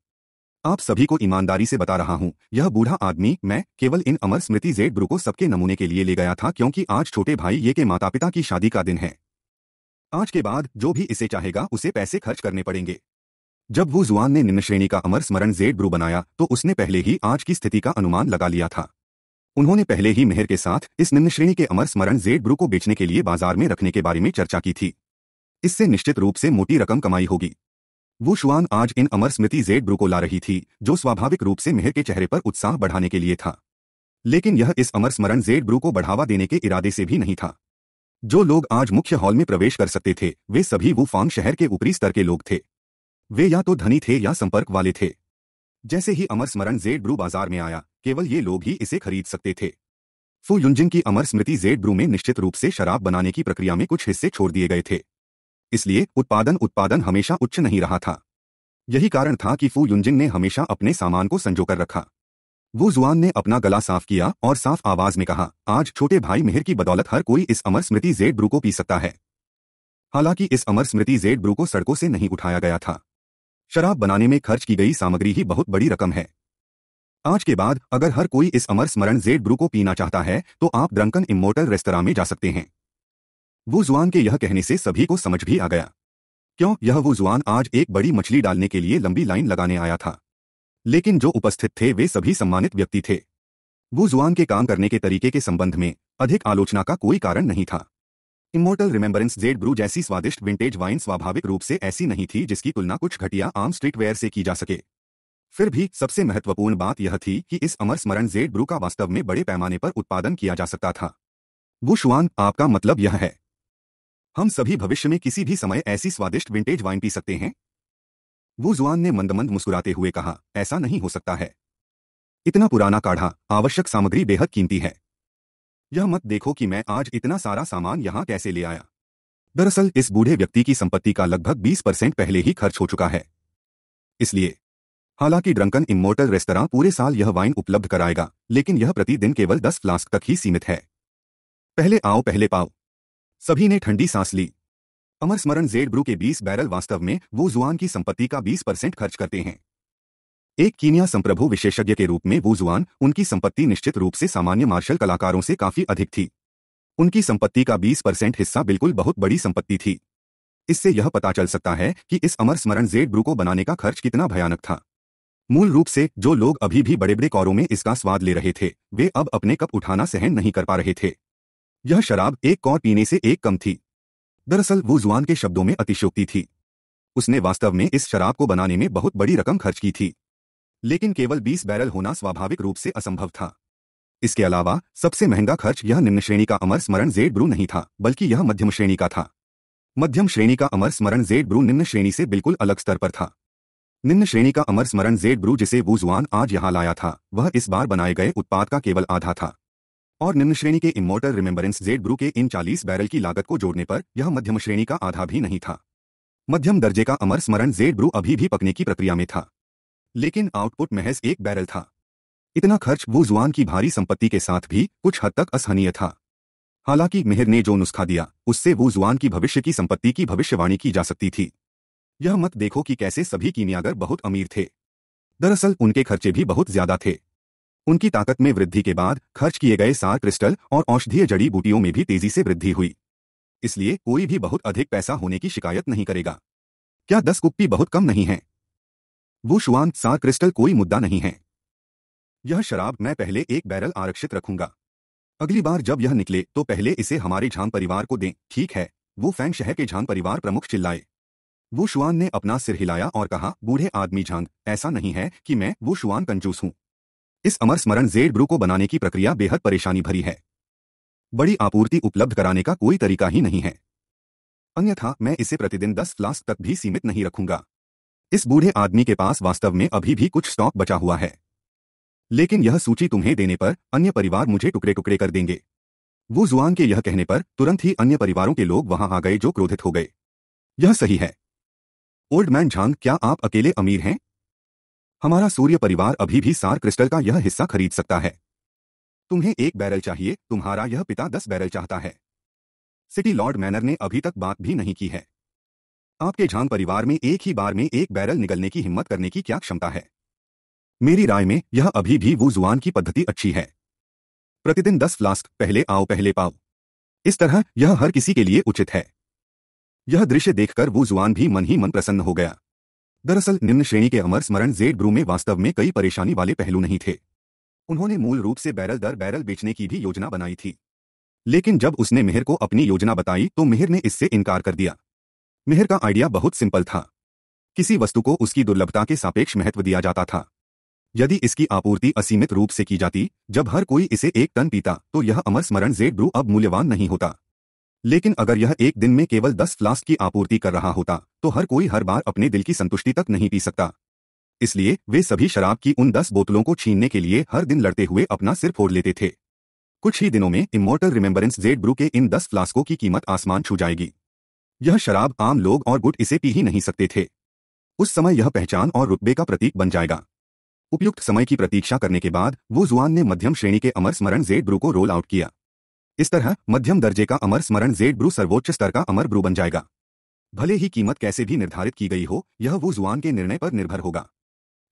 आप सभी को ईमानदारी से बता रहा हूं यह बूढ़ा आदमी मैं केवल इन अमर स्मृति जेड ब्रू को सबके नमूने के लिए ले गया था क्योंकि आज छोटे भाई ये के माता पिता की शादी का दिन है आज के बाद जो भी इसे चाहेगा उसे पैसे खर्च करने पड़ेंगे जब वो जुआन ने निम्न श्रेणी का अमर स्मरण जेड ब्रू बनाया तो उसने पहले ही आज की स्थिति का अनुमान लगा लिया था उन्होंने पहले ही मेहर के साथ इस निम्न श्रेणी के अमर स्मरण जेड ब्रू को बेचने के लिए बाजार में रखने के बारे में चर्चा की थी इससे निश्चित रूप से मोटी रकम कमाई होगी वो शुआन आज इन अमर स्मृति जेड ब्रू को ला रही थी जो स्वाभाविक रूप से मेहर के चेहरे पर उत्साह बढ़ाने के लिए था लेकिन यह इस अमर स्मरण जेड ब्रू को बढ़ावा देने के इरादे से भी नहीं था जो लोग आज मुख्य हॉल में प्रवेश कर सकते थे वे सभी वो फांग शहर के ऊपरी स्तर के लोग थे वे या तो धनी थे या संपर्क वाले थे जैसे ही अमर स्मरण जेड ब्रू बाजार में आया केवल ये लोग ही इसे खरीद सकते थे फू युंजिन की अमर स्मृति जेड ब्रू में निश्चित रूप से शराब बनाने की प्रक्रिया में कुछ हिस्से छोड़ दिए गए थे इसलिए उत्पादन उत्पादन हमेशा उच्च नहीं रहा था यही कारण था कि फू युजिंग ने हमेशा अपने सामान को संजोकर रखा वो जुआन ने अपना गला साफ किया और साफ आवाज में कहा आज छोटे भाई मेहर की बदौलत हर कोई इस अमर स्मृति जेड ब्रू को पी सकता है हालांकि इस अमर स्मृति जेड ब्रू को सड़कों से नहीं उठाया गया था शराब बनाने में खर्च की गई सामग्री ही बहुत बड़ी रकम है आज के बाद अगर हर कोई इस अमर स्मरण जेड ब्रू को पीना चाहता है तो आप ड्रंकन इमोटल रेस्तरा में जा सकते हैं वो जुआन के यह कहने से सभी को समझ भी आ गया क्यों यह वो जुआन आज एक बड़ी मछली डालने के लिए लंबी लाइन लगाने आया था लेकिन जो उपस्थित थे वे सभी सम्मानित व्यक्ति थे वो जुआन के काम करने के तरीके के संबंध में अधिक आलोचना का कोई कारण नहीं था इमोटल रिमेम्बरेंस जेड ब्रू जैसी स्वादिष्ट विंटेज वाइन स्वाभाविक रूप से ऐसी नहीं थी जिसकी तुलना कुछ घटिया आम स्ट्रीटवेयर से की जा सके फिर भी सबसे महत्वपूर्ण बात यह थी कि इस अमर स्मरण जेड ब्रू का वास्तव में बड़े पैमाने पर उत्पादन किया जा सकता था शुआन आपका मतलब यह है हम सभी भविष्य में किसी भी समय ऐसी स्वादिष्ट विंटेज वाइन पी सकते हैं वो जुआन ने मंदमंद मुस्कुराते हुए कहा ऐसा नहीं हो सकता है इतना पुराना काढ़ा आवश्यक सामग्री बेहद कीमती है यह मत देखो कि मैं आज इतना सारा सामान यहां कैसे ले आया दरअसल इस बूढ़े व्यक्ति की संपत्ति का लगभग 20 परसेंट पहले ही खर्च हो चुका है इसलिए हालांकि ड्रंकन इमोटल रेस्तरा पूरे साल यह वाइन उपलब्ध कराएगा लेकिन यह प्रतिदिन केवल 10 फ्लास्क तक ही सीमित है पहले आओ पहले पाओ सभी ने ठंडी सांस ली अमर स्मरण जेड ब्रू के 20 बैरल वास्तव में वो जुआन की संपत्ति का 20 परसेंट खर्च करते हैं एक कीनिया संप्रभु विशेषज्ञ के रूप में वो जुआन उनकी संपत्ति निश्चित रूप से सामान्य मार्शल कलाकारों से काफी अधिक थी उनकी संपत्ति का 20 परसेंट हिस्सा बिल्कुल बहुत बड़ी संपत्ति थी इससे यह पता चल सकता है कि इस अमर स्मरण जेड ब्रू को बनाने का खर्च कितना भयानक था मूल रूप से जो लोग अभी भी बड़े बड़े कौरों में इसका स्वाद ले रहे थे वे अब अपने कप उठाना सहन नहीं कर पा रहे थे यह शराब एक कौर पीने से एक कम थी दरअसल वो जुआन के शब्दों में अतिशोक्ति थी उसने वास्तव में इस शराब को बनाने में बहुत बड़ी रकम खर्च की थी लेकिन केवल 20 बैरल होना स्वाभाविक रूप से असंभव था इसके अलावा सबसे महंगा खर्च यह निम्न श्रेणी का अमर स्मरण जेड ब्रू नहीं था बल्कि यह मध्यम श्रेणी का था मध्यम श्रेणी का अमर स्मरण जेड ब्रू निम्न श्रेणी से बिल्कुल अलग स्तर पर था निम्न श्रेणी का अमर स्मरण जेड ब्रू जिसे वुजुआन आज यहाँ लाया था वह इस बार बनाए गए उत्पाद का केवल आधा था और निम्न श्रेणी के इमोटर रिमेम्बरेंस जेड ब्रू के इन 40 बैरल की लागत को जोड़ने पर यह मध्यम श्रेणी का आधा भी नहीं था मध्यम दर्जे का अमर स्मरण जेड ब्रू अभी भी पकने की प्रक्रिया में था लेकिन आउटपुट महज एक बैरल था इतना खर्च वो जुआन की भारी संपत्ति के साथ भी कुछ हद तक असहनीय था हालांकि मेहर ने जो नुस्खा दिया उससे वो जुआन की भविष्य की संपत्ति की भविष्यवाणी की जा सकती थी यह मत देखो कि कैसे सभी कीनियागर बहुत अमीर थे दरअसल उनके खर्चे भी बहुत ज्यादा थे उनकी ताकत में वृद्धि के बाद खर्च किए गए सार क्रिस्टल और औषधीय जड़ी बूटियों में भी तेजी से वृद्धि हुई इसलिए कोई भी बहुत अधिक पैसा होने की शिकायत नहीं करेगा क्या दस कुप्पी बहुत कम नहीं है वो शुआन सार क्रिस्टल कोई मुद्दा नहीं है यह शराब मैं पहले एक बैरल आरक्षित रखूंगा अगली बार जब यह निकले तो पहले इसे हमारे झांग परिवार को दें ठीक है वो फैंग शहर के झांग परिवार प्रमुख चिल्लाए वो शुआन ने अपना सिर हिलाया और कहा बूढ़े आदमी झांग ऐसा नहीं है कि मैं वो शुआन कंजूस हूं इस अमर स्मरण जेड ब्रू को बनाने की प्रक्रिया बेहद परेशानी भरी है बड़ी आपूर्ति उपलब्ध कराने का कोई तरीका ही नहीं है अन्यथा मैं इसे प्रतिदिन दस फ्लास्क तक भी सीमित नहीं रखूंगा इस बूढ़े आदमी के पास वास्तव में अभी भी कुछ स्टॉक बचा हुआ है लेकिन यह सूची तुम्हें देने पर अन्य परिवार मुझे टुकड़े टुकड़े कर देंगे वो जुआन के यह कहने पर तुरंत ही अन्य परिवारों के लोग वहां आ गए जो क्रोधित हो गए यह सही है ओल्ड मैन झांग क्या आप अकेले अमीर हैं हमारा सूर्य परिवार अभी भी सार क्रिस्टल का यह हिस्सा खरीद सकता है तुम्हें एक बैरल चाहिए तुम्हारा यह पिता दस बैरल चाहता है सिटी लॉर्ड मैनर ने अभी तक बात भी नहीं की है आपके झांग परिवार में एक ही बार में एक बैरल निकलने की हिम्मत करने की क्या क्षमता है मेरी राय में यह अभी भी वो जुआन की पद्धति अच्छी है प्रतिदिन दस फ्लास्क पहले आओ पहले पाओ इस तरह यह हर किसी के लिए उचित है यह दृश्य देखकर वो जुआन भी मन ही मन प्रसन्न हो गया दरअसल निम्न श्रेणी के अमर स्मरण जेड ब्रू में वास्तव में कई परेशानी वाले पहलू नहीं थे उन्होंने मूल रूप से बैरल दर बैरल बेचने की भी योजना बनाई थी लेकिन जब उसने मेहर को अपनी योजना बताई तो मेहर ने इससे इनकार कर दिया मेहर का आइडिया बहुत सिंपल था किसी वस्तु को उसकी दुर्लभता के सापेक्ष महत्व दिया जाता था यदि इसकी आपूर्ति असीमित रूप से की जाती जब हर कोई इसे एक टन पीता तो यह अमर स्मरण जेड ब्रू अब मूल्यवान नहीं होता लेकिन अगर यह एक दिन में केवल दस फ्लास्क की आपूर्ति कर रहा होता तो हर कोई हर बार अपने दिल की संतुष्टि तक नहीं पी सकता इसलिए वे सभी शराब की उन दस बोतलों को छीनने के लिए हर दिन लड़ते हुए अपना सिर फोड़ लेते थे कुछ ही दिनों में इमोटल रिमेम्बरेंस जेड ब्रू के इन दस फ्लास्कों की कीमत आसमान छू जाएगी यह शराब आम लोग और गुट इसे पी ही नहीं सकते थे उस समय यह पहचान और रुतबे का प्रतीक बन जाएगा उपयुक्त समय की प्रतीक्षा करने के बाद वो जुआन ने मध्यम श्रेणी के अमर स्मरण जेड ब्रू को रोल आउट किया इस तरह मध्यम दर्जे का अमर स्मरण जेड ब्रू सर्वोच्च स्तर का अमर ब्रू बन जाएगा भले ही कीमत कैसे भी निर्धारित की गई हो यह वो जुआन के निर्णय पर निर्भर होगा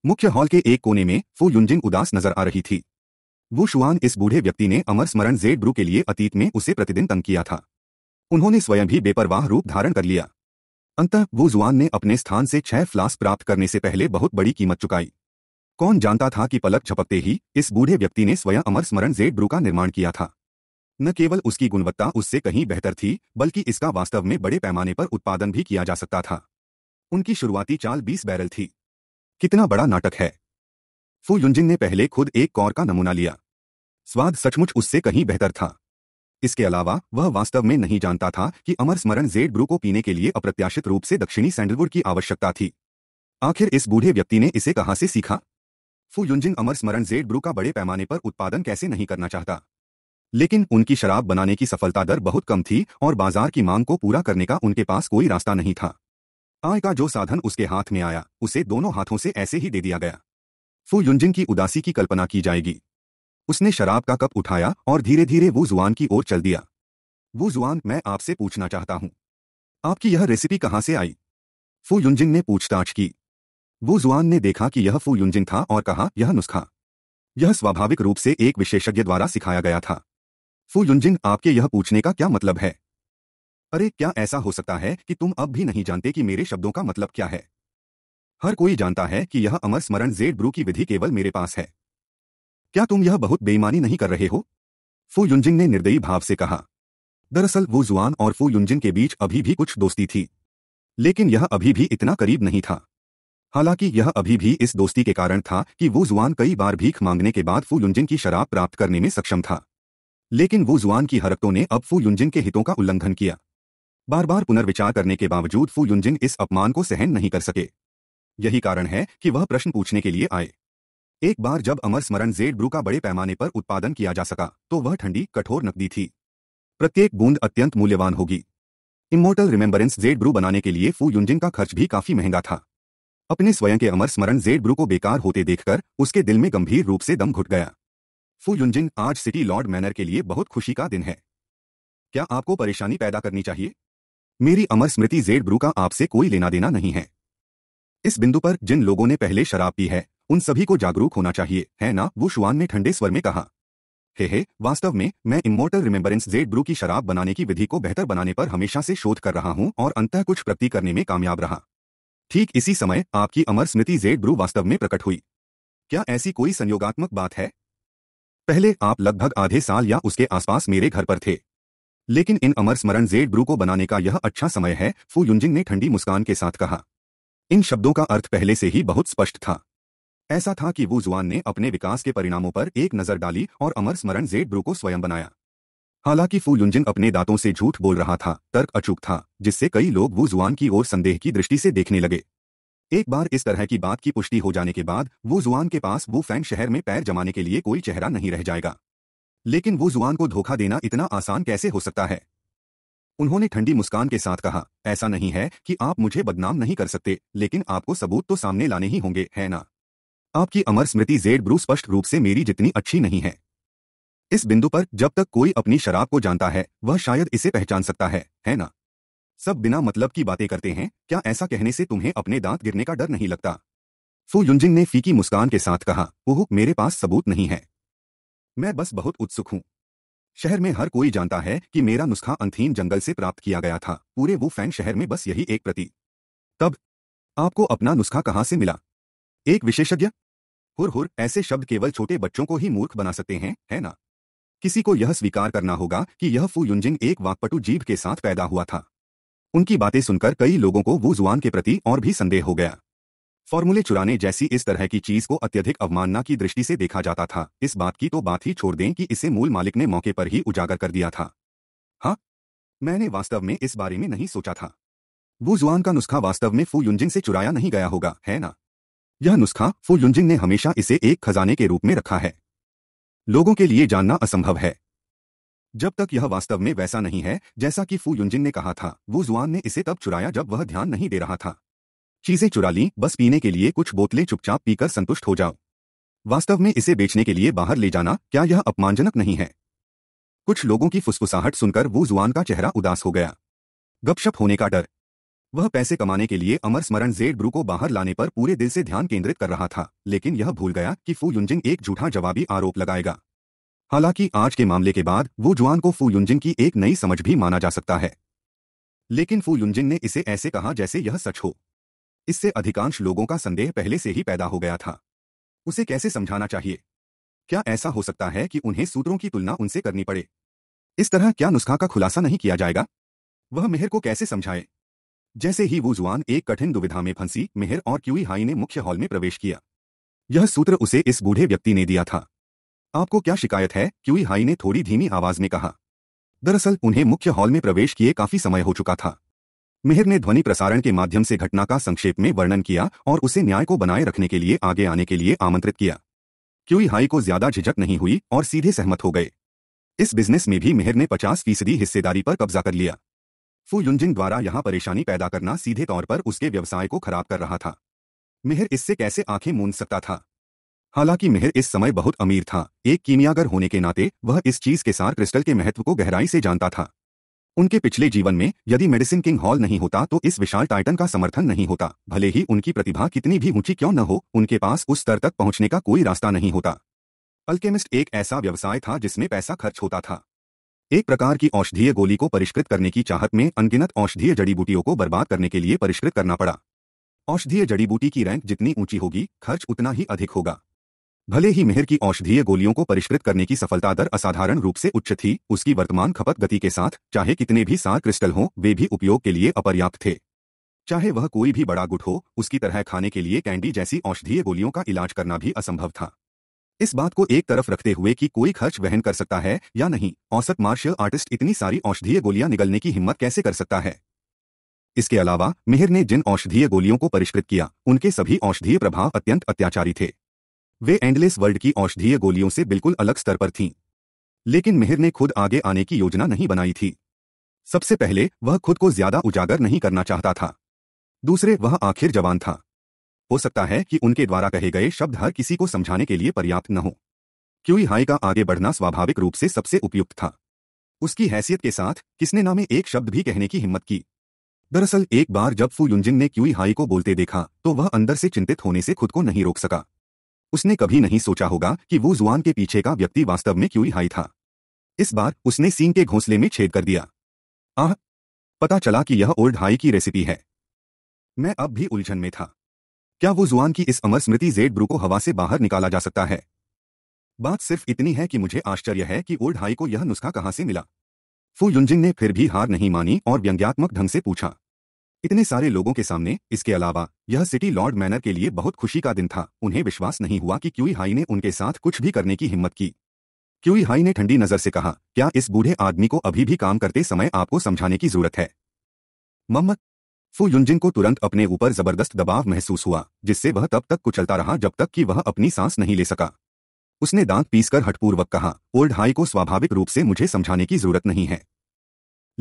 मुख्य हॉल के एक कोने में फो युनजिन उदास नजर आ रही थी वो शुआन इस बूढ़े व्यक्ति ने अमर स्मरण जेड ब्रू के लिए अतीत में उसे प्रतिदिन तंग किया था उन्होंने स्वयं भी बेपरवाह रूप धारण कर लिया अंतः वो जुआन ने अपने स्थान से छह फ्लास्क प्राप्त करने से पहले बहुत बड़ी कीमत चुकाई कौन जानता था कि पलक झपकते ही इस बूढ़े व्यक्ति ने स्वयं अमर स्मरण जेड ब्रू का निर्माण किया था न केवल उसकी गुणवत्ता उससे कहीं बेहतर थी बल्कि इसका वास्तव में बड़े पैमाने पर उत्पादन भी किया जा सकता था उनकी शुरुआती चाल 20 बैरल थी कितना बड़ा नाटक है फू युंजिन ने पहले खुद एक कौर का नमूना लिया स्वाद सचमुच उससे कहीं बेहतर था इसके अलावा वह वास्तव में नहीं जानता था कि अमर स्मरण जेड ब्रू को पीने के लिए अप्रत्याशित रूप से दक्षिणी सैंडलवुड की आवश्यकता थी आखिर इस बूढ़े व्यक्ति ने इसे कहां से सीखा फू युंजिंग अमर स्मरण जेड ब्रू का बड़े पैमाने पर उत्पादन कैसे नहीं करना चाहता लेकिन उनकी शराब बनाने की सफलता दर बहुत कम थी और बाजार की मांग को पूरा करने का उनके पास कोई रास्ता नहीं था आय का जो साधन उसके हाथ में आया उसे दोनों हाथों से ऐसे ही दे दिया गया फू युंजिन की उदासी की कल्पना की जाएगी उसने शराब का कप उठाया और धीरे धीरे वो जुआन की ओर चल दिया वो जुआन मैं आपसे पूछना चाहता हूं आपकी यह रेसिपी कहाँ से आई फू युंजिन ने पूछताछ की वो जुआन ने देखा कि यह फू युंजिन था और कहा यह नुस्खा यह स्वाभाविक रूप से एक विशेषज्ञ द्वारा सिखाया गया था फू युनजिन आपके यह पूछने का क्या मतलब है अरे क्या ऐसा हो सकता है कि तुम अब भी नहीं जानते कि मेरे शब्दों का मतलब क्या है हर कोई जानता है कि यह अमर स्मरण जेड ब्रू की विधि केवल मेरे पास है क्या तुम यह बहुत बेईमानी नहीं कर रहे हो फू युनजिन ने निर्दयी भाव से कहा दरअसल वो जुआन और फू युनजिन के बीच अभी भी कुछ दोस्ती थी लेकिन यह अभी भी इतना करीब नहीं था हालांकि यह अभी भी इस दोस्ती के कारण था कि वो जुआन कई बार भीख मांगने के बाद फू युनजिन की शराब प्राप्त करने में सक्षम था लेकिन वो जुआन की हरकतों ने अब फू युनजिन के हितों का उल्लंघन किया बार बार पुनर्विचार करने के बावजूद फू युनजिन इस अपमान को सहन नहीं कर सके यही कारण है कि वह प्रश्न पूछने के लिए आए एक बार जब अमर स्मरण जेड ब्रू का बड़े पैमाने पर उत्पादन किया जा सका तो वह ठंडी कठोर नकदी थी प्रत्येक बूंद अत्यंत मूल्यवान होगी इमोटल रिमेम्बरेंस जेड ब्रू बनाने के लिए फू युनजिन का खर्च भी काफी महंगा था अपने स्वयं के अमर स्मरण जेड ब्रू को बेकार होते देखकर उसके दिल में गंभीर रूप से दम घुट गया फू युजिन आज सिटी लॉर्ड मैनर के लिए बहुत खुशी का दिन है क्या आपको परेशानी पैदा करनी चाहिए मेरी अमर स्मृति जेड ब्रू का आपसे कोई लेना देना नहीं है इस बिंदु पर जिन लोगों ने पहले शराब पी है उन सभी को जागरूक होना चाहिए है ना वो शुआन ने ठंडे स्वर में कहा हे हे वास्तव में मैं इमोर्टल रिमेम्बरेंस जेड ब्रू की शराब बनाने की विधि को बेहतर बनाने पर हमेशा से शोध कर रहा हूं और अंतः कुछ प्रगति करने में कामयाब रहा ठीक इसी समय आपकी अमर स्मृति जेड ब्रू वास्तव में प्रकट हुई क्या ऐसी कोई संयोगात्मक बात है पहले आप लगभग आधे साल या उसके आसपास मेरे घर पर थे लेकिन इन अमर स्मरण जेड ब्रू को बनाने का यह अच्छा समय है फू युजिंग ने ठंडी मुस्कान के साथ कहा इन शब्दों का अर्थ पहले से ही बहुत स्पष्ट था ऐसा था कि वो जुआन ने अपने विकास के परिणामों पर एक नजर डाली और अमर स्मरण जेड ब्रू को स्वयं बनाया हालांकि फू युजिंग अपने दांतों से झूठ बोल रहा था तर्क अचूक था जिससे कई लोग वो जुआन की ओर संदेह की दृष्टि से देखने लगे एक बार इस तरह की बात की पुष्टि हो जाने के बाद वो जुआन के पास वो फैंग शहर में पैर जमाने के लिए कोई चेहरा नहीं रह जाएगा लेकिन वो जुआन को धोखा देना इतना आसान कैसे हो सकता है उन्होंने ठंडी मुस्कान के साथ कहा ऐसा नहीं है कि आप मुझे बदनाम नहीं कर सकते लेकिन आपको सबूत तो सामने लाने ही होंगे है ना आपकी अमर स्मृति जेड ब्रू स्पष्ट रूप से मेरी जितनी अच्छी नहीं है इस बिंदु पर जब तक कोई अपनी शराब को जानता है वह शायद इसे पहचान सकता है है ना सब बिना मतलब की बातें करते हैं क्या ऐसा कहने से तुम्हें अपने दांत गिरने का डर नहीं लगता सो युजिंग ने फीकी मुस्कान के साथ कहा ओह मेरे पास सबूत नहीं है मैं बस बहुत उत्सुक हूं शहर में हर कोई जानता है कि मेरा नुस्खा अंथीन जंगल से प्राप्त किया गया था पूरे वो फैन शहर में बस यही एक प्रति तब आपको अपना नुस्खा कहाँ से मिला एक विशेषज्ञ हुर हुर ऐसे शब्द केवल छोटे बच्चों को ही मूर्ख बना सकते हैं है ना किसी को यह स्वीकार करना होगा कि यह फू युजिंग एक वाकपटु जीव के साथ पैदा हुआ था उनकी बातें सुनकर कई लोगों को वो जुआन के प्रति और भी संदेह हो गया फॉर्मूले चुराने जैसी इस तरह की चीज को अत्यधिक अवमानना की दृष्टि से देखा जाता था इस बात की तो बात ही छोड़ दें कि इसे मूल मालिक ने मौके पर ही उजागर कर दिया था हाँ मैंने वास्तव में इस बारे में नहीं सोचा था वो जुआन का नुस्खा वास्तव में फू युंजिंग से चुराया नहीं गया होगा है ना यह नुस्खा फू युंजिंग ने हमेशा इसे एक खजाने के रूप में रखा है लोगों के लिए जानना असंभव है जब तक यह वास्तव में वैसा नहीं है जैसा कि फू युजिन ने कहा था वो जुआन ने इसे तब चुराया जब वह ध्यान नहीं दे रहा था चीजें चुरा ली बस पीने के लिए कुछ बोतलें चुपचाप पीकर संतुष्ट हो जाओ वास्तव में इसे बेचने के लिए बाहर ले जाना क्या यह अपमानजनक नहीं है कुछ लोगों की फुसफुसाहट सुनकर वो जुआन का चेहरा उदास हो गया गपशप होने का डर वह पैसे कमाने के लिए अमर स्मरण जेड ब्रू को बाहर लाने पर पूरे दिल से ध्यान केंद्रित कर रहा था लेकिन यह भूल गया कि फू युनजिन एक झूठा जवाबी आरोप लगाएगा हालांकि आज के मामले के बाद वो जुआन को फू युनजिन की एक नई समझ भी माना जा सकता है लेकिन फू युनजिन ने इसे ऐसे कहा जैसे यह सच हो इससे अधिकांश लोगों का संदेह पहले से ही पैदा हो गया था उसे कैसे समझाना चाहिए क्या ऐसा हो सकता है कि उन्हें सूत्रों की तुलना उनसे करनी पड़े इस तरह क्या नुस्खा का खुलासा नहीं किया जाएगा वह मेहर को कैसे समझाए जैसे ही वो जुआन एक कठिन दुविधा में फंसी मेहर और क्यूई हाई ने मुख्य हॉल में प्रवेश किया यह सूत्र उसे इस बूढ़े व्यक्ति ने दिया था आपको क्या शिकायत है क्यूई हाई ने थोड़ी धीमी आवाज में कहा दरअसल उन्हें मुख्य हॉल में प्रवेश किए काफी समय हो चुका था मेहर ने ध्वनि प्रसारण के माध्यम से घटना का संक्षेप में वर्णन किया और उसे न्याय को बनाए रखने के लिए आगे आने के लिए आमंत्रित किया क्यूई हाई को ज्यादा झिझक नहीं हुई और सीधे सहमत हो गए इस बिजनेस में भी मेहर ने पचास फीसदी हिस्सेदारी पर कब्जा कर लिया फू युनजिन द्वारा यहां परेशानी पैदा करना सीधे तौर पर उसके व्यवसाय को खराब कर रहा था मेहर इससे कैसे आंखें मूंद सकता था हालांकि मेहर इस समय बहुत अमीर था एक कीमियागर होने के नाते वह इस चीज के साथ क्रिस्टल के महत्व को गहराई से जानता था उनके पिछले जीवन में यदि मेडिसिन किंग हॉल नहीं होता तो इस विशाल टाइटन का समर्थन नहीं होता भले ही उनकी प्रतिभा कितनी भी ऊंची क्यों न हो उनके पास उस स्तर तक पहुंचने का कोई रास्ता नहीं होता अल्केमिस्ट एक ऐसा व्यवसाय था जिसमें पैसा खर्च होता था एक प्रकार की औषधीय गोली को परिष्कृत करने की चाहत में अनगिनत औषधीय जड़ी बूटियों को बर्बाद करने के लिए परिष्कृत करना पड़ा औषधीय जड़ी बूटी की रैंक जितनी ऊंची होगी खर्च उतना ही अधिक होगा भले ही मेहर की औषधीय गोलियों को परिष्कृत करने की सफलता दर असाधारण रूप से उच्च थी उसकी वर्तमान खपत गति के साथ चाहे कितने भी सार क्रिस्टल हों वे भी उपयोग के लिए अपर्याप्त थे चाहे वह कोई भी बड़ा गुट हो उसकी तरह खाने के लिए कैंडी जैसी औषधीय गोलियों का इलाज करना भी असंभव था इस बात को एक तरफ रखते हुए कि कोई खर्च वहन कर सकता है या नहीं औसत मार्शल आर्टिस्ट इतनी सारी औषधीय गोलियां निगलने की हिम्मत कैसे कर सकता है इसके अलावा मिहिर ने जिन औषधीय गोलियों को परिष्कृत किया उनके सभी औषधीय प्रभाव अत्यंत अत्याचारी थे वे एंडलेस वर्ल्ड की औषधीय गोलियों से बिल्कुल अलग स्तर पर थीं लेकिन मिहिर ने खुद आगे आने की योजना नहीं बनाई थी सबसे पहले वह खुद को ज्यादा उजागर नहीं करना चाहता था दूसरे वह आखिर जवान था हो सकता है कि उनके द्वारा कहे गए शब्द हर किसी को समझाने के लिए पर्याप्त न हो क्यूई हाई का आगे बढ़ना स्वाभाविक रूप से सबसे उपयुक्त था उसकी हैसियत के साथ किसने नामे एक शब्द भी कहने की हिम्मत की दरअसल एक बार जब फू युंजिन ने क्यूई हाई को बोलते देखा तो वह अंदर से चिंतित होने से खुद को नहीं रोक सका उसने कभी नहीं सोचा होगा कि वो जुआन के पीछे का व्यक्ति वास्तव में क्यों हाई था इस बार उसने सीन के घोंसले में छेद कर दिया आह पता चला कि यह ओल्ड हाई की रेसिपी है मैं अब भी उलझन में था क्या वो जुआन की इस अमर स्मृति जेड ब्रू को हवा से बाहर निकाला जा सकता है बात सिर्फ इतनी है कि मुझे आश्चर्य है कि ओल्ड हाई को यह नुस्खा कहाँ से मिला फू युजिंग ने फिर भी हार नहीं मानी और व्यंग्यात्मक ढंग से पूछा इतने सारे लोगों के सामने इसके अलावा यह सिटी लॉर्ड मैनर के लिए बहुत खुशी का दिन था उन्हें विश्वास नहीं हुआ कि क्यूई हाई ने उनके साथ कुछ भी करने की हिम्मत की क्यूई हाई ने ठंडी नजर से कहा क्या इस बूढ़े आदमी को अभी भी काम करते समय आपको समझाने की जरूरत है मम्म फू युजिन को तुरंत अपने ऊपर जबरदस्त दबाव महसूस हुआ जिससे वह तब तक कुचलता रहा जब तक कि वह अपनी सांस नहीं ले सका उसने दांत पीसकर हटपूर्वक कहा ओल्ड हाई को स्वाभाविक रूप से मुझे समझाने की जरूरत नहीं है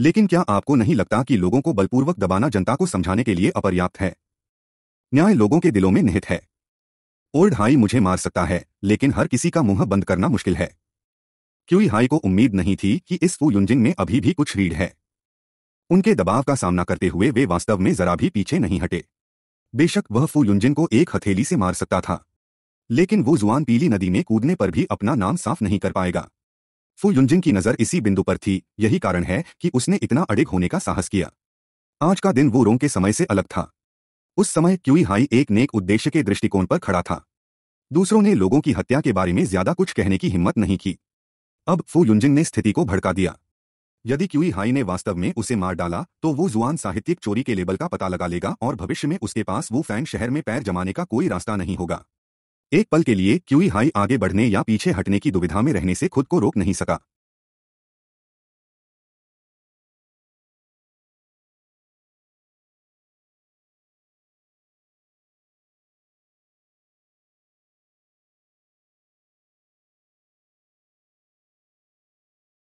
लेकिन क्या आपको नहीं लगता कि लोगों को बलपूर्वक दबाना जनता को समझाने के लिए अपर्याप्त है न्याय लोगों के दिलों में निहित है ओल्ड हाई मुझे मार सकता है लेकिन हर किसी का मुंह बंद करना मुश्किल है क्यूई हाई को उम्मीद नहीं थी कि इस फू युजिंग में अभी भी कुछ रीढ़ है उनके दबाव का सामना करते हुए वे वास्तव में जरा भी पीछे नहीं हटे बेशक वह फू युजिन को एक हथेली से मार सकता था लेकिन वो जुआन पीली नदी में कूदने पर भी अपना नाम साफ नहीं कर पाएगा फू युजिंग की नजर इसी बिंदु पर थी यही कारण है कि उसने इतना अड़िग होने का साहस किया आज का दिन वो रोंग के समय से अलग था उस समय क्यूई हाई एक नेक उद्देश्य के दृष्टिकोण पर खड़ा था दूसरों ने लोगों की हत्या के बारे में ज्यादा कुछ कहने की हिम्मत नहीं की अब फू युजिंग ने स्थिति को भड़का दिया यदि क्यूई हाई ने वास्तव में उसे मार डाला तो वो जुआन साहित्यिक चोरी के लेबल का पता लगा लेगा और भविष्य में उसके पास वो फैन शहर में पैर जमाने का कोई रास्ता नहीं होगा एक पल के लिए क्यूई हाई आगे बढ़ने या पीछे हटने की दुविधा में रहने से खुद को रोक नहीं सका